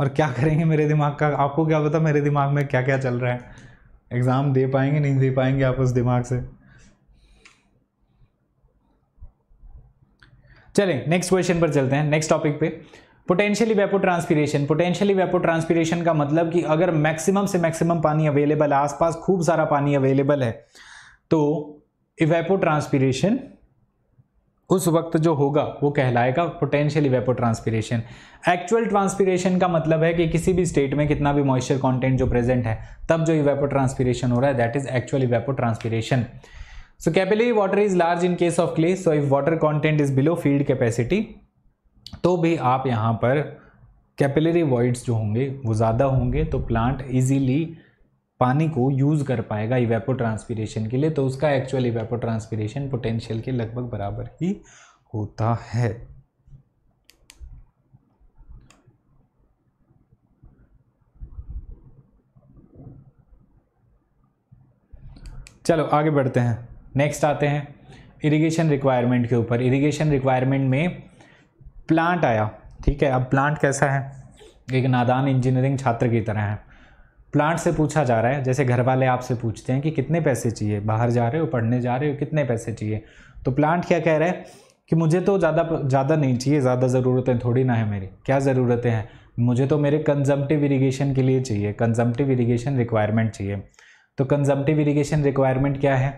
और क्या करेंगे मेरे दिमाग का आपको क्या पता मेरे दिमाग में क्या क्या चल रहा है एग्ज़ाम दे पाएंगे नहीं दे पाएंगे आप उस दिमाग से चलें नेक्स्ट क्वेश्चन पर चलते हैं नेक्स्ट टॉपिक पे potentially evapotranspiration potentially evapotranspiration का मतलब कि अगर मैक्सिमम से मैक्सिमम पानी अवेलेबल है आसपास खूब सारा पानी अवेलेबल है तो इवेपो ट्रांसपीरेशन उस वक्त जो होगा वो कहलाएगा potential evapotranspiration actual transpiration का मतलब है कि किसी भी स्टेट में कितना भी मॉइस्चर कॉन्टेंट जो प्रेजेंट है तब जो इवेपो ट्रांसपीरेशन हो रहा है that is actual evapotranspiration so capillary water is large in case of clay so if water content is below field capacity तो भी आप यहाँ पर कैपिलरी वॉइड्स जो होंगे वो ज़्यादा होंगे तो प्लांट इजीली पानी को यूज़ कर पाएगा इवेपो ट्रांसपीरेशन के लिए तो उसका एक्चुअल इवेपो ट्रांसपीरेशन पोटेंशियल के लगभग बराबर ही होता है चलो आगे बढ़ते हैं नेक्स्ट आते हैं इरिगेशन रिक्वायरमेंट के ऊपर इरिगेशन रिक्वायरमेंट में प्लांट आया ठीक है अब प्लांट कैसा है एक नादान इंजीनियरिंग छात्र की तरह है प्लांट से पूछा जा रहा है जैसे घर वाले आपसे पूछते हैं कि कितने पैसे चाहिए बाहर जा रहे हो पढ़ने जा रहे हो कितने पैसे चाहिए तो प्लांट क्या कह रहा है कि मुझे तो ज़्यादा ज़्यादा नहीं चाहिए ज़्यादा ज़रूरतें थोड़ी ना है मेरी क्या ज़रूरतें हैं मुझे तो मेरे कंजम्पटिव इरीगेशन के लिए चाहिए कंजम्पटिव इरीगेशन रिक्वायरमेंट चाहिए तो कंजम्पटिव इरीगेशन रिक्वायरमेंट क्या है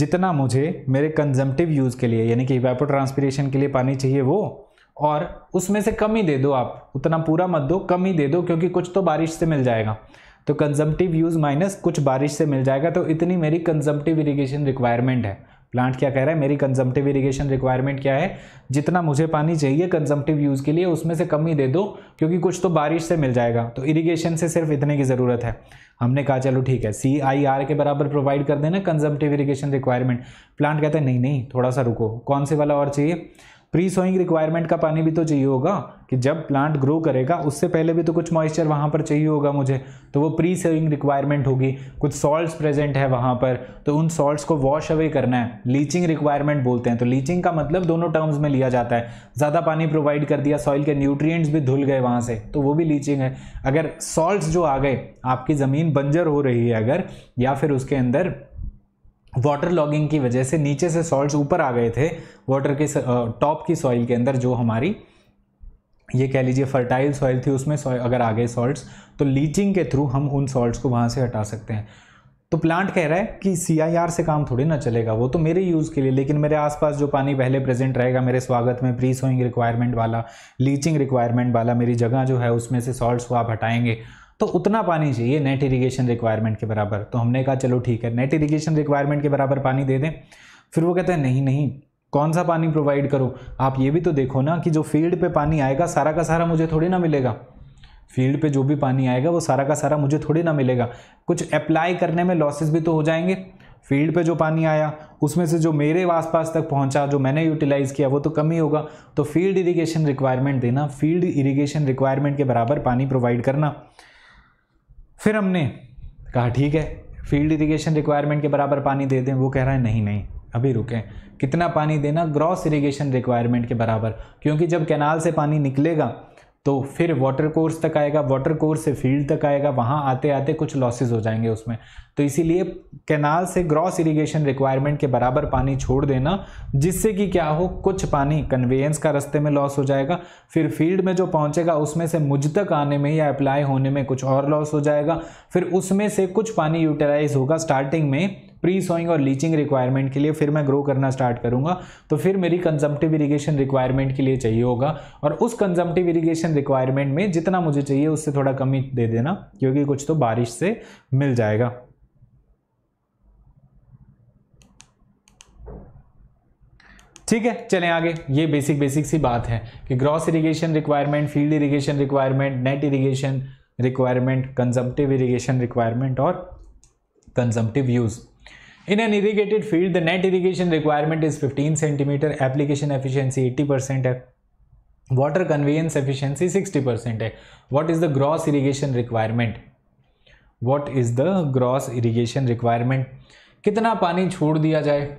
जितना मुझे मेरे कंजम्पटिव यूज़ के लिए यानी कि वेपो ट्रांसपीरेशन के लिए पानी चाहिए वो और उसमें से कम ही दे दो आप उतना पूरा मत दो कम ही दे दो क्योंकि कुछ तो बारिश से मिल जाएगा तो कंजम्पटिव यूज़ माइनस कुछ बारिश से मिल जाएगा तो इतनी मेरी कंजम्पटिव इरीगेशन रिक्वायरमेंट है प्लांट क्या कह रहा है मेरी कंजम्पटिव इरीगेशन रिक्वायरमेंट क्या है जितना मुझे पानी चाहिए कंजम्पटिव यूज़ के लिए उसमें से कम ही दे दो क्योंकि कुछ तो बारिश से मिल जाएगा तो इरीगेशन से सिर्फ इतने की ज़रूरत है हमने कहा चलो ठीक है सी आई आर के बराबर प्रोवाइड कर देना कंजम्पटिव इरीगेशन रिक्वायरमेंट प्लांट कहते हैं नहीं नहीं थोड़ा सा रुको कौन से वाला और चाहिए प्री सोइंग रिक्वायरमेंट का पानी भी तो चाहिए होगा कि जब प्लांट ग्रो करेगा उससे पहले भी तो कुछ मॉइस्चर वहाँ पर चाहिए होगा मुझे तो वो प्री सोइंग रिक्वायरमेंट होगी कुछ सॉल्ट्स प्रेजेंट है वहाँ पर तो उन सॉल्ट्स को वॉश अवे करना है लीचिंग रिक्वायरमेंट बोलते हैं तो लीचिंग का मतलब दोनों टर्म्स में लिया जाता है ज़्यादा पानी प्रोवाइड कर दिया सॉइल के न्यूट्रियट्स भी धुल गए वहाँ से तो वो भी लीचिंग है अगर सॉल्ट्स जो आ गए आपकी ज़मीन बंजर हो रही है अगर या फिर उसके अंदर वाटर लॉगिंग की वजह से नीचे से सॉल्ट ऊपर आ गए थे वाटर के टॉप की सॉइल के अंदर जो हमारी ये कह लीजिए फर्टाइल सॉइल थी उसमें अगर आ गए सॉल्ट्स तो लीचिंग के थ्रू हम उन सॉल्ट्स को वहाँ से हटा सकते हैं तो प्लांट कह रहा है कि सी से काम थोड़ी ना चलेगा वो तो मेरे यूज़ के लिए लेकिन मेरे आसपास जो पानी पहले प्रेजेंट रहेगा मेरे स्वागत में प्री सोइंग रिक्वायरमेंट वाला लीचिंग रिक्वायरमेंट वाला मेरी जगह जो है उसमें से सॉल्ट्स को आप हटाएंगे तो उतना पानी चाहिए नेट इरीगेशन रिक्वायरमेंट के बराबर तो हमने कहा चलो ठीक है नेट इरीगेशन रिक्वायरमेंट के बराबर पानी दे दें फिर वो कहते हैं नहीं नहीं कौन सा पानी प्रोवाइड करो आप ये भी तो देखो ना कि जो फील्ड पे पानी आएगा सारा का सारा मुझे थोड़ी ना मिलेगा फील्ड पे जो भी पानी आएगा वो सारा का सारा मुझे थोड़ी ना मिलेगा कुछ अप्लाई करने में लॉसेस भी तो हो जाएंगे फील्ड पे जो पानी आया उसमें से जो मेरे आसपास तक पहुंचा जो मैंने यूटिलाइज़ किया वो तो कम ही होगा तो फील्ड इरिगेशन रिक्वायरमेंट देना फील्ड इरिगेशन रिक्वायरमेंट के बराबर पानी प्रोवाइड करना फिर हमने कहा ठीक है फील्ड इरिगेशन रिक्वायरमेंट के बराबर पानी दे दें वो कह रहा है नहीं नहीं अभी रुकें कितना पानी देना ग्रॉस इरिगेशन रिक्वायरमेंट के बराबर क्योंकि जब कैनाल से पानी निकलेगा तो फिर वाटर कोर्स तक आएगा वाटर कोर्स से फील्ड तक आएगा वहाँ आते आते कुछ लॉसेज हो जाएंगे उसमें तो इसीलिए कैनाल से ग्रॉस इरिगेशन रिक्वायरमेंट के बराबर पानी छोड़ देना जिससे कि क्या हो कुछ पानी कन्वेयंस का रास्ते में लॉस हो जाएगा फिर फील्ड में जो पहुँचेगा उसमें से मुझ तक आने में या अप्लाई होने में कुछ और लॉस हो जाएगा फिर उसमें से कुछ पानी यूटिलाइज होगा स्टार्टिंग में प्री सोइंग और लीचिंग रिक्वायरमेंट के लिए फिर मैं ग्रो करना स्टार्ट करूंगा तो फिर मेरी कंजम्पटिव इरीगेशन रिक्वायरमेंट के लिए चाहिए होगा और उस कंजम्पटिव इरीगेशन रिक्वायरमेंट में जितना मुझे चाहिए उससे थोड़ा कमी दे देना क्योंकि कुछ तो बारिश से मिल जाएगा ठीक है चलें आगे ये बेसिक बेसिक सी बात है कि gross irrigation requirement field irrigation requirement net irrigation requirement consumptive irrigation requirement और consumptive use in an irrigated field the net irrigation requirement is fifteen centimetre application efficiency eighty percent है water conveyance efficiency sixty percent है what is the gross irrigation requirement what is the gross irrigation requirement कितना पानी छोड़ दिया जाए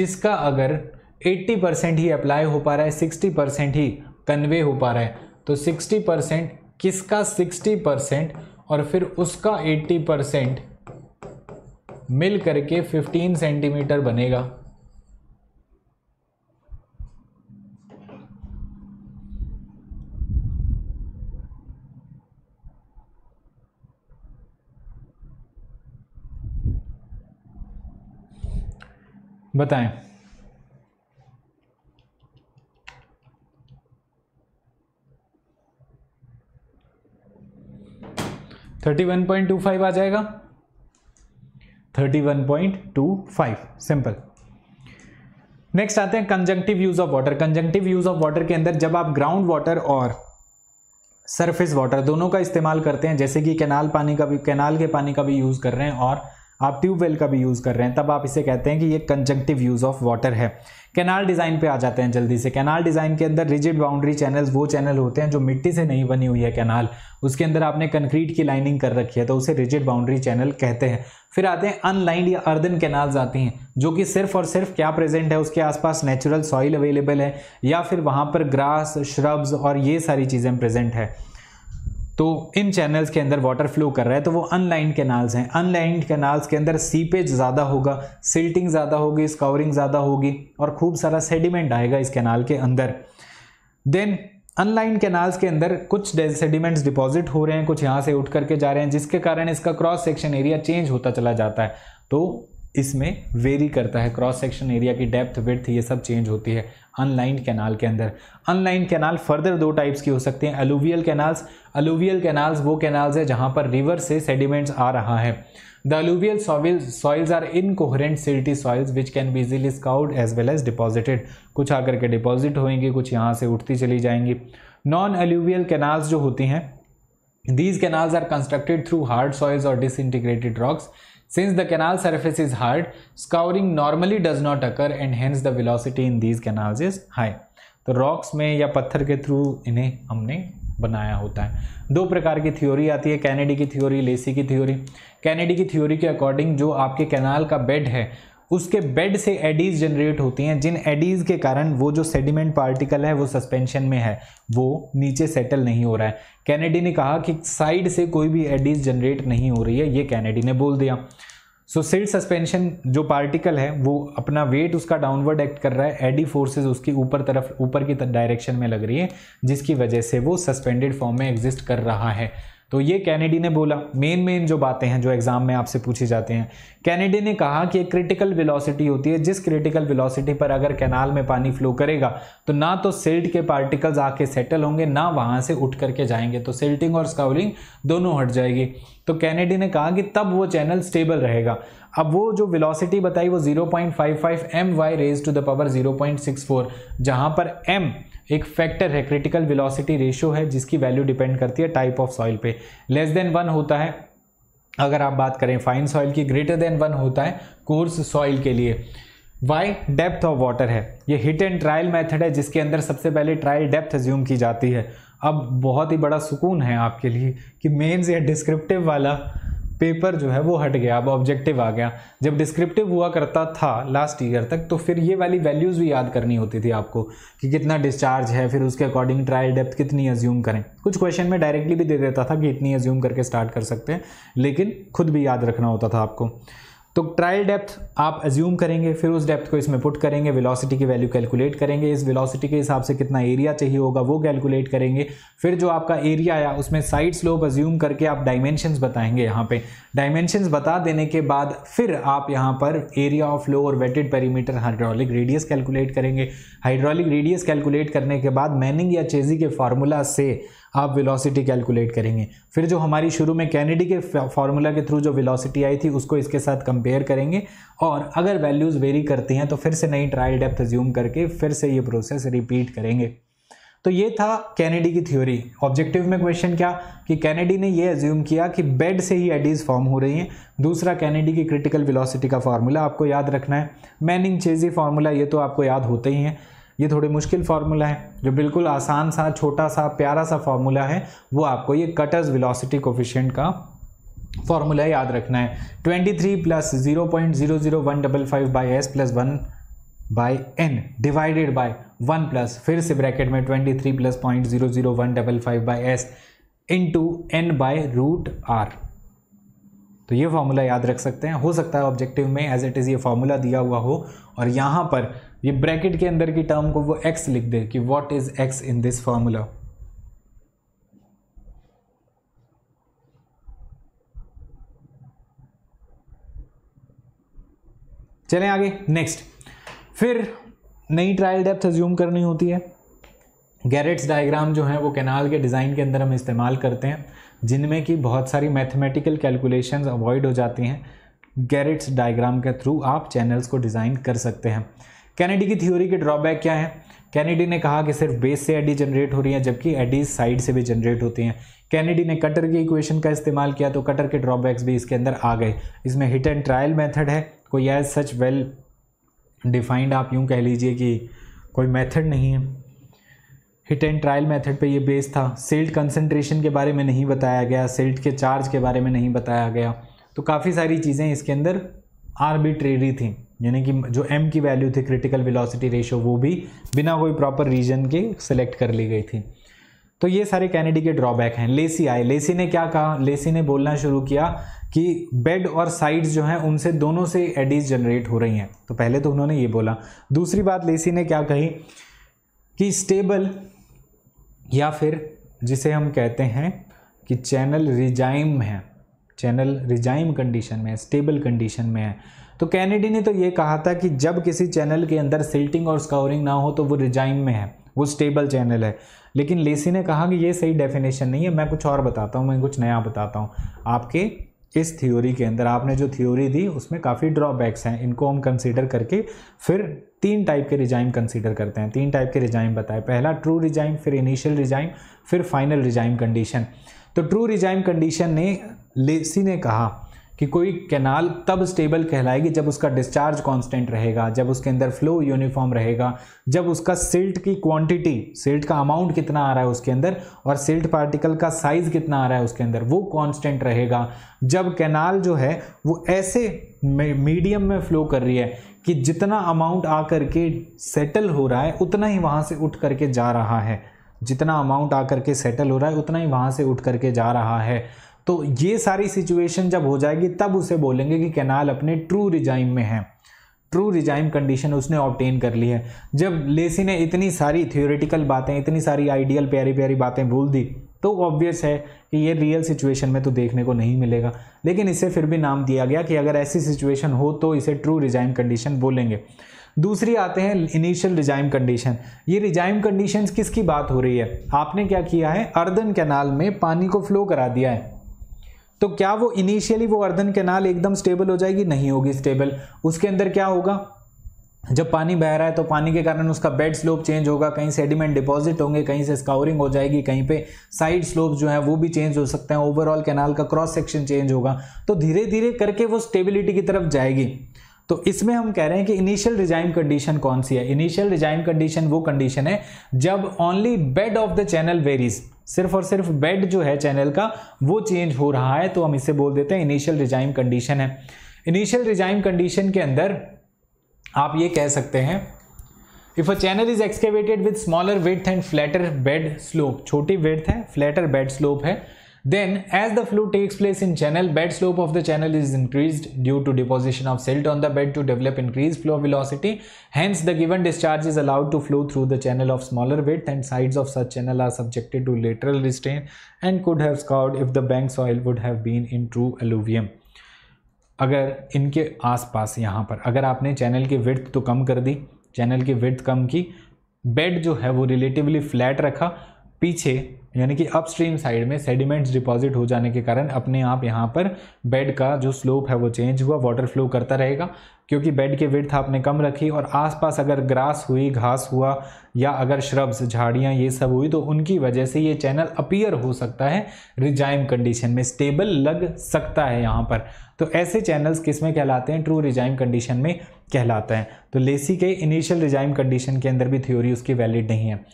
जिसका अगर एट्टी परसेंट ही अप्लाई हो पा रहा है सिक्सटी परसेंट ही कन्वे हो पा रहा है तो सिक्सटी परसेंट किसका सिक्सटी परसेंट और फिर उसका एट्टी परसेंट मिल करके 15 सेंटीमीटर बनेगा बताएं thirty one point two five आ जाएगा 31.25 सिंपल नेक्स्ट आते हैं conjunctive use of water conjunctive use of water के अंदर जब आप ग्राउंड वाटर और सरफेस वाटर दोनों का इस्तेमाल करते हैं जैसे कि कैनाल पानी का भी कैनाल के पानी का भी यूज कर रहे हैं और आप ट्यूबवेल का भी यूज़ कर रहे हैं तब आप इसे कहते हैं कि ये कंजंक्टिव यूज़ ऑफ वाटर है कैनाल डिज़ाइन पे आ जाते हैं जल्दी से कैनाल डिज़ाइन के अंदर रिजिड बाउंड्री चैनल्स वो चैनल होते हैं जो मिट्टी से नहीं बनी हुई है कैनाल उसके अंदर आपने कंक्रीट की लाइनिंग कर रखी है तो उसे रिजिड बाउंड्री चैनल कहते हैं फिर आते हैं अनलाइंड या अर्दन कैनाल्स आती हैं जो कि सिर्फ और सिर्फ क्या प्रेजेंट है उसके आसपास नेचुरल सॉइल अवेलेबल है या फिर वहाँ पर ग्रास श्रब्स और ये सारी चीज़ें प्रेजेंट है तो इन चैनल्स के अंदर वाटर फ्लो कर रहा है तो वो अनलाइंड कैनाल्स हैं अनलाइंड कैनाल्स के अंदर सीपेज ज़्यादा होगा सिल्टिंग ज़्यादा होगी स्कवरिंग ज़्यादा होगी और खूब सारा सेडिमेंट आएगा इस कैनाल के अंदर देन अनलाइंड कैनाल्स के अंदर कुछ सेडिमेंट्स डिपॉजिट हो रहे हैं कुछ यहाँ से उठ करके जा रहे हैं जिसके कारण इसका क्रॉस सेक्शन एरिया चेंज होता चला जाता है तो इसमें वेरी करता है क्रॉस सेक्शन एरिया की डेप्थ विड्थ ये सब चेंज होती है अनलाइंड कैनाल के अंदर अनलाइंड कैनाल फर्दर दो टाइप्स की हो सकती हैं एलुवियल कैनाल्स अलूवियल कैनाल्स वो कैनाल्स है जहाँ पर रिवर से सेडिमेंट्स आ रहा है the alluvial soils are incoherent silty soils which can be easily scoured as well as deposited कुछ आकर के डिपॉजिट होएंगी कुछ यहाँ से उठती चली जाएंगी नॉन अलूवियल कैनाल्स जो होती हैं these canals are constructed through hard soils और disintegrated rocks since the canal surface is hard scouring normally does not occur and hence the velocity in these canals is high तो रॉक्स में या पत्थर के थ्रू इन्हें हमने बनाया होता है दो प्रकार की थ्योरी आती है कैनेडी की थ्योरी लेसी की थ्योरी कैनेडी की थ्योरी के अकॉर्डिंग जो आपके कैनाल का बेड है उसके बेड से एडीज जनरेट होती हैं जिन एडीज के कारण वो जो सेडिमेंट पार्टिकल है वो सस्पेंशन में है वो नीचे सेटल नहीं हो रहा है कैनेडी ने कहा कि साइड से कोई भी एडीज जनरेट नहीं हो रही है ये कैनेडी ने बोल दिया सो सिड सस्पेंशन जो पार्टिकल है वो अपना वेट उसका डाउनवर्ड एक्ट कर रहा है एडी फोर्सेस उसकी ऊपर तरफ ऊपर की डायरेक्शन में लग रही है जिसकी वजह से वो सस्पेंडेड फॉर्म में एग्जिस्ट कर रहा है तो ये कैनेडी ने बोला मेन मेन जो बातें हैं जो एग्ज़ाम में आपसे पूछे जाते हैं कैनेडी ने कहा कि एक क्रिटिकल वेलोसिटी होती है जिस क्रिटिकल वेलोसिटी पर अगर कैनाल में पानी फ्लो करेगा तो ना तो सिल्ट के पार्टिकल्स आके सेटल होंगे ना वहाँ से उठ करके जाएंगे तो सिल्टिंग और स्काउलिंग दोनों हट जाएगी तो कैनेडी ने कहा कि तब वो चैनल स्टेबल रहेगा अब वो जो वेलोसिटी बताई वो 0.55 point five five M Y raise to the power 0.64 point जहाँ पर एम एक फैक्टर है क्रिटिकल विलोसिटी रेशियो है जिसकी वैल्यू डिपेंड करती है टाइप ऑफ सॉइल पे लेस देन वन होता है अगर आप बात करें फाइन सॉइल की ग्रेटर देन वन होता है कोर्स सॉइल के लिए वाई डेप्थ ऑफ वाटर है ये हिट एंड ट्रायल मेथड है जिसके अंदर सबसे पहले ट्रायल डेप्थ ज्यूम की जाती है अब बहुत ही बड़ा सुकून है आपके लिए कि मेन्स या डिस्क्रिप्टिव वाला पेपर जो है वो हट गया अब ऑब्जेक्टिव आ गया जब डिस्क्रिप्टिव हुआ करता था लास्ट ईयर तक तो फिर ये वाली वैल्यूज़ भी याद करनी होती थी आपको कि कितना डिस्चार्ज है फिर उसके अकॉर्डिंग ट्रायल डेप्थ कितनी अज्यूम करें कुछ क्वेश्चन में डायरेक्टली भी दे देता था कि इतनी अज्यूम करके स्टार्ट कर सकते हैं लेकिन खुद भी याद रखना होता था आपको तो ट्रायल डेप्थ आप एज्यूम करेंगे फिर उस डेप्थ को इसमें पुट करेंगे वेलोसिटी की वैल्यू कैलकुलेट करेंगे इस वेलोसिटी के हिसाब से कितना एरिया चाहिए होगा वो कैलकुलेट करेंगे फिर जो आपका एरिया आया उसमें साइड स्लोप एज्यूम करके आप डायमेंशंस बताएंगे यहाँ पे डायमेंशंस बता देने के बाद फिर आप यहाँ पर एरिया ऑफ लो और wetted perimeter hydraulic radius calculate करेंगे हाइड्रोलिक रेडियस कैलकुलेट करने के बाद मैनिंग या चेजी के फार्मूला से आप वेलोसिटी कैलकुलेट करेंगे फिर जो हमारी शुरू में कैनेडी के फार्मूला के थ्रू जो वेलोसिटी आई थी उसको इसके साथ कंपेयर करेंगे और अगर वैल्यूज़ वेरी करती हैं तो फिर से नई ट्रायल डेप्थ ज्यूम करके फिर से ये प्रोसेस रिपीट करेंगे तो ये था कैनेडी की थ्योरी ऑब्जेक्टिव में क्वेश्चन क्या कि कैनेडी ने ये एज्यूम किया कि बेड से ही एडीज फॉर्म हो रही हैं दूसरा कैनेडी की क्रिटिकल वेलोसिटी का फार्मूला आपको याद रखना है मैनिंग चेजी फार्मूला ये तो आपको याद होते ही हैं ये थोड़ी मुश्किल फार्मूला है जो बिल्कुल आसान सा छोटा सा प्यारा सा फार्मूला है वो आपको ये कटर्स विलोसिटी कोफिशियंट का फार्मूला याद रखना है 23 three plus zero point zero zero one double five by S plus one by N divided by one plus फिर से ब्रैकेट में 23 three plus point zero zero one double five by S into N by root R तो ये फार्मूला याद रख सकते हैं हो सकता है ऑब्जेक्टिव में एज इट इज़ ये फार्मूला दिया हुआ हो और यहाँ पर ये ब्रैकेट के अंदर की टर्म को वो एक्स लिख दे कि what is X in this formula चलें आगे नेक्स्ट फिर नई ट्रायल डेप्थ एज्यूम करनी होती है गैरेट्स डायग्राम जो हैं वो कैनाल के डिज़ाइन के अंदर हम इस्तेमाल करते हैं जिनमें कि बहुत सारी मैथमेटिकल कैलकुलेशंस अवॉइड हो जाती हैं गैरेट्स डायग्राम के थ्रू आप चैनल्स को डिज़ाइन कर सकते हैं कैनेडी की थ्योरी के ड्रॉबैक क्या है कैनेडी ने कहा कि सिर्फ बेस से एडी जनरेट हो रही है जबकि एडी साइड से भी जनरेट होती हैं कैनेडी ने कटर की इक्वेशन का इस्तेमाल किया तो कटर के ड्रॉबैक्स भी इसके अंदर आ गए इसमें हिट एंड ट्रायल मेथड है कोई एज सच वेल डिफाइंड आप यूँ कह लीजिए कि कोई मेथड नहीं है हिट एंड ट्रायल मेथड पे ये बेस था सेल्ट कंसनट्रेशन के बारे में नहीं बताया गया सेल्ट के चार्ज के बारे में नहीं बताया गया तो काफ़ी सारी चीज़ें इसके अंदर आर्बिट्रेरी थी यानी कि जो m की वैल्यू थी क्रिटिकल वेलोसिटी रेशियो वो भी बिना कोई प्रॉपर रीजन के सेलेक्ट कर ली गई थी तो ये सारे कैनेडी के ड्रॉबैक हैं लेसी आए लेसी ने क्या कहा लेसी ने बोलना शुरू किया कि बेड और साइड्स जो हैं उनसे दोनों से एडीज जनरेट हो रही हैं तो पहले तो उन्होंने ये बोला दूसरी बात लेसी ने क्या कही कि स्टेबल या फिर जिसे हम कहते हैं कि चैनल रिजाइम है चैनल रिजाइम कंडीशन में है स्टेबल कंडीशन में है तो कैनेडी ने तो ये कहा था कि जब किसी चैनल के अंदर सिल्टिंग और स्कोरिंग ना हो तो वो रिजाइन में है वो स्टेबल चैनल है लेकिन लेसी ने कहा कि ये सही डेफिनेशन नहीं है मैं कुछ और बताता हूँ मैं कुछ नया बताता हूँ आपके इस थ्योरी के अंदर आपने जो थ्योरी दी उसमें काफ़ी ड्रॉबैक्स हैं इनको हम कंसीडर करके फिर तीन टाइप के रिजाइम कंसीडर करते हैं तीन टाइप के रिजाइम बताए पहला ट्रू रिजाइम फिर इनिशियल रिजाइम फिर फाइनल रिजाइम कंडीशन तो ट्रू रिजाइम कंडीशन ने लेसी ने कहा कि कोई कैनाल तब स्टेबल कहलाएगी जब उसका डिस्चार्ज कांस्टेंट रहेगा जब उसके अंदर फ्लो यूनिफॉर्म रहेगा जब उसका सिल्ट की क्वांटिटी सिल्ट का अमाउंट कितना आ रहा है उसके अंदर और सिल्ट पार्टिकल का साइज कितना आ रहा है उसके अंदर वो कांस्टेंट रहेगा जब कैनाल जो है वो ऐसे मीडियम में फ्लो कर रही है कि जितना अमाउंट आ करके सेटल हो रहा है उतना ही वहाँ से उठ करके जा रहा है जितना अमाउंट आ करके सेटल हो रहा है उतना ही वहाँ से उठ करके जा रहा है तो ये सारी सिचुएशन जब हो जाएगी तब उसे बोलेंगे कि कैनाल अपने ट्रू रिजाइम में है ट्रू रिजाइम कंडीशन उसने ऑप्टेन कर ली है जब लेसी ने इतनी सारी थियोरेटिकल बातें इतनी सारी आइडियल प्यारी प्यारी बातें भूल दी तो ऑब्वियस है कि ये रियल सिचुएशन में तो देखने को नहीं मिलेगा लेकिन इसे फिर भी नाम दिया गया कि अगर ऐसी सिचुएशन हो तो इसे ट्रू रिजाइम कंडीशन बोलेंगे दूसरी आते हैं इनिशियल रिजाइम कंडीशन ये रिजाइम कंडीशन किसकी बात हो रही है आपने क्या किया है अर्दन कैनाल में पानी को फ्लो करा दिया है तो क्या वो इनिशियली वो अर्धन कैनाल एकदम स्टेबल हो जाएगी नहीं होगी स्टेबल उसके अंदर क्या होगा जब पानी बह रहा है तो पानी के कारण उसका बेड स्लोप चेंज होगा कहीं सेडिमेंट डिपॉजिट होंगे कहीं से स्काउरिंग हो जाएगी कहीं पे साइड स्लोप जो है वो भी चेंज हो सकते हैं ओवरऑल कैनाल का क्रॉस सेक्शन चेंज होगा तो धीरे धीरे करके वो स्टेबिलिटी की तरफ जाएगी तो इसमें हम कह रहे हैं कि इनिशियल रिजाइम कंडीशन कौन सी है इनिशियल रिजाइम कंडीशन वो कंडीशन है जब only bed of the channel varies सिर्फ और सिर्फ बेड जो है चैनल का वो चेंज हो रहा है तो हम इसे बोल देते हैं इनिशियल रिजाइम कंडीशन है इनिशियल रिजाइम कंडीशन के अंदर आप ये कह सकते हैं if a channel is excavated with smaller width and flatter bed slope छोटी विथ है फ्लैटर बेड स्लोप है Then as the flow takes place in channel, bed slope of the channel is increased due to deposition of silt on the bed to develop increased flow velocity. Hence the given discharge is allowed to flow through the channel of smaller width and sides of such channel are subjected to lateral restraint and could have scoured if the bank soil would have been in true alluvium. अगर इनके आसपास यहाँ पर अगर आपने चैनल की विर्थ तो कम कर दी चैनल की विर्थ कम की बेड जो है वो रिलेटिवली फ्लैट रखा पीछे यानी कि अपस्ट्रीम साइड में सेडिमेंट्स डिपॉजिट हो जाने के कारण अपने आप यहाँ पर बेड का जो स्लोप है वो चेंज हुआ वाटर फ्लो करता रहेगा क्योंकि बेड के विर्थ आपने कम रखी और आसपास अगर ग्रास हुई घास हुआ या अगर श्रब्स झाड़ियाँ ये सब हुई तो उनकी वजह से ये चैनल अपीयर हो सकता है रिजाइम कंडीशन में स्टेबल लग सकता है यहाँ पर तो ऐसे चैनल्स किस में कहलाते हैं ट्रू रिजाइम कंडीशन में कहलाते हैं तो लेसी के इनिशियल रिजाइम कंडीशन के अंदर भी थ्योरी उसकी वैलिड नहीं है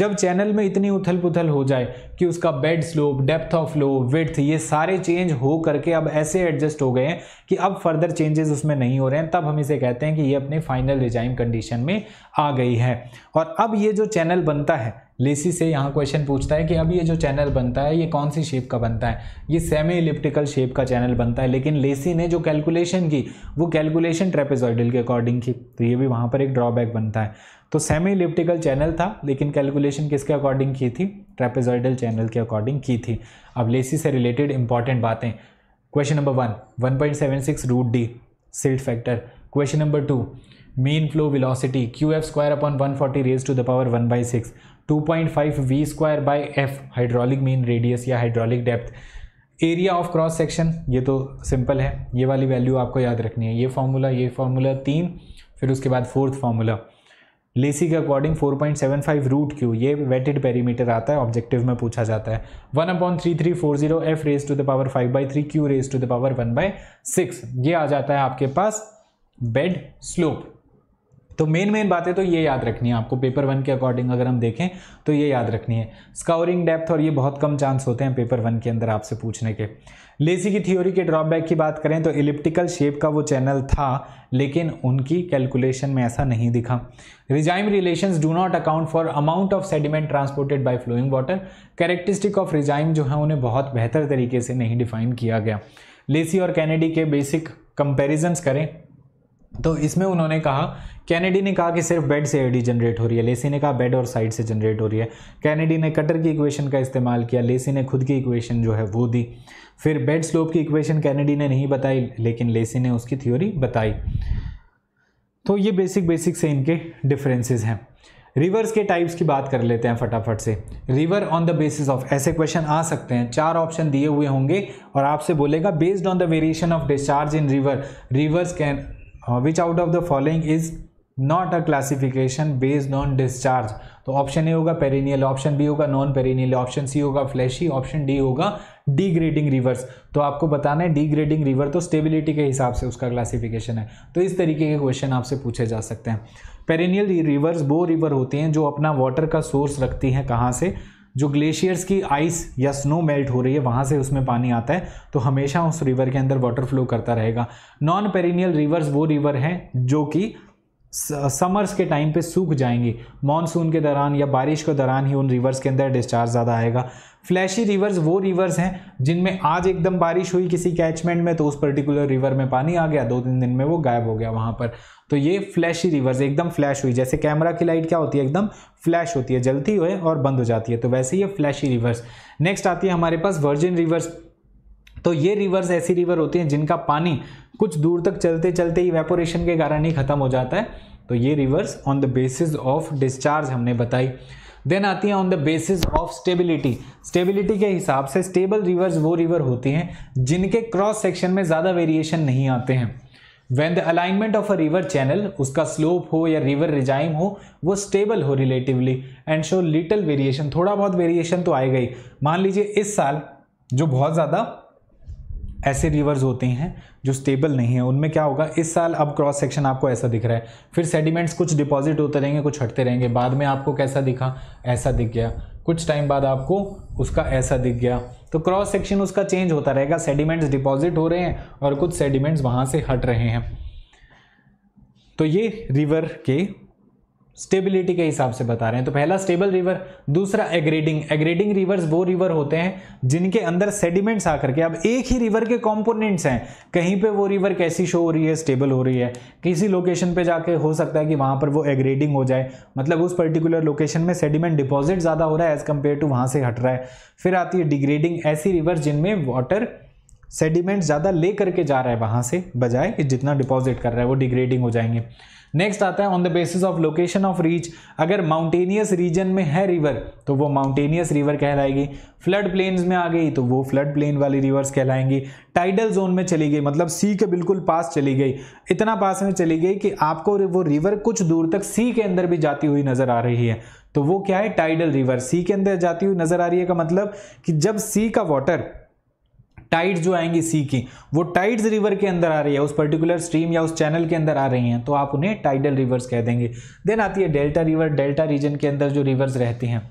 जब चैनल में इतनी उथल पुथल हो जाए कि उसका bed slope depth of flow width ये सारे चेंज हो करके अब ऐसे एडजस्ट हो गए हैं कि अब फर्दर चेंजेस उसमें नहीं हो रहे हैं तब हम इसे कहते हैं कि ये अपने फाइनल रिजाइम कंडीशन में आ गई है और अब ये जो चैनल बनता है लेसी से यहाँ क्वेश्चन पूछता है कि अब ये जो चैनल बनता है ये कौन सी शेप का बनता है ये सेमी इलिप्टिकल शेप का चैनल बनता है लेकिन लेसी ने जो कैलकुलेशन की वो कैलकुलेशन ट्रेपेजॉइडल के अकॉर्डिंग की तो ये भी वहाँ पर एक ड्रॉबैक बनता है तो सेमी लिप्टिकल चैनल था लेकिन कैलकुलेशन किसके अकॉर्डिंग की थी ट्रेपेजॉइडल चैनल के अकॉर्डिंग की थी अब लेसी से रिलेटेड इंपॉर्टेंट बातें question number one one point seven six root D silt factor question number two mean flow velocity Q F square upon one forty raise to the power one by six two point five V square by F hydraulic mean radius या hydraulic depth area of cross section ये तो सिंपल है ये वाली वैल्यू आपको याद रखनी है ये फार्मूला ये फार्मूला तीन फिर उसके बाद फोर्थ फार्मूला लेसी के according 4.75 point seven five root Q ये वेटेड पेरीमीटर आता है ऑब्जेक्टिव में पूछा जाता है one upon three three four zero F raise to the power five by three Q raise to the power one by six ये आ जाता है आपके पास बेड स्लोप तो मेन मेन बातें तो ये याद रखनी है आपको पेपर वन के अकॉर्डिंग अगर हम देखें तो ये याद रखनी है स्काउरिंग डेप्थ और ये बहुत कम चांस होते हैं पेपर वन के अंदर आपसे पूछने के लेसी की थ्योरी के ड्रॉबैक की बात करें तो इलिप्टिकल शेप का वो चैनल था लेकिन उनकी कैलकुलेशन में ऐसा नहीं दिखा regime relations do not account for amount of sediment transported by flowing water characteristic of regime जो है उन्हें बहुत बेहतर तरीके से नहीं डिफाइन किया गया लेसी और कैनेडी के बेसिक कंपेरिजन्स करें तो इसमें उन्होंने कहा कैनेडी ने कहा कि सिर्फ बेड से एडी जनरेट हो रही है लेसी ने कहा बेड और साइड से जनरेट हो रही है कैनेडी ने कटर की इक्वेशन का इस्तेमाल किया लेसी ने खुद की इक्वेशन जो है वो दी फिर बेड स्लोप की इक्वेशन कैनेडी ने नहीं बताई लेकिन लेसी ने उसकी थ्योरी बताई तो ये बेसिक बेसिक से इनके डिफरेंसेस हैं रिवर्स के टाइप्स की बात कर लेते हैं फटाफट से river on the basis of ऐसे क्वेश्चन आ सकते हैं चार ऑप्शन दिए हुए होंगे और आपसे बोलेगा based on the variation of discharge in river rivers can which out of the following is not a classification based on discharge तो ऑप्शन ए होगा पेरिनियल ऑप्शन बी होगा नॉन पेरिनियल ऑप्शन सी होगा फ्लैशी ऑप्शन डी होगा डीग्रेडिंग रिवर्स तो आपको बताना है डीग्रेडिंग रिवर तो स्टेबिलिटी के हिसाब से उसका क्लासिफिकेशन है तो इस तरीके के क्वेश्चन आपसे पूछे जा सकते हैं पेरिनियल रिवर्स वो रिवर होती हैं जो अपना वाटर का सोर्स रखती हैं कहाँ से जो ग्लेशियर्स की आइस या स्नो मेल्ट हो रही है वहाँ से उसमें पानी आता है तो हमेशा उस रिवर के अंदर वाटर फ्लो करता रहेगा नॉन पेरिनियल रिवर्स वो रिवर हैं जो कि समर्स के टाइम पे सूख जाएंगी मानसून के दौरान या बारिश के दौरान ही उन रिवर्स के अंदर डिस्चार्ज ज़्यादा आएगा फ्लैशी रिवर्स वो रिवर्स हैं जिनमें आज एकदम बारिश हुई किसी कैचमेंट में तो उस पर्टिकुलर रिवर में पानी आ गया दो तीन दिन में वो गायब हो गया वहाँ पर तो ये फ्लैशी रिवर्स एकदम फ्लैश हुई जैसे कैमरा की लाइट क्या होती है एकदम फ्लैश होती है जलती हुए और बंद हो जाती है तो वैसे ये फ्लैशी रिवर्स नेक्स्ट आती है हमारे पास वर्जिन रिवर्स तो ये रिवर्स ऐसी रिवर होती हैं जिनका पानी कुछ दूर तक चलते चलते इवेपोरेशन के कारण ही ख़त्म हो जाता है तो ये rivers on the basis of discharge हमने बताई देन आती है on the basis of stability stability के हिसाब से स्टेबल रिवर्स वो रिवर होती हैं जिनके क्रॉस सेक्शन में ज़्यादा वेरिएशन नहीं आते हैं when the alignment of a river channel उसका स्लोप हो या रिवर रिजाइम हो वो स्टेबल हो relatively and show little variation थोड़ा बहुत वेरिएशन तो आएगा ही मान लीजिए इस साल जो बहुत ज़्यादा ऐसे रिवर्स होते हैं जो स्टेबल नहीं है उनमें क्या होगा इस साल अब क्रॉस सेक्शन आपको ऐसा दिख रहा है फिर सेडिमेंट्स कुछ डिपॉजिट होते रहेंगे कुछ हटते रहेंगे बाद में आपको कैसा दिखा ऐसा दिख गया कुछ टाइम बाद आपको उसका ऐसा दिख गया तो क्रॉस सेक्शन उसका चेंज होता रहेगा सेडिमेंट्स डिपॉजिट हो रहे हैं और कुछ सेडिमेंट्स वहाँ से हट रहे हैं तो ये रिवर के स्टेबिलिटी के हिसाब से बता रहे हैं तो पहला स्टेबल रिवर दूसरा एग्रेडिंग एग्रेडिंग रिवर्स वो रिवर होते हैं जिनके अंदर सेडिमेंट्स आकर के अब एक ही रिवर के कंपोनेंट्स हैं कहीं पे वो रिवर कैसी शो हो रही है स्टेबल हो रही है किसी लोकेशन पे जाके हो सकता है कि वहाँ पर वो एग्रेडिंग हो जाए मतलब उस पर्टिकुलर लोकेशन में सेडिमेंट डिपॉजिट ज़्यादा हो रहा है एज़ कम्पेयर टू वहाँ से हट रहा है फिर आती है डिग्रेडिंग ऐसी रिवर जिनमें वाटर सेडिमेंट ज़्यादा ले करके जा रहा है वहाँ से बजाय कि जितना डिपॉजिट कर रहा है वो डिग्रेडिंग हो जाएंगे नेक्स्ट आता है on the basis of location of reach अगर माउंटेनियस रीजन में है रिवर तो वो माउंटेनियस रिवर कहलाएगी फ्लड प्लेन्स में आ गई तो वो फ्लड प्लेन वाली रिवर्स कहलाएंगी टाइडल जोन में चली गई मतलब सी के बिल्कुल पास चली गई इतना पास में चली गई कि आपको वो रिवर कुछ दूर तक सी के अंदर भी जाती हुई नजर आ रही है तो वो क्या है टाइडल रिवर सी के अंदर जाती हुई नजर आ रही है का मतलब कि जब सी का वाटर टाइड्स जो आएंगी सी की वो टाइड्स रिवर के अंदर आ रही है उस पर्टिकुलर स्ट्रीम या उस चैनल के अंदर आ रही हैं तो आप उन्हें टाइडल रिवर्स कह देंगे देन आती है डेल्टा रिवर डेल्टा रीजन के अंदर जो रिवर्स रहती हैं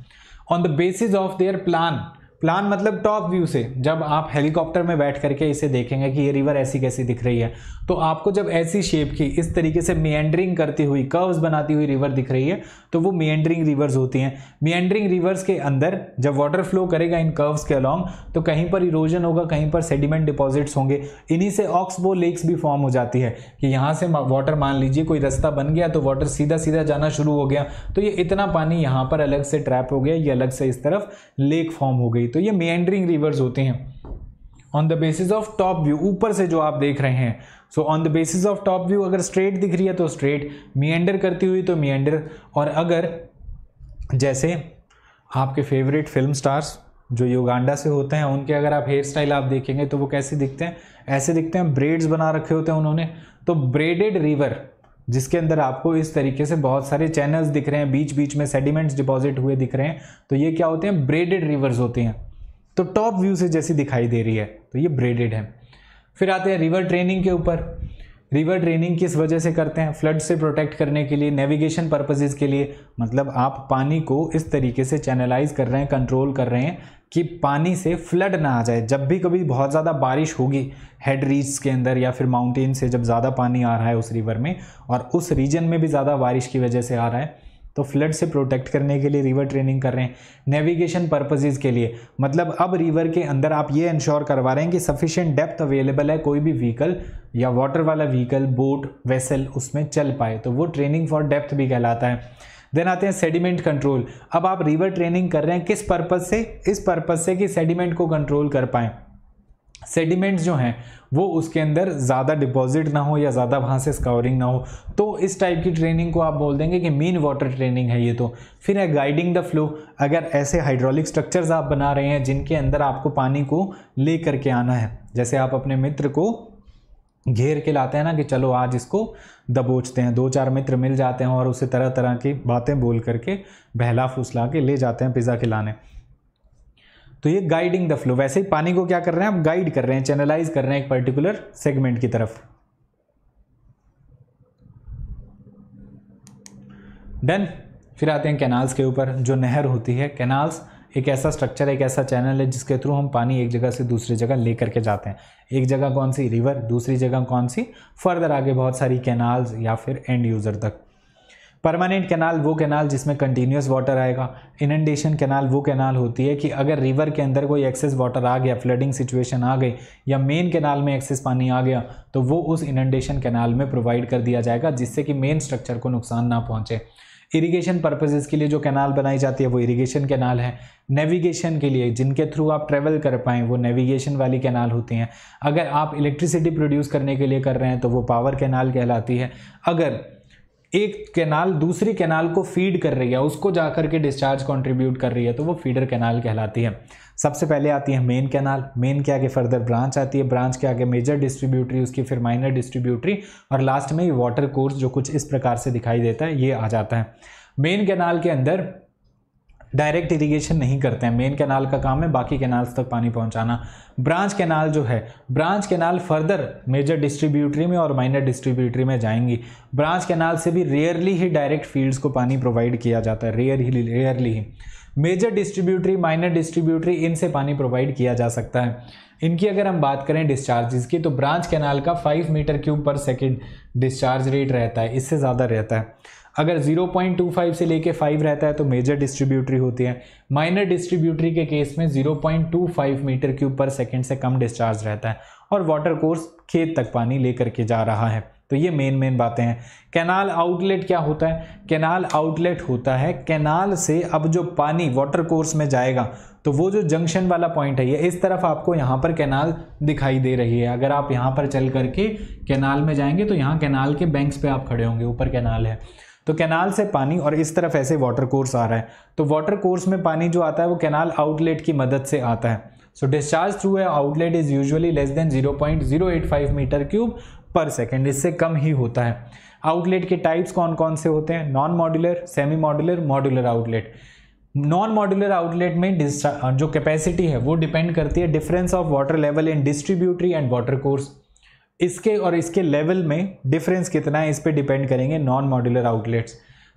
on the basis of their plan plan मतलब टॉप व्यू से जब आप हेलीकॉप्टर में बैठ करके इसे देखेंगे कि ये रिवर ऐसी कैसी दिख रही है तो आपको जब ऐसी शेप की इस तरीके से मियंड्रिंग करती हुई कर्व्स बनाती हुई रिवर दिख रही है तो वो मियंड्रिंग रिवर्स होती हैं मियंड्रिंग रिवर्स के अंदर जब वाटर फ्लो करेगा इन कर्व्स के अलॉन्ग तो कहीं पर इरोजन होगा कहीं पर सेडिमेंट डिपॉजिट्स होंगे इन्हीं से ऑक्सबो लेक्स भी फॉर्म हो जाती है कि यहाँ से वाटर मान लीजिए कोई रास्ता बन गया तो वाटर सीधा सीधा जाना शुरू हो गया तो ये इतना पानी यहाँ पर अलग से ट्रैप हो गया ये अलग से इस तरफ लेक फॉर्म हो गई तो ये मियंड्रिंग रिवर्स होते हैं on the basis of top view ऊपर से जो आप देख रहे हैं so on the basis of top view अगर स्ट्रेट दिख रही है तो स्ट्रेट मियंडर करती हुई तो मियंडर और अगर जैसे आपके फेवरेट फिल्म स्टार्स जो योगांडा से होते हैं उनके अगर आप हेयर स्टाइल आप देखेंगे तो वो कैसे दिखते हैं ऐसे दिखते हैं ब्रेड्स बना रखे होते हैं उन्होंने तो ब्रेडेड रिवर जिसके अंदर आपको इस तरीके से बहुत सारे चैनल्स दिख रहे हैं बीच बीच में सेडिमेंट्स डिपॉजिट हुए दिख रहे हैं तो ये क्या होते हैं ब्रेडेड रिवर्स होते हैं तो टॉप व्यू से जैसी दिखाई दे रही है तो ये ब्रेडेड है फिर आते हैं रिवर ट्रेनिंग के ऊपर रिवर ट्रेनिंग किस वजह से करते हैं फ्लड से प्रोटेक्ट करने के लिए नेविगेशन पर्पजेज़ के लिए मतलब आप पानी को इस तरीके से चैनलाइज कर रहे हैं कंट्रोल कर रहे हैं कि पानी से फ्लड ना आ जाए जब भी कभी बहुत ज़्यादा बारिश होगी हेड रीच के अंदर या फिर माउंटेन से जब ज़्यादा पानी आ रहा है उस रिवर में और उस रीजन में भी ज़्यादा बारिश की वजह से आ रहा है तो फ्लड से प्रोटेक्ट करने के लिए रिवर ट्रेनिंग कर रहे हैं नेविगेशन पर्पजेज़ के लिए मतलब अब रिवर के अंदर आप ये इंश्योर करवा रहे हैं कि सफिशेंट डेप्थ अवेलेबल है कोई भी व्हीकल या वाटर वाला व्हीकल बोट वेसल उसमें चल पाए तो वो ट्रेनिंग फॉर डेप्थ भी कहलाता है देन आते हैं सेडिमेंट कंट्रोल अब आप रिवर ट्रेनिंग कर रहे हैं किस पर्पज़ से इस पर्पज़ से कि सेडिमेंट को कंट्रोल कर पाएँ सेडिमेंट्स जो हैं वो उसके अंदर ज़्यादा डिपॉजिट ना हो या ज़्यादा वहाँ से स्कवरिंग ना हो तो इस टाइप की ट्रेनिंग को आप बोल देंगे कि मीन वाटर ट्रेनिंग है ये तो फिर है गाइडिंग द फ्लो अगर ऐसे हाइड्रोलिक स्ट्रक्चर्स आप बना रहे हैं जिनके अंदर आपको पानी को ले करके आना है जैसे आप अपने मित्र को घेर के लाते हैं ना कि चलो आज इसको दबोचते हैं दो चार मित्र मिल जाते हैं और उसे तरह तरह की बातें बोल करके बहला फुसला के ले जाते हैं पिज़्ज़ा खिलाने तो ये गाइडिंग द फ्लो वैसे ही पानी को क्या कर रहे हैं आप गाइड कर रहे हैं चैनलाइज कर रहे हैं एक पर्टिकुलर सेगमेंट की तरफ डन फिर आते हैं कैनाल्स के ऊपर जो नहर होती है कैनाल्स एक ऐसा स्ट्रक्चर एक ऐसा चैनल है जिसके थ्रू हम पानी एक जगह से दूसरी जगह ले करके जाते हैं एक जगह कौन सी रिवर दूसरी जगह कौन सी फर्दर आगे बहुत सारी कैनाल्स या फिर एंड यूज़र तक परमानेंट कैनाल वो कैनाल जिसमें कंटिन्यूस वाटर आएगा इनंडेशन कैनाल वो कैनाल होती है कि अगर रिवर के अंदर कोई एक्सेस वाटर आ गया फ्लडिंग सिचुएशन आ गई या मेन कैनाल में एक्सेस पानी आ गया तो वो उस इनंडेशन कैनाल में प्रोवाइड कर दिया जाएगा जिससे कि मेन स्ट्रक्चर को नुकसान ना पहुँचे इरिगेशन पर्पजेज़ के लिए जो कैनाल बनाई जाती है वो इरिगेशन कैनाल है नेविगेशन के लिए जिनके थ्रू आप ट्रैवल कर पाएँ वो नेविगेशन वाली कैनाल होती हैं अगर आप इलेक्ट्रिसिटी प्रोड्यूस करने के लिए कर रहे हैं तो वो पावर कैनाल कहलाती है अगर एक कैनाल दूसरी कैनाल को फीड कर रही है उसको जा करके डिस्चार्ज कंट्रीब्यूट कर रही है तो वो फीडर कैनाल कहलाती है सबसे पहले आती है मेन कैनाल मेन के आगे फर्दर ब्रांच आती है ब्रांच के आगे मेजर डिस्ट्रीब्यूटरी उसकी फिर माइनर डिस्ट्रीब्यूटरी और लास्ट में ये वाटर कोर्स जो कुछ इस प्रकार से दिखाई देता है ये आ जाता है मेन कैनाल के अंदर डायरेक्ट इरिगेशन नहीं करते हैं मेन कैनाल का काम है बाकी कैनाल्स तक पानी पहुंचाना ब्रांच कैनाल जो है branch canal further major distributary में और माइनर डिस्ट्रीब्यूटरी में जाएंगी ब्रांच कैनाल से भी रेयरली ही डायरेक्ट फील्ड्स को पानी प्रोवाइड किया जाता है रेयर ही रेयरली ही मेजर डिस्ट्रीब्यूटरी माइनर डिस्ट्रीब्यूटरी इनसे पानी प्रोवाइड किया जा सकता है इनकी अगर हम बात करें डिस्चार्जेस की तो ब्रांच कैनाल का five metre cube per second discharge rate रहता है इससे ज़्यादा रहता है अगर 0.25 से लेके 5 रहता है तो मेजर डिस्ट्रीब्यूटरी होती है माइनर डिस्ट्रीब्यूटरी के केस में 0.25 मीटर क्यूब पर सेकंड से कम डिस्चार्ज रहता है और वाटर कोर्स खेत तक पानी लेकर के जा रहा है तो ये मेन मेन बातें हैं कैनाल आउटलेट क्या होता है कैनाल आउटलेट होता है कैनाल से अब जो पानी वाटर कोर्स में जाएगा तो वो जो जंक्शन वाला पॉइंट है ये इस तरफ आपको यहाँ पर कैनाल दिखाई दे रही है अगर आप यहाँ पर चल करके कैनाल में जाएंगे तो यहाँ कैनाल के बैंक्स पे आप खड़े होंगे ऊपर कैनाल है तो कैनाल से पानी और इस तरफ ऐसे वाटर कोर्स आ रहा है तो वाटर कोर्स में पानी जो आता है वो कैनाल आउटलेट की मदद से आता है so discharge through a outlet is usually less than 0.085 metre cube per second इससे कम ही होता है आउटलेट के टाइप्स कौन कौन से होते हैं non modular semi modular modular outlet non modular outlet में जो कैपेसिटी है वो डिपेंड करती है difference of water level in distributary and water course इसके और इसके लेवल में डिफरेंस कितना है इस पर डिपेंड करेंगे non modular outlets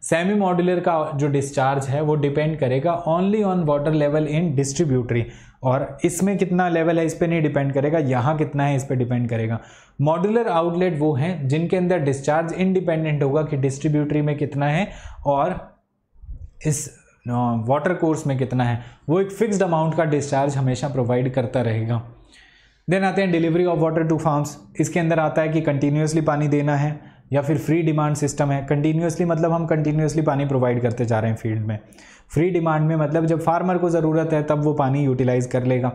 semi modular का जो डिस्चार्ज है वो डिपेंड करेगा only on water level in distributary और इसमें कितना लेवल है इस पर नहीं डिपेंड करेगा यहाँ कितना है इस पर डिपेंड करेगा मॉड्यूलर आउटलेट वो हैं जिनके अंदर डिस्चार्ज इनडिपेंडेंट होगा कि डिस्ट्रीब्यूटरी में कितना है और इस वाटर कोर्स में कितना है वो एक फिक्स्ड अमाउंट का डिस्चार्ज हमेशा प्रोवाइड करता रहेगा देन आते हैं delivery of water to farms इसके अंदर आता है कि कंटिन्यूसली पानी देना है या फिर फ्री डिमांड सिस्टम है कंटिन्यूसली मतलब हम कंटिन्यूसली पानी प्रोवाइड करते जा रहे हैं फील्ड में फ्री डिमांड में मतलब जब फार्मर को ज़रूरत है तब वो पानी यूटिलाइज़ कर लेगा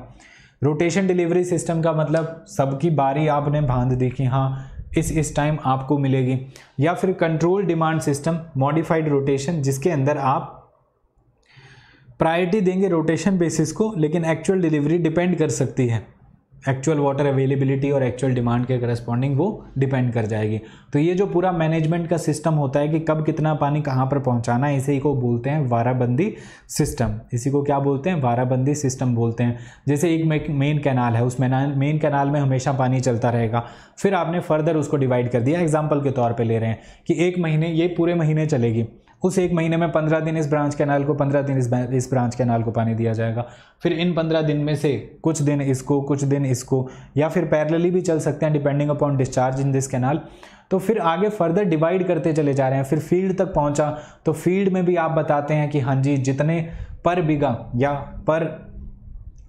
रोटेशन डिलीवरी सिस्टम का मतलब सबकी बारी आपने बांध दी कि हाँ इस इस टाइम आपको मिलेगी या फिर control demand system modified rotation जिसके अंदर आप प्रायोरिटी देंगे रोटेशन बेसिस को लेकिन एक्चुअल डिलीवरी डिपेंड कर सकती है एक्चुअल वाटर अवेलेबिलिटी और एक्चुअल डिमांड के करस्पॉन्डिंग वो डिपेंड कर जाएगी तो ये जो पूरा मैनेजमेंट का सिस्टम होता है कि कब कितना पानी कहाँ पर पहुँचाना है इसी को बोलते हैं वाराबंदी सिस्टम इसी को क्या बोलते हैं वाराबंदी सिस्टम बोलते हैं जैसे एक मेन कैनाल है उस मेन कैनाल में हमेशा पानी चलता रहेगा फिर आपने फर्दर उसको डिवाइड कर दिया एग्जाम्पल के तौर पर ले रहे हैं कि एक महीने ये पूरे महीने चलेगी उस एक महीने में पंद्रह दिन इस ब्रांच कैनाल को पंद्रह दिन इस इस ब्रांच कैनाल को पानी दिया जाएगा फिर इन पंद्रह दिन में से कुछ दिन इसको कुछ दिन इसको या फिर पैरेलली भी चल सकते हैं depending upon discharge in this canal तो फिर आगे फर्दर डिवाइड करते चले जा रहे हैं फिर फील्ड तक पहुंचा तो फील्ड में भी आप बताते हैं कि हाँ जी जितने पर बीघा या पर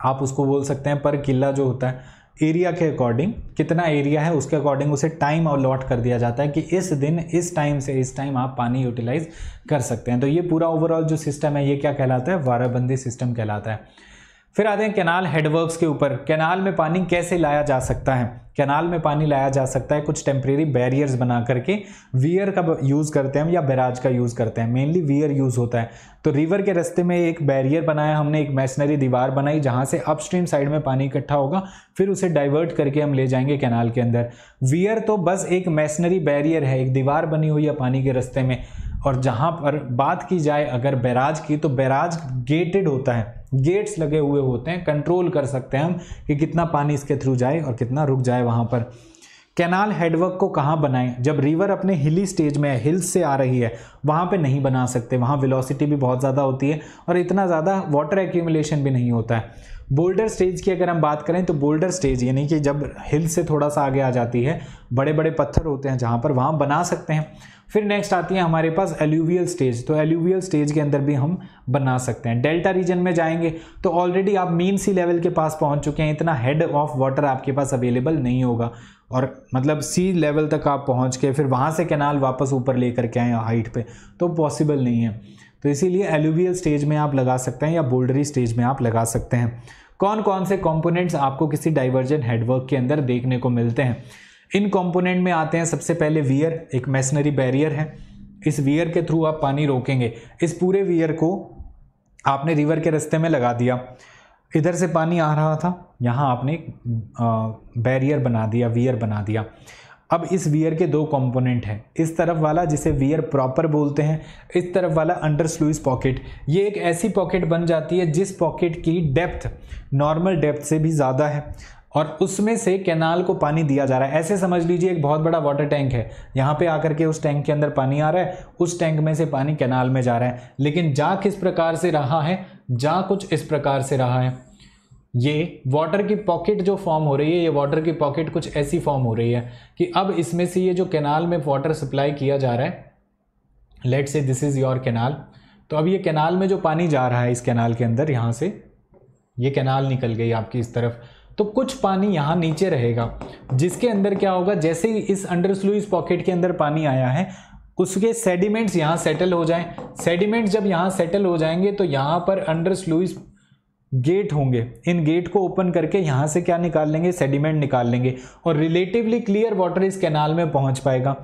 आप उसको बोल सकते हैं पर किला जो होता है एरिया के अकॉर्डिंग कितना एरिया है उसके अकॉर्डिंग उसे टाइम अलॉट कर दिया जाता है कि इस दिन इस टाइम से इस टाइम आप पानी यूटिलाइज कर सकते हैं तो ये पूरा ओवरऑल जो सिस्टम है ये क्या कहलाता है वाराबंदी सिस्टम कहलाता है फिर आते हैं कैनाल हेडवर्क्स के ऊपर कैनाल में पानी कैसे लाया जा सकता है कैनाल में पानी लाया जा सकता है कुछ टेम्परेरी बैरियर्स बना करके वियर का यूज़ करते हैं हम या बैराज का यूज़ करते हैं मेनली वियर यूज़ होता है तो रिवर के रस्ते में एक बैरियर बनाया हमने एक मैशनरी दीवार बनाई जहाँ से अपस्ट्रीम साइड में पानी इकट्ठा होगा फिर उसे डाइवर्ट करके हम ले जाएंगे कैनाल के अंदर वियर तो बस एक मैशनरी बैरियर है एक दीवार बनी हुई है पानी के रस्ते में और जहाँ पर बात की जाए अगर बैराज की तो बैराज गेटेड होता है गेट्स लगे हुए होते हैं कंट्रोल कर सकते हैं हम कि कितना पानी इसके थ्रू जाए और कितना रुक जाए वहाँ पर कैनाल हेडवर्क को कहाँ बनाएं जब रिवर अपने हिली स्टेज में है हिल्स से आ रही है वहाँ पे नहीं बना सकते वहाँ वेलोसिटी भी बहुत ज़्यादा होती है और इतना ज़्यादा वाटर एक्यूमुलेशन भी नहीं होता है बोल्डर स्टेज की अगर हम बात करें तो बोल्डर स्टेज यानी कि जब हिल से थोड़ा सा आगे आ जाती है बड़े बड़े पत्थर होते हैं जहाँ पर वहाँ बना सकते हैं फिर नेक्स्ट आती है हमारे पास एल्यूवियल स्टेज तो एल्यूवियल स्टेज के अंदर भी हम बना सकते हैं डेल्टा रीजन में जाएंगे तो ऑलरेडी आप मीन सी लेवल के पास पहुंच चुके हैं इतना हेड ऑफ वाटर आपके पास अवेलेबल नहीं होगा और मतलब सी लेवल तक आप पहुंच के फिर वहाँ से कैनाल वापस ऊपर लेकर के आए हाइट पे तो पॉसिबल नहीं है तो इसीलिए एल्यूवियल स्टेज में आप लगा सकते हैं या बोल्डरी स्टेज में आप लगा सकते हैं कौन कौन से कॉम्पोनेंट्स आपको किसी डाइवर्जन हेडवर्क के अंदर देखने को मिलते हैं इन कंपोनेंट में आते हैं सबसे पहले वियर एक मैसनरी बैरियर है इस वियर के थ्रू आप पानी रोकेंगे इस पूरे वियर को आपने रिवर के रस्ते में लगा दिया इधर से पानी आ रहा था यहाँ आपने बैरियर बना दिया वियर बना दिया अब इस वियर के दो कंपोनेंट हैं इस तरफ वाला जिसे वियर प्रॉपर बोलते हैं इस तरफ वाला अंडर स्लूस पॉकेट ये एक ऐसी पॉकेट बन जाती है जिस पॉकेट की डेप्थ नॉर्मल डेप्थ से भी ज़्यादा है और उसमें से कैनाल को पानी दिया जा रहा है ऐसे समझ लीजिए एक बहुत बड़ा वाटर टैंक है यहाँ पे आकर के उस टैंक के अंदर पानी आ रहा है उस टैंक में से पानी कैनाल में जा रहा है लेकिन जा किस प्रकार से रहा है जा कुछ इस प्रकार से रहा है ये वाटर की पॉकेट जो फॉर्म हो रही है ये वाटर की पॉकेट कुछ ऐसी फॉर्म हो रही है कि अब इसमें से ये जो कैनाल में वाटर सप्लाई किया जा रहा है लेट से दिस इज़ योर कैनाल तो अब ये कैनाल में जो पानी जा रहा है इस कैनाल के अंदर यहाँ से ये कैनाल निकल गई आपकी इस तरफ तो कुछ पानी यहाँ नीचे रहेगा जिसके अंदर क्या होगा जैसे ही इस अंडर स्लूज पॉकेट के अंदर पानी आया है उसके सेडिमेंट्स यहाँ सेटल हो जाएं सेडिमेंट्स जब यहाँ सेटल हो जाएंगे तो यहाँ पर अंडर स्लूज गेट होंगे इन गेट को ओपन करके यहाँ से क्या निकाल लेंगे सेडिमेंट निकाल लेंगे और रिलेटिवली क्लियर वाटर इस कैनाल में पहुँच पाएगा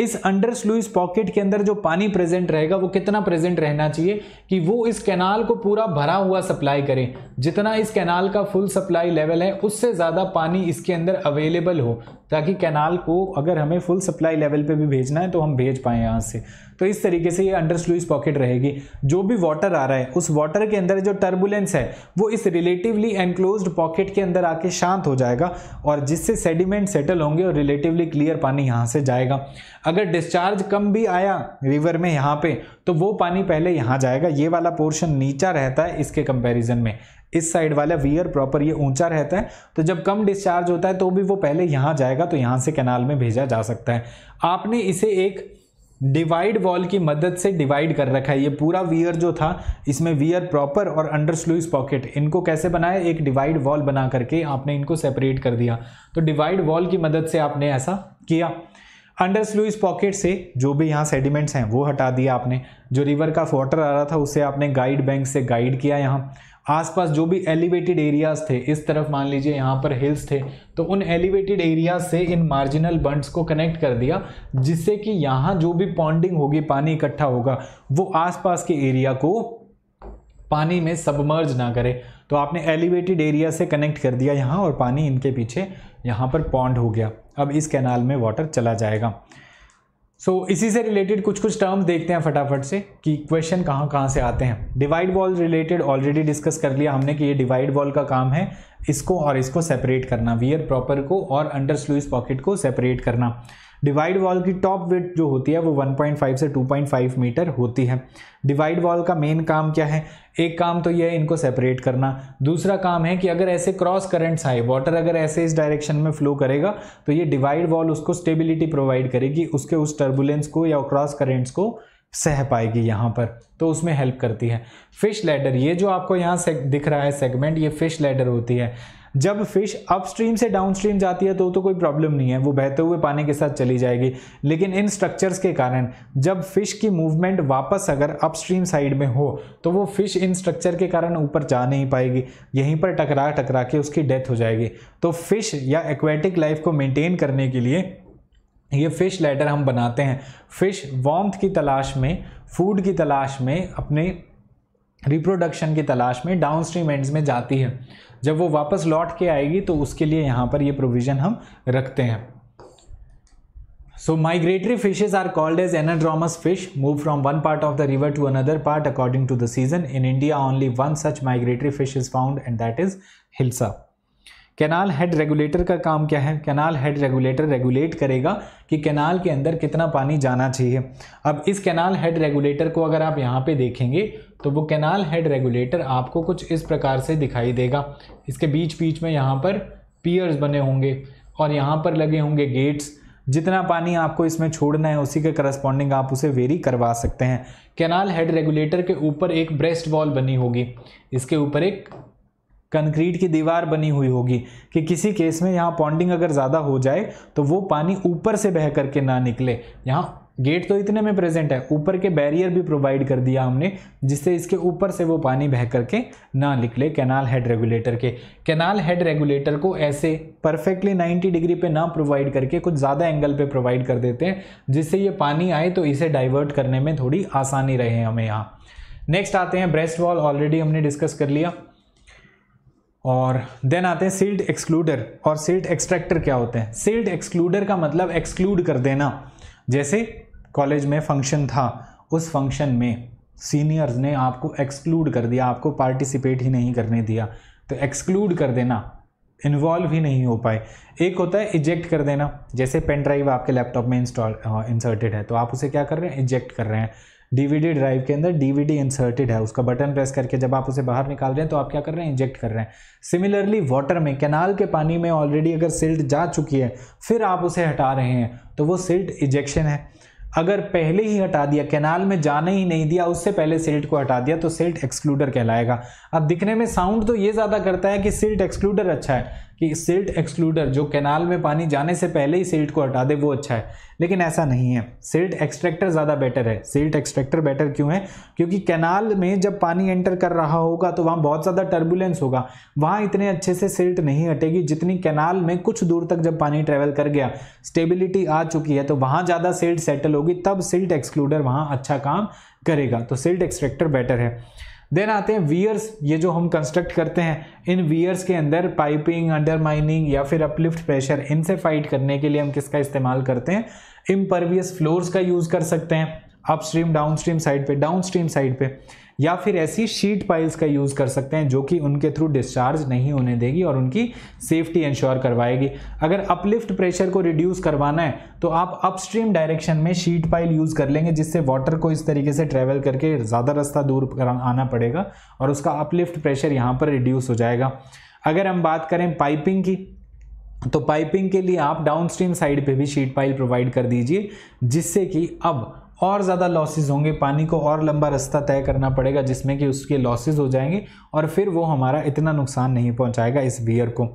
इस अंडर स्लूइस पॉकेट के अंदर जो पानी प्रेजेंट रहेगा वो कितना प्रेजेंट रहना चाहिए कि वो इस कैनाल को पूरा भरा हुआ सप्लाई करे जितना इस कैनाल का फुल सप्लाई लेवल है उससे ज़्यादा पानी इसके अंदर अवेलेबल हो ताकि कैनाल को अगर हमें फुल सप्लाई लेवल पे भी भेजना है तो हम भेज पाएँ यहाँ से तो इस तरीके से ये अंडर स्लूज पॉकेट रहेगी जो भी वाटर आ रहा है उस वाटर के अंदर जो टर्बुलेंस है वो इस रिलेटिवली एनक्लोज पॉकेट के अंदर आके शांत हो जाएगा और जिससे सेडिमेंट सेटल होंगे और रिलेटिवली क्लियर पानी यहाँ से जाएगा अगर डिस्चार्ज कम भी आया रिवर में यहाँ पे तो वो पानी पहले यहाँ जाएगा ये वाला पोर्शन नीचा रहता है इसके कंपेरिजन में इस साइड वाला वियर प्रॉपर ये ऊंचा रहता है तो जब कम डिस्चार्ज होता है तो भी वो पहले यहाँ जाएगा तो यहाँ से कैनाल में भेजा जा सकता है आपने इसे एक डिवाइड वॉल की मदद से डिवाइड कर रखा है ये पूरा वियर जो था इसमें वियर प्रॉपर और अंडर स्लूस पॉकेट इनको कैसे बनाया एक डिवाइड वॉल बना करके आपने इनको सेपरेट कर दिया तो डिवाइड वॉल की मदद से आपने ऐसा किया अंडर स्लूस पॉकेट से जो भी यहाँ सेडिमेंट्स हैं वो हटा दिया आपने जो रिवर का वाटर आ रहा था उसे आपने गाइड बैंक से गाइड किया यहाँ आसपास जो भी एलिवेटेड एरियाज थे इस तरफ मान लीजिए यहाँ पर हिल्स थे तो उन एलिवेटेड एरियाज से इन मार्जिनल बंड्स को कनेक्ट कर दिया जिससे कि यहाँ जो भी पॉन्डिंग होगी पानी इकट्ठा होगा वो आसपास के एरिया को पानी में सबमर्ज ना करे तो आपने एलिवेटेड एरिया से कनेक्ट कर दिया यहाँ और पानी इनके पीछे यहाँ पर पॉन्ड हो गया अब इस कैनाल में वाटर चला जाएगा सो so, इसी से रिलेटेड कुछ कुछ टर्म्स देखते हैं फटाफट से कि क्वेश्चन कहाँ कहाँ से आते हैं divide wall related already discuss कर लिया हमने कि ये डिवाइड बॉल का काम है इसको और इसको सेपरेट करना वियर प्रॉपर को और अंडर स्लूज पॉकेट को सेपरेट करना डिवाइड वॉल की टॉप वेट जो होती है वो 1.5 से 2.5 मीटर होती है डिवाइड वॉल का मेन काम क्या है एक काम तो यह है इनको सेपरेट करना दूसरा काम है कि अगर ऐसे क्रॉस करंट्स आए वाटर अगर ऐसे इस डायरेक्शन में फ्लो करेगा तो ये डिवाइड वॉल उसको स्टेबिलिटी प्रोवाइड करेगी उसके उस टर्बुलेंस को या क्रॉस करेंट्स को सह पाएगी यहाँ पर तो उसमें हेल्प करती है फिश लेडर ये जो आपको यहाँ से दिख रहा है सेगमेंट ये फिश लेडर होती है जब फिश अपस्ट्रीम से डाउनस्ट्रीम जाती है तो तो कोई प्रॉब्लम नहीं है वो बहते हुए पानी के साथ चली जाएगी लेकिन इन स्ट्रक्चर्स के कारण जब फिश की मूवमेंट वापस अगर अपस्ट्रीम साइड में हो तो वो फिश इन स्ट्रक्चर के कारण ऊपर जा नहीं पाएगी यहीं पर टकरा टकरा के उसकी डेथ हो जाएगी तो फिश या एक्वेटिक लाइफ को मेनटेन करने के लिए ये फ़िश लेटर हम बनाते हैं फ़िश वॉम्थ की तलाश में फूड की तलाश में अपने रिप्रोडक्शन की तलाश में डाउन स्ट्रीम एंड्स में जाती है जब वो वापस लौट के आएगी तो उसके लिए यहाँ पर ये प्रोविजन हम रखते हैं so migratory fishes are called as anadromous fish move from one part of the river to another part according to the season in India only one such migratory fish is found and that is hilsa canal head regulator का काम क्या है कैनाल हेड रेगुलेटर रेगुलेट करेगा कि कैनाल के अंदर कितना पानी जाना चाहिए अब इस कैनाल हेड रेगुलेटर को अगर आप यहाँ पे देखेंगे तो वो कैनाल हेड रेगुलेटर आपको कुछ इस प्रकार से दिखाई देगा इसके बीच बीच में यहाँ पर पियर्स बने होंगे और यहाँ पर लगे होंगे गेट्स जितना पानी आपको इसमें छोड़ना है उसी के करस्पॉन्डिंग आप उसे वेरी करवा सकते हैं कैनाल हेड रेगुलेटर के ऊपर एक ब्रेस्ट वॉल बनी होगी इसके ऊपर एक कंक्रीट की दीवार बनी हुई होगी कि किसी केस में यहाँ पॉन्डिंग अगर ज़्यादा हो जाए तो वो पानी ऊपर से बह करके ना निकले यहाँ गेट तो इतने में प्रेजेंट है ऊपर के बैरियर भी प्रोवाइड कर दिया हमने जिससे इसके ऊपर से वो पानी बह करके ना निकले कैनाल हेड रेगुलेटर के कैनाल हेड रेगुलेटर को ऐसे परफेक्टली 90 डिग्री पे ना प्रोवाइड करके कुछ ज़्यादा एंगल पे प्रोवाइड कर देते हैं जिससे ये पानी आए तो इसे डाइवर्ट करने में थोड़ी आसानी रहे हमें यहाँ नेक्स्ट आते हैं ब्रेस्ट वॉल ऑलरेडी हमने डिस्कस कर लिया और देन आते हैं सील्ड एक्सक्लूडर और सील्ड एक्सट्रैक्टर क्या होते हैं सील्ड एक्सक्लूडर का मतलब एक्सक्लूड कर देना जैसे कॉलेज में फंक्शन था उस फंक्शन में सीनियर्स ने आपको एक्सक्लूड कर दिया आपको पार्टिसिपेट ही नहीं करने दिया तो एक्सक्लूड कर देना इन्वॉल्व ही नहीं हो पाए एक होता है इजेक्ट कर देना जैसे पेन ड्राइव आपके लैपटॉप में इंस्टॉल इंसर्टेड है तो आप उसे क्या कर रहे हैं इजेक्ट कर रहे हैं डीवीडी ड्राइव के अंदर डीवीडी इंसर्टेड है उसका बटन प्रेस करके जब आप उसे बाहर निकाल रहे हैं तो आप क्या कर रहे हैं इंजेक्ट कर रहे हैं सिमिलरली वाटर में कैनाल के पानी में ऑलरेडी अगर सिल्ट जा चुकी है फिर आप उसे हटा रहे हैं तो वो सिल्ट इजेक्शन है अगर पहले ही हटा दिया कैनाल में जाने ही नहीं दिया उससे पहले सिल्ट को हटा दिया तो सिल्ट एक्सक्लूडर कहलाएगा अब दिखने में साउंड तो ये ज़्यादा करता है कि सिल्ट एक्सक्लूडर अच्छा है कि सिल्ट एक्सक्लूडर जो कैनाल में पानी जाने से पहले ही सिल्ट को हटा दे वो अच्छा है लेकिन ऐसा नहीं है सिल्ट एक्सट्रैक्टर ज़्यादा बेटर है सिल्ट एक्सट्रैक्टर बेटर क्यों है क्योंकि कैनाल में जब पानी एंटर कर रहा होगा तो वहाँ बहुत ज़्यादा टर्बुलेंस होगा वहाँ इतने अच्छे से सिल्ट नहीं हटेगी जितनी कैनाल में कुछ दूर तक जब पानी ट्रेवल कर गया स्टेबिलिटी आ चुकी है तो वहाँ ज़्यादा सिल्ट सेटल होगी तब सिल्ट एक्सक्लूडर वहाँ अच्छा काम करेगा तो सिल्ट एक्सट्रैक्टर बेटर है देन आते हैं वीयर्स ये जो हम कंस्ट्रक्ट करते हैं इन वीयर्स के अंदर पाइपिंग अंडरमाइनिंग या फिर अपलिफ्ट प्रेशर इनसे फाइट करने के लिए हम किसका इस्तेमाल करते हैं इम्परवियस फ्लोर्स का यूज़ कर सकते हैं अपस्ट्रीम डाउनस्ट्रीम साइड पे डाउनस्ट्रीम साइड पे या फिर ऐसी शीट पाइल्स का यूज़ कर सकते हैं जो कि उनके थ्रू डिस्चार्ज नहीं होने देगी और उनकी सेफ्टी इंश्योर करवाएगी अगर अपलिफ्ट प्रेशर को रिड्यूस करवाना है तो आप अपस्ट्रीम डायरेक्शन में शीट पाइल यूज़ कर लेंगे जिससे वाटर को इस तरीके से ट्रेवल करके ज़्यादा रास्ता दूर आना पड़ेगा और उसका अपलिफ्ट प्रेशर यहाँ पर रिड्यूस हो जाएगा अगर हम बात करें पाइपिंग की तो पाइपिंग के लिए आप डाउनस्ट्रीम साइड पे भी शीट पाइल प्रोवाइड कर दीजिए जिससे कि अब और ज़्यादा लॉसेज होंगे पानी को और लंबा रास्ता तय करना पड़ेगा जिसमें कि उसके लॉसेज हो जाएंगे और फिर वो हमारा इतना नुकसान नहीं पहुंचाएगा इस बियर को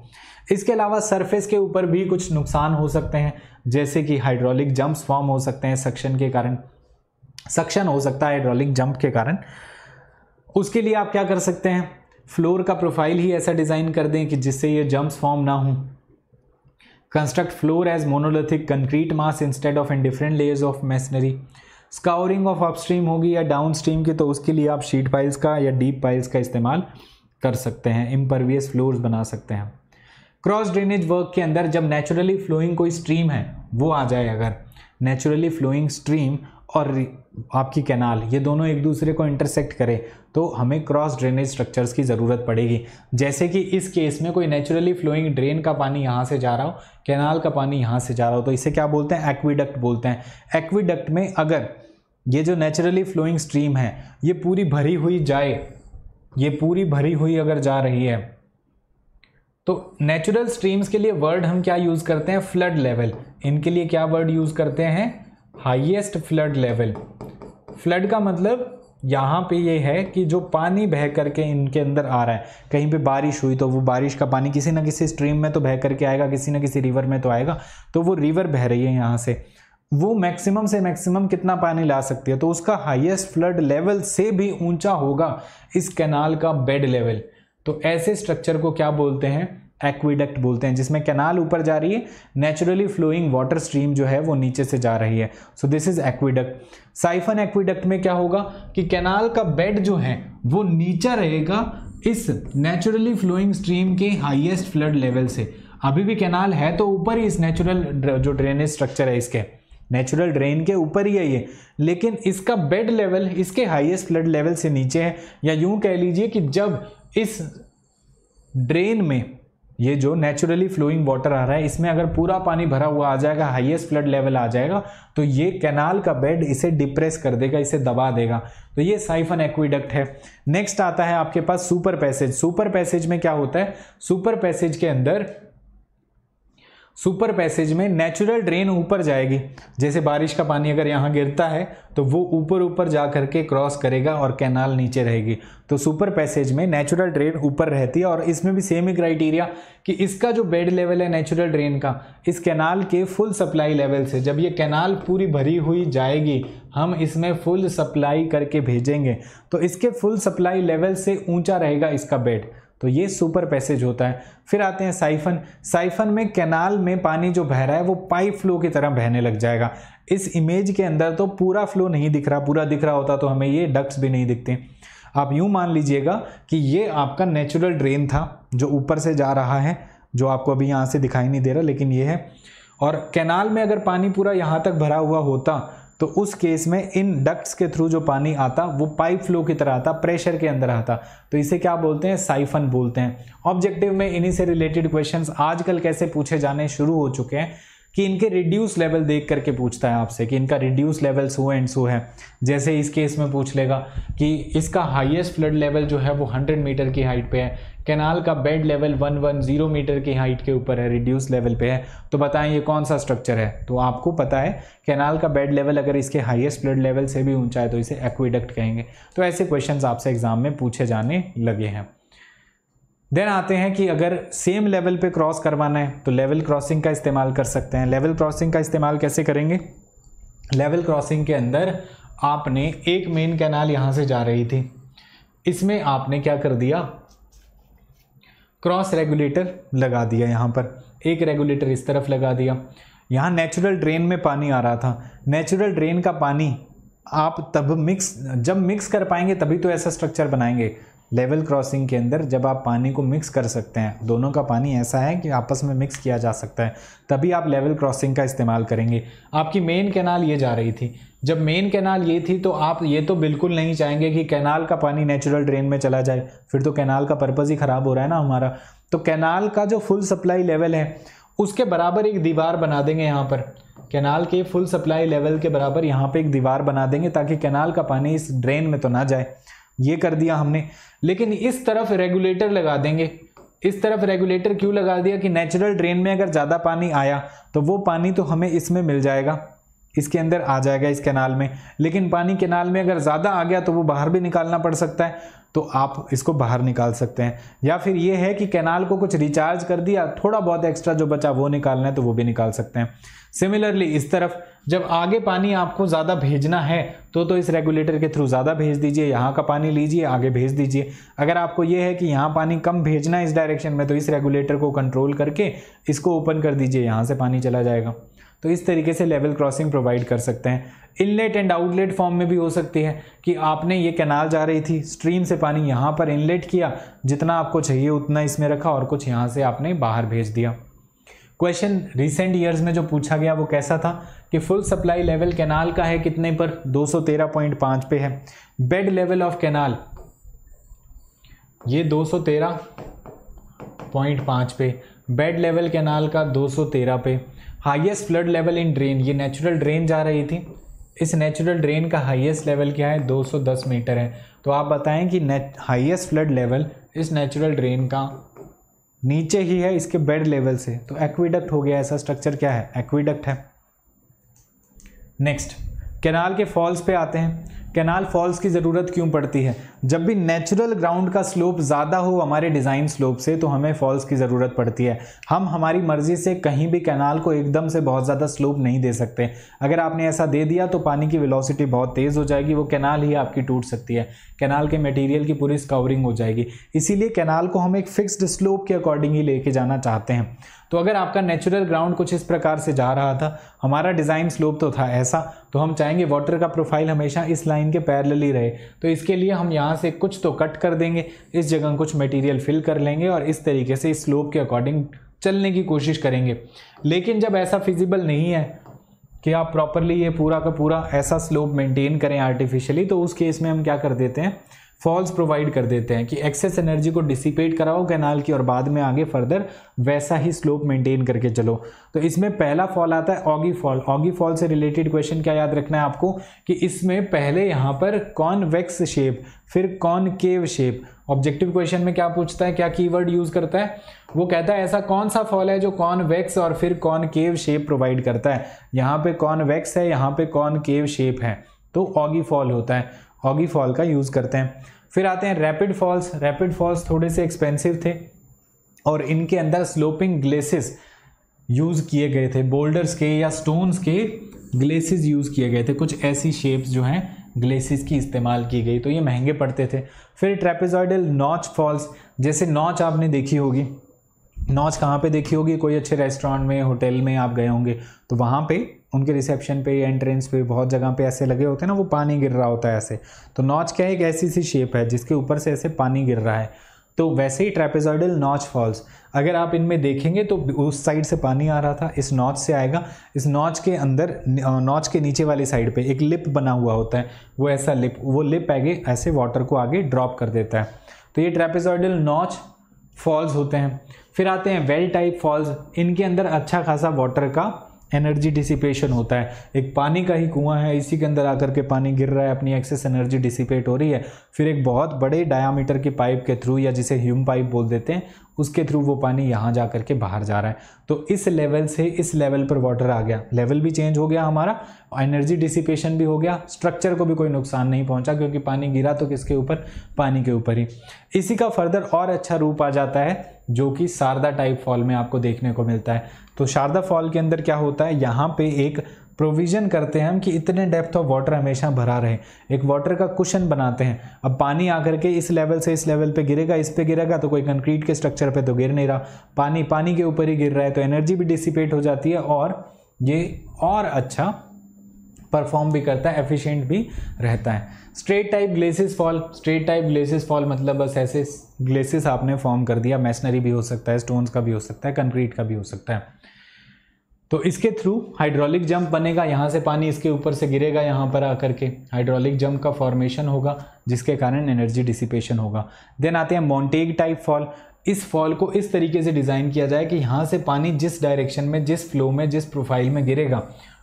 इसके अलावा सरफेस के ऊपर भी कुछ नुकसान हो सकते हैं जैसे कि हाइड्रोलिक जंप्स फॉर्म हो सकते हैं सक्शन के कारण सक्शन हो सकता है हाइड्रोलिक जंप के कारण उसके लिए आप क्या कर सकते हैं फ्लोर का प्रोफाइल ही ऐसा डिज़ाइन कर दें कि जिससे ये जम्प्स फॉर्म ना हों construct floor as monolithic concrete mass instead of in different layers of masonry scouring of upstream होगी या डाउनस्ट्रीम की तो उसके लिए आप शीट पाइल्स का या डीप पाइल्स का इस्तेमाल कर सकते हैं इम्परवियस फ्लोर्स बना सकते हैं क्रॉस ड्रेनेज वर्क के अंदर जब नेचुरली फ्लोइंग कोई स्ट्रीम है वो आ जाए अगर नेचुरली फ्लोइंग स्ट्रीम और आपकी कैनाल ये दोनों एक दूसरे को इंटरसेक्ट करें तो हमें क्रॉस ड्रेनेज स्ट्रक्चर्स की ज़रूरत पड़ेगी जैसे कि इस केस में कोई नेचुरली फ्लोइंग ड्रेन का पानी यहाँ से जा रहा हो कैनाल का पानी यहाँ से जा रहा हो तो इसे क्या बोलते हैं एक्वीडक्ट बोलते हैं एक्वीडक्ट में अगर ये जो नेचुरली फ्लोइंग स्ट्रीम है ये पूरी भरी हुई जाए ये पूरी भरी हुई अगर जा रही है तो नेचुरल स्ट्रीम्स के लिए वर्ड हम क्या यूज़ करते हैं फ्लड लेवल इनके लिए क्या वर्ड यूज़ करते हैं हाईएस्ट फ्लड लेवल फ्लड का मतलब यहाँ पे ये है कि जो पानी बह करके इनके अंदर आ रहा है कहीं पे बारिश हुई तो वो बारिश का पानी किसी ना किसी स्ट्रीम में तो बह करके आएगा किसी ना किसी रिवर में तो आएगा तो वो रिवर बह रही है यहाँ से वो मैक्सिमम से मैक्सिमम कितना पानी ला सकती है तो उसका हाईएस्ट फ्लड लेवल से भी ऊंचा होगा इस कैनाल का बेड लेवल तो ऐसे स्ट्रक्चर को क्या बोलते हैं एक्वीडक्ट बोलते हैं जिसमें कैनाल ऊपर जा रही है नेचुरली फ्लोइंग वाटर स्ट्रीम जो है वो नीचे से जा रही है so this is aqueduct siphon aqueduct में क्या होगा कि कैनाल का बेड जो है वो नीचा रहेगा इस नेचुरली फ्लोइंग स्ट्रीम के हाइएस्ट फ्लड लेवल से अभी भी कैनाल है तो ऊपर ही इस नेचुरल जो ड्रेनेज स्ट्रक्चर है इसके नेचुरल ड्रेन के ऊपर ही है ये लेकिन इसका बेड लेवल इसके हाईएस्ट फ्लड लेवल से नीचे है या यूं कह लीजिए कि जब इस ड्रेन में ये जो नेचुरली फ्लोइंग वाटर आ रहा है इसमें अगर पूरा पानी भरा हुआ आ जाएगा हाईएस्ट फ्लड लेवल आ जाएगा तो ये कैनाल का बेड इसे डिप्रेस कर देगा इसे दबा देगा तो ये साइफन एक्विडक्ट है नेक्स्ट आता है आपके पास सुपर पैसेज सुपर पैसेज में क्या होता है सुपर पैसेज के अंदर सुपर पैसेज में नेचुरल ड्रेन ऊपर जाएगी जैसे बारिश का पानी अगर यहाँ गिरता है तो वो ऊपर ऊपर जा करके क्रॉस करेगा और कैनाल नीचे रहेगी तो सुपर पैसेज में नेचुरल ड्रेन ऊपर रहती है और इसमें भी सेम ही क्राइटेरिया कि इसका जो बेड लेवल है नेचुरल ड्रेन का इस कैनाल के फुल सप्लाई लेवल से जब ये कैनाल पूरी भरी हुई जाएगी हम इसमें फुल सप्लाई करके भेजेंगे तो इसके फुल सप्लाई लेवल से ऊंचा रहेगा इसका बेड तो ये सुपर पैसेज होता है फिर आते हैं साइफन साइफन में कैनाल में पानी जो बह रहा है वो पाइप फ्लो की तरह बहने लग जाएगा इस इमेज के अंदर तो पूरा फ्लो नहीं दिख रहा पूरा दिख रहा होता तो हमें ये डक्ट्स भी नहीं दिखते आप यूँ मान लीजिएगा कि ये आपका नेचुरल ड्रेन था जो ऊपर से जा रहा है जो आपको अभी यहाँ से दिखाई नहीं दे रहा लेकिन ये है और कैनाल में अगर पानी पूरा यहाँ तक भरा हुआ होता तो उस केस में इन डक्ट्स के थ्रू जो पानी आता वो पाइप फ्लो की तरह आता प्रेशर के अंदर आता तो इसे क्या बोलते हैं साइफन बोलते हैं ऑब्जेक्टिव में इन्हीं से रिलेटेड क्वेश्चंस आजकल कैसे पूछे जाने शुरू हो चुके हैं कि इनके रिड्यूस लेवल देख करके पूछता है आपसे कि इनका reduce level so and so है जैसे इस केस में पूछ लेगा कि इसका हाईएस्ट फ्लड लेवल जो है वो 100 मीटर की हाइट पे है कैनाल का बेड लेवल 110 मीटर की हाइट के ऊपर है रिड्यूस लेवल पे है तो बताएं ये कौन सा स्ट्रक्चर है तो आपको पता है कैनाल का बेड लेवल अगर इसके हाईएस्ट फ्लड लेवल से भी ऊंचा है तो इसे एक्विडक्ट कहेंगे तो ऐसे क्वेश्चन आपसे एग्जाम में पूछे जाने लगे हैं देन आते हैं कि अगर सेम लेवल पे क्रॉस करवाना है तो लेवल क्रॉसिंग का इस्तेमाल कर सकते हैं लेवल क्रॉसिंग का इस्तेमाल कैसे करेंगे लेवल क्रॉसिंग के अंदर आपने एक मेन कैनाल यहाँ से जा रही थी इसमें आपने क्या कर दिया क्रॉस रेगुलेटर लगा दिया यहाँ पर एक रेगुलेटर इस तरफ लगा दिया यहाँ नेचुरल ड्रेन में पानी आ रहा था नेचुरल ड्रेन का पानी आप तब मिक्स जब मिक्स कर पाएंगे तभी तो ऐसा स्ट्रक्चर बनाएंगे लेवल क्रॉसिंग के अंदर जब आप पानी को मिक्स कर सकते हैं दोनों का पानी ऐसा है कि आपस में मिक्स किया जा सकता है तभी आप लेवल क्रॉसिंग का इस्तेमाल करेंगे आपकी मेन कैनाल ये जा रही थी जब मेन कैनाल ये थी तो आप ये तो बिल्कुल नहीं चाहेंगे कि कैनाल का पानी नेचुरल ड्रेन में चला जाए फिर तो कैनाल का पर्पज़ ही ख़राब हो रहा है ना हमारा तो कैनाल का जो फुल सप्लाई लेवल है उसके बराबर एक दीवार बना देंगे यहाँ पर कैनाल के फुल सप्लाई लेवल के बराबर यहाँ पे एक दीवार बना देंगे ताकि कैनाल का पानी इस ड्रेन में तो ना जाए ये कर दिया हमने लेकिन इस तरफ रेगुलेटर लगा देंगे इस तरफ रेगुलेटर क्यों लगा दिया कि नेचुरल ड्रेन में अगर ज़्यादा पानी आया तो वो पानी तो हमें इसमें मिल जाएगा इसके अंदर आ जाएगा इस कैनाल में लेकिन पानी कैनाल में अगर ज़्यादा आ गया तो वो बाहर भी निकालना पड़ सकता है तो आप इसको बाहर निकाल सकते हैं या फिर ये है कि कैनाल को कुछ रिचार्ज कर दिया थोड़ा बहुत एक्स्ट्रा जो बचा वो निकालना है तो वो भी निकाल सकते हैं सिमिलरली इस तरफ जब आगे पानी आपको ज़्यादा भेजना है तो तो इस रेगुलेटर के थ्रू ज़्यादा भेज दीजिए यहाँ का पानी लीजिए आगे भेज दीजिए अगर आपको ये है कि यहाँ पानी कम भेजना है इस डायरेक्शन में तो इस रेगुलेटर को कंट्रोल करके इसको ओपन कर दीजिए यहाँ से पानी चला जाएगा तो इस तरीके से लेवल क्रॉसिंग प्रोवाइड कर सकते हैं इनलेट एंड आउटलेट फॉर्म में भी हो सकती है कि आपने ये कैनाल जा रही थी स्ट्रीम से पानी यहाँ पर इनलेट किया जितना आपको चाहिए उतना इसमें रखा और कुछ यहाँ से आपने बाहर भेज दिया क्वेश्चन रिसेंट ईयर्स में जो पूछा गया वो कैसा था कि फुल सप्लाई लेवल कैनाल का है कितने पर 213.5 पे है बेड लेवल ऑफ कैनाल ये 213.5 पे बेड लेवल कैनाल का 213 पे highest flood level in drain ये नेचुरल ड्रेन जा रही थी इस नेचुरल ड्रेन का हाईएस्ट लेवल क्या है 210 मीटर है तो आप बताएं कि हाईएस्ट फ्लड लेवल इस नेचुरल ड्रेन का नीचे ही है इसके बेड लेवल से तो एक्विडक्ट हो गया ऐसा स्ट्रक्चर क्या है एक्विडक्ट है नेक्स्ट कैनाल के फॉल्स पे आते हैं कैनाल फॉल्स की ज़रूरत क्यों पड़ती है जब भी नेचुरल ग्राउंड का स्लोप ज़्यादा हो हमारे डिज़ाइन स्लोप से तो हमें फॉल्स की ज़रूरत पड़ती है हम हमारी मर्ज़ी से कहीं भी कैनाल को एकदम से बहुत ज़्यादा स्लोप नहीं दे सकते अगर आपने ऐसा दे दिया तो पानी की वेलोसिटी बहुत तेज़ हो जाएगी वो कैनाल ही आपकी टूट सकती है कैनाल के मटेरियल की पूरी कवरिंग हो जाएगी इसीलिए कैनाल को हम एक फिक्स्ड स्लोप के अकॉर्डिंग ही लेके जाना चाहते हैं तो अगर आपका नेचुरल ग्राउंड कुछ इस प्रकार से जा रहा था हमारा डिज़ाइन स्लोप तो था ऐसा तो हम चाहेंगे वाटर का प्रोफाइल हमेशा इस लाइन के पैरल ही रहे तो इसके लिए हम यहाँ यहाँ से कुछ तो कट कर देंगे इस जगह कुछ मटेरियल फिल कर लेंगे और इस तरीके से स्लोप के अकॉर्डिंग चलने की कोशिश करेंगे लेकिन जब ऐसा फिजिबल नहीं है कि आप प्रॉपरली ये पूरा का पूरा ऐसा स्लोप मेंटेन करें आर्टिफिशियली तो उस केस में हम क्या कर देते हैं फॉल्स प्रोवाइड कर देते हैं कि एक्सेस एनर्जी को डिसिपेट कराओ कैनाल की और बाद में आगे फर्दर वैसा ही स्लोप मेंटेन करके चलो तो इसमें पहला फॉल आता है ऑगी फॉल ऑगी फॉल से रिलेटेड क्वेश्चन क्या याद रखना है आपको कि इसमें पहले यहाँ पर वैक्स शेप फिर केव शेप ऑब्जेक्टिव क्वेश्चन में क्या पूछता है क्या कीवर्ड यूज़ करता है वो कहता है ऐसा कौन सा फॉल है जो वैक्स और फिर केव शेप प्रोवाइड करता है यहाँ पे वैक्स है यहाँ पे केव शेप है तो ऑगी फॉल होता है ऑगी फॉल का यूज़ करते हैं फिर आते हैं रैपिड फॉल्स रैपिड फॉल्स थोड़े से एक्सपेंसिव थे और इनके अंदर स्लोपिंग ग्लेसेस यूज़ किए गए थे बोल्डर्स के या स्टोन्स के ग्लेसेस यूज़ किए गए थे कुछ ऐसी शेप्स जो हैं ग्लेसिस की इस्तेमाल की गई तो ये महंगे पड़ते थे फिर ट्रेपेजॉइडल नॉच फॉल्स जैसे नॉच आपने देखी होगी नॉच कहाँ पे देखी होगी कोई अच्छे रेस्टोरेंट में होटल में आप गए होंगे तो वहाँ पे उनके रिसेप्शन पे एंट्रेंस पे बहुत जगह पे ऐसे लगे होते हैं ना वो पानी गिर रहा होता है ऐसे तो नॉच क्या है एक ऐसी सी शेप है जिसके ऊपर से ऐसे पानी गिर रहा है तो वैसे ही ट्रेपेजॉइडल नॉच फॉल्स अगर आप इनमें देखेंगे तो उस साइड से पानी आ रहा था इस नॉच से आएगा इस नॉच के अंदर नॉच के नीचे वाली साइड पे एक लिप बना हुआ होता है वो ऐसा लिप वो लिप आगे ऐसे वाटर को आगे ड्रॉप कर देता है तो ये ट्रेपेजॉइडल नॉच फॉल्स होते हैं फिर आते हैं वेल टाइप फॉल्स इनके अंदर अच्छा खासा वाटर का एनर्जी डिसिपेशन होता है एक पानी का ही कुआं है इसी के अंदर आकर के पानी गिर रहा है अपनी एक्सेस एनर्जी डिसिपेट हो रही है फिर एक बहुत बड़े डायामीटर की पाइप के थ्रू या जिसे ह्यूम पाइप बोल देते हैं उसके थ्रू वो पानी यहाँ जा कर के बाहर जा रहा है तो इस लेवल से इस लेवल पर वाटर आ गया लेवल भी चेंज हो गया हमारा एनर्जी डिसिपेशन भी हो गया स्ट्रक्चर को भी कोई नुकसान नहीं पहुँचा क्योंकि पानी गिरा तो किसके ऊपर पानी के ऊपर ही इसी का फर्दर और अच्छा रूप आ जाता है जो कि शारदा टाइप फॉल में आपको देखने को मिलता है तो शारदा फॉल के अंदर क्या होता है यहाँ पे एक प्रोविज़न करते हैं हम कि इतने डेप्थ ऑफ वाटर हमेशा भरा रहे एक वाटर का कुशन बनाते हैं अब पानी आकर के इस लेवल से इस लेवल पे गिरेगा इस पे गिरेगा तो कोई कंक्रीट के स्ट्रक्चर पे तो गिर नहीं रहा पानी पानी के ऊपर ही गिर रहा है तो एनर्जी भी डिसिपेट हो जाती है और ये और अच्छा परफॉर्म भी करता है एफिशिएंट भी रहता है straight type glacis fall straight type glacis fall मतलब बस ऐसे ग्लेसिस आपने फॉर्म कर दिया मैसनरी भी हो सकता है स्टोन्स का भी हो सकता है कंक्रीट का भी हो सकता है तो इसके थ्रू हाइड्रोलिक जंप बनेगा यहाँ से पानी इसके ऊपर से गिरेगा यहाँ पर आकर के हाइड्रोलिक जंप का फॉर्मेशन होगा जिसके कारण एनर्जी डिसिपेशन होगा देन आते हैं मॉन्टेग टाइप फॉल इस फॉल को इस तरीके से डिज़ाइन किया जाए कि यहाँ से पानी जिस डायरेक्शन में जिस फ्लो में जिस प्रोफाइल में गिरेगा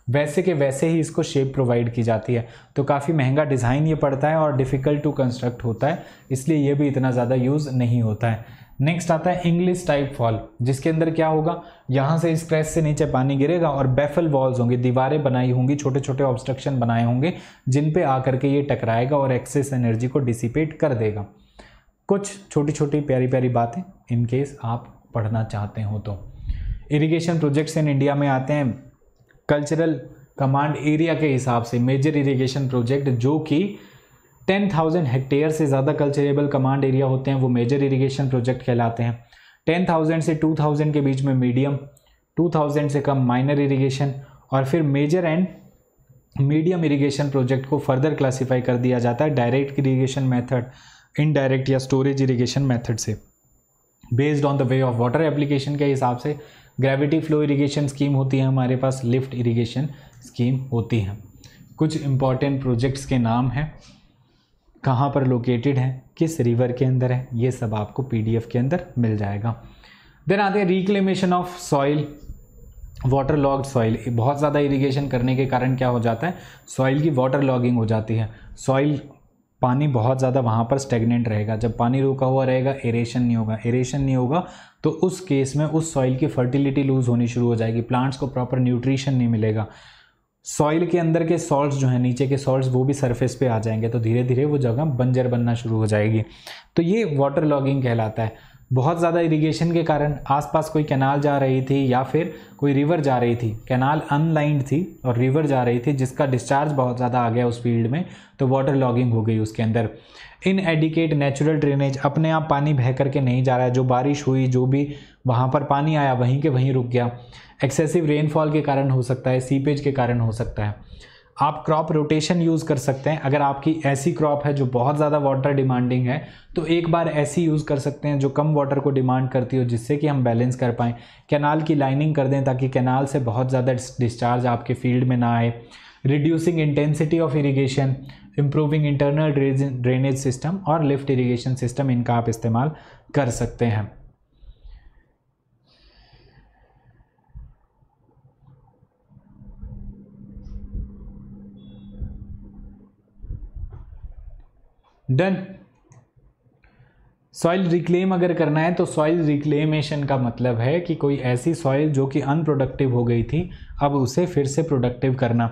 वैसे के वैसे ही इसको शेप प्रोवाइड की जाती है तो काफ़ी महंगा डिज़ाइन ये पड़ता है और डिफ़िकल्ट टू कंस्ट्रक्ट होता है इसलिए ये भी इतना ज़्यादा यूज़ नहीं होता है नेक्स्ट आता है इंग्लिश टाइप फॉल जिसके अंदर क्या होगा यहाँ से इस क्रैश से नीचे पानी गिरेगा और बैफल वॉल्स होंगे दीवारें बनाई होंगी छोटे छोटे ऑब्स्ट्रक्शन बनाए होंगे जिन पे आकर के ये टकराएगा और एक्सेस एनर्जी को डिसिपेट कर देगा कुछ छोटी छोटी प्यारी प्यारी बातें इनकेस आप पढ़ना चाहते हो तो इरीगेशन प्रोजेक्ट्स इन इंडिया में आते हैं कल्चरल कमांड एरिया के हिसाब से मेजर इरिगेशन प्रोजेक्ट जो कि टेन थाउजेंड हेक्टेयर से ज़्यादा कल्चरेबल कमांड एरिया होते हैं वो मेजर इरिगेशन प्रोजेक्ट कहलाते हैं टेन थाउजेंड से टू थाउजेंड के बीच में मीडियम टू थाउजेंड से कम माइनर इरिगेशन और फिर major and medium irrigation project को फर्दर क्लासीफाई कर दिया जाता है डायरेक्ट इरीगेशन मैथड इनडायरेक्ट या स्टोरेज इरीगेशन मैथड से based on the way of water application के हिसाब से ग्रेविटी फ्लो इरीगेशन स्कीम होती है हमारे पास लिफ्ट इरीगेशन स्कीम होती है कुछ इम्पॉर्टेंट प्रोजेक्ट्स के नाम हैं कहाँ पर लोकेटेड है किस रिवर के अंदर है ये सब आपको पीडीएफ के अंदर मिल जाएगा देन आते हैं reclamation of soil water logged soil बहुत ज़्यादा इरिगेशन करने के कारण क्या हो जाता है सॉइल की वाटर लॉगिंग हो जाती है सॉइल पानी बहुत ज़्यादा वहाँ पर स्टेगनेंट रहेगा जब पानी रुका हुआ रहेगा एरेशन नहीं होगा एरेशन नहीं होगा तो उस केस में उस सॉइल की फर्टिलिटी लूज़ होनी शुरू हो जाएगी प्लांट्स को प्रॉपर न्यूट्रिशन नहीं मिलेगा सॉइल के अंदर के सॉल्ट्स जो हैं नीचे के सॉल्ट्स वो भी सरफेस पे आ जाएंगे तो धीरे धीरे वो जगह बंजर बनना शुरू हो जाएगी तो ये वाटर लॉगिंग कहलाता है बहुत ज़्यादा इरिगेशन के कारण आसपास कोई कैनाल जा रही थी या फिर कोई रिवर जा रही थी कैनाल अनलाइंड थी और रिवर जा रही थी जिसका डिस्चार्ज बहुत ज़्यादा आ गया उस फील्ड में तो वाटर लॉगिंग हो गई उसके अंदर इन एडिकेट नेचुरल ड्रेनेज अपने आप पानी बह करके नहीं जा रहा है जो बारिश हुई जो भी वहाँ पर पानी आया वहीं के वहीं रुक गया एक्सेसिव रेनफॉल के कारण हो सकता है सीपेज के कारण हो सकता है आप क्रॉप रोटेशन यूज़ कर सकते हैं अगर आपकी ऐसी क्रॉप है जो बहुत ज़्यादा वाटर डिमांडिंग है तो एक बार ऐसी यूज़ कर सकते हैं जो कम वाटर को डिमांड करती हो जिससे कि हम बैलेंस कर पाएँ कैनाल की लाइनिंग कर दें ताकि कैनाल से बहुत ज़्यादा डिस्चार्ज आपके फील्ड में ना आए reducing intensity of irrigation improving internal drainage system और लिफ्ट इरीगेशन सिस्टम इनका आप इस्तेमाल कर सकते हैं डन सॉइल रिक्लेम अगर करना है तो सॉइल रिक्लेमेशन का मतलब है कि कोई ऐसी सॉइल जो कि अनप्रोडक्टिव हो गई थी अब उसे फिर से प्रोडक्टिव करना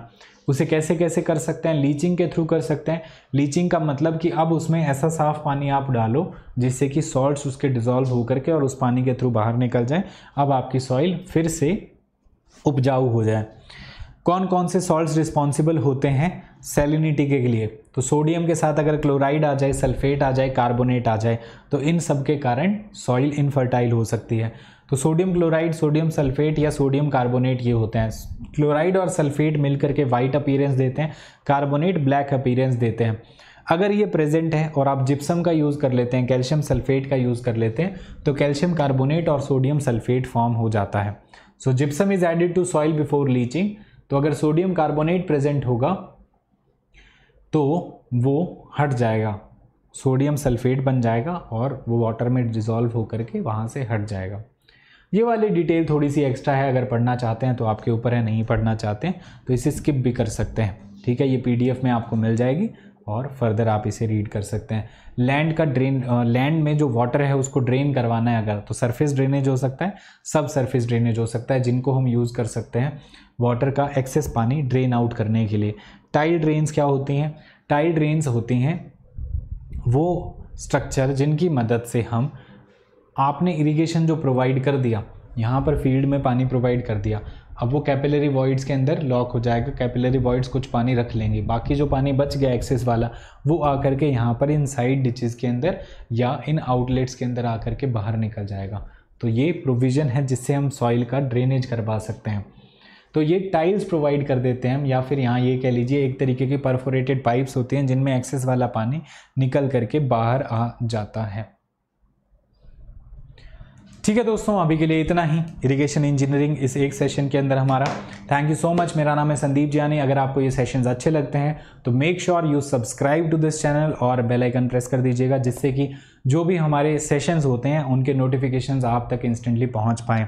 उसे कैसे कैसे कर सकते हैं लीचिंग के थ्रू कर सकते हैं लीचिंग का मतलब कि अब उसमें ऐसा साफ पानी आप डालो जिससे कि सॉल्ट्स उसके डिज़ोल्व हो करके और उस पानी के थ्रू बाहर निकल जाए अब आपकी सॉइल फिर से उपजाऊ हो जाए कौन कौन से सॉल्ट्स रिस्पॉन्सिबल होते हैं सेलिनिटी के लिए तो सोडियम के साथ अगर क्लोराइड आ जाए सल्फेट आ जाए कार्बोनेट आ जाए तो इन सब के कारण सॉइल इनफर्टाइल हो सकती है तो सोडियम क्लोराइड सोडियम सल्फेट या सोडियम कार्बोनेट ये होते हैं क्लोराइड और सल्फेट मिलकर के वाइट अपीयरेंस देते हैं कार्बोनेट ब्लैक अपीरेंस देते हैं अगर ये प्रेजेंट है और आप जिप्सम का यूज़ कर लेते हैं कैल्शियम सल्फेट का यूज़ कर लेते हैं तो कैल्शियम कार्बोनेट और सोडियम सल्फेट फॉर्म हो जाता है so gypsum is added to soil before leaching तो अगर सोडियम कार्बोनेट प्रेजेंट होगा तो वो हट जाएगा सोडियम सल्फेट बन जाएगा और वो वाटर में डिज़ोल्व होकर के वहाँ से हट जाएगा ये वाली डिटेल थोड़ी सी एक्स्ट्रा है अगर पढ़ना चाहते हैं तो आपके ऊपर है नहीं पढ़ना चाहते हैं तो इसे स्किप भी कर सकते हैं ठीक है ये पी में आपको मिल जाएगी और फर्दर आप इसे रीड कर सकते हैं लैंड का ड्रेन लैंड में जो वाटर है उसको ड्रेन करवाना है अगर तो सरफेस ड्रेनेज हो सकता है सब सरफेस ड्रेनेज हो सकता है जिनको हम यूज़ कर सकते हैं वाटर का एक्सेस पानी ड्रेन आउट करने के लिए टाइड रेंज क्या होती हैं टाइड रेंज होती हैं वो स्ट्रक्चर जिनकी मदद से हम आपने इरिगेशन जो प्रोवाइड कर दिया यहाँ पर फील्ड में पानी प्रोवाइड कर दिया अब वो कैपिलरी वॉइड्स के अंदर लॉक हो जाएगा कैपिलरी वॉइड्स कुछ पानी रख लेंगे बाकी जो पानी बच गया एक्सेस वाला वो आकर के यहाँ पर इन साइड डिचेज़ के अंदर या इन आउटलेट्स के अंदर आकर के बाहर निकल जाएगा तो ये प्रोविज़न है जिससे हम सॉइल का ड्रेनेज करवा सकते हैं तो ये टाइल्स प्रोवाइड कर देते हैं हम या फिर यहाँ ये कह लीजिए एक तरीके की परफोरेटेड पाइप्स होती हैं जिनमें एक्सेस वाला पानी निकल करके बाहर आ जाता है ठीक है दोस्तों अभी के लिए इतना ही इरिगेशन इंजीनियरिंग इस एक सेशन के अंदर हमारा थैंक यू सो मच मेरा नाम है संदीप जानी अगर आपको ये सेशंस अच्छे लगते हैं तो make sure you subscribe to this channel और बेल आइकन प्रेस कर दीजिएगा जिससे कि जो भी हमारे सेशंस होते हैं उनके नोटिफिकेशंस आप तक इंस्टेंटली पहुंच पाएँ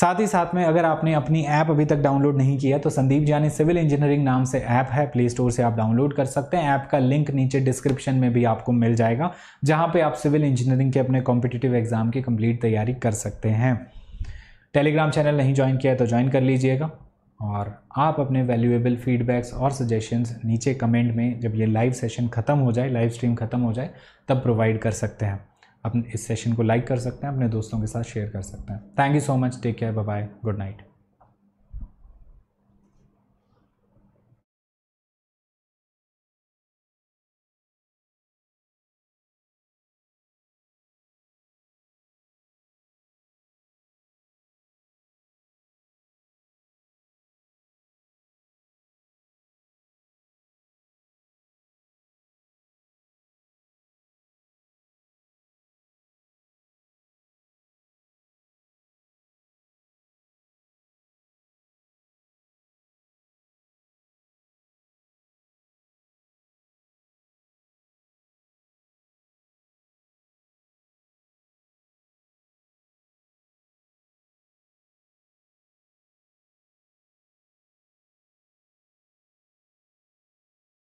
साथ ही साथ में अगर आपने अपनी ऐप अभी तक डाउनलोड नहीं किया तो संदीप जानी सिविल इंजीनियरिंग नाम से ऐप है प्ले स्टोर से आप डाउनलोड कर सकते हैं ऐप का लिंक नीचे डिस्क्रिप्शन में भी आपको मिल जाएगा जहां पे आप सिविल इंजीनियरिंग के अपने कॉम्पिटिटिव एग्जाम की कंप्लीट तैयारी कर सकते हैं टेलीग्राम चैनल नहीं ज्वाइन किया है तो ज्वाइन कर लीजिएगा और आप अपने वैल्यूएबल फीडबैक्स और सजेशंस नीचे कमेंट में जब ये लाइव सेशन ख़त्म हो जाए लाइव स्ट्रीम ख़त्म हो जाए तब प्रोवाइड कर सकते हैं अपने इस सेशन को लाइक कर सकते हैं अपने दोस्तों के साथ शेयर कर सकते हैं thank you so much take care bye good night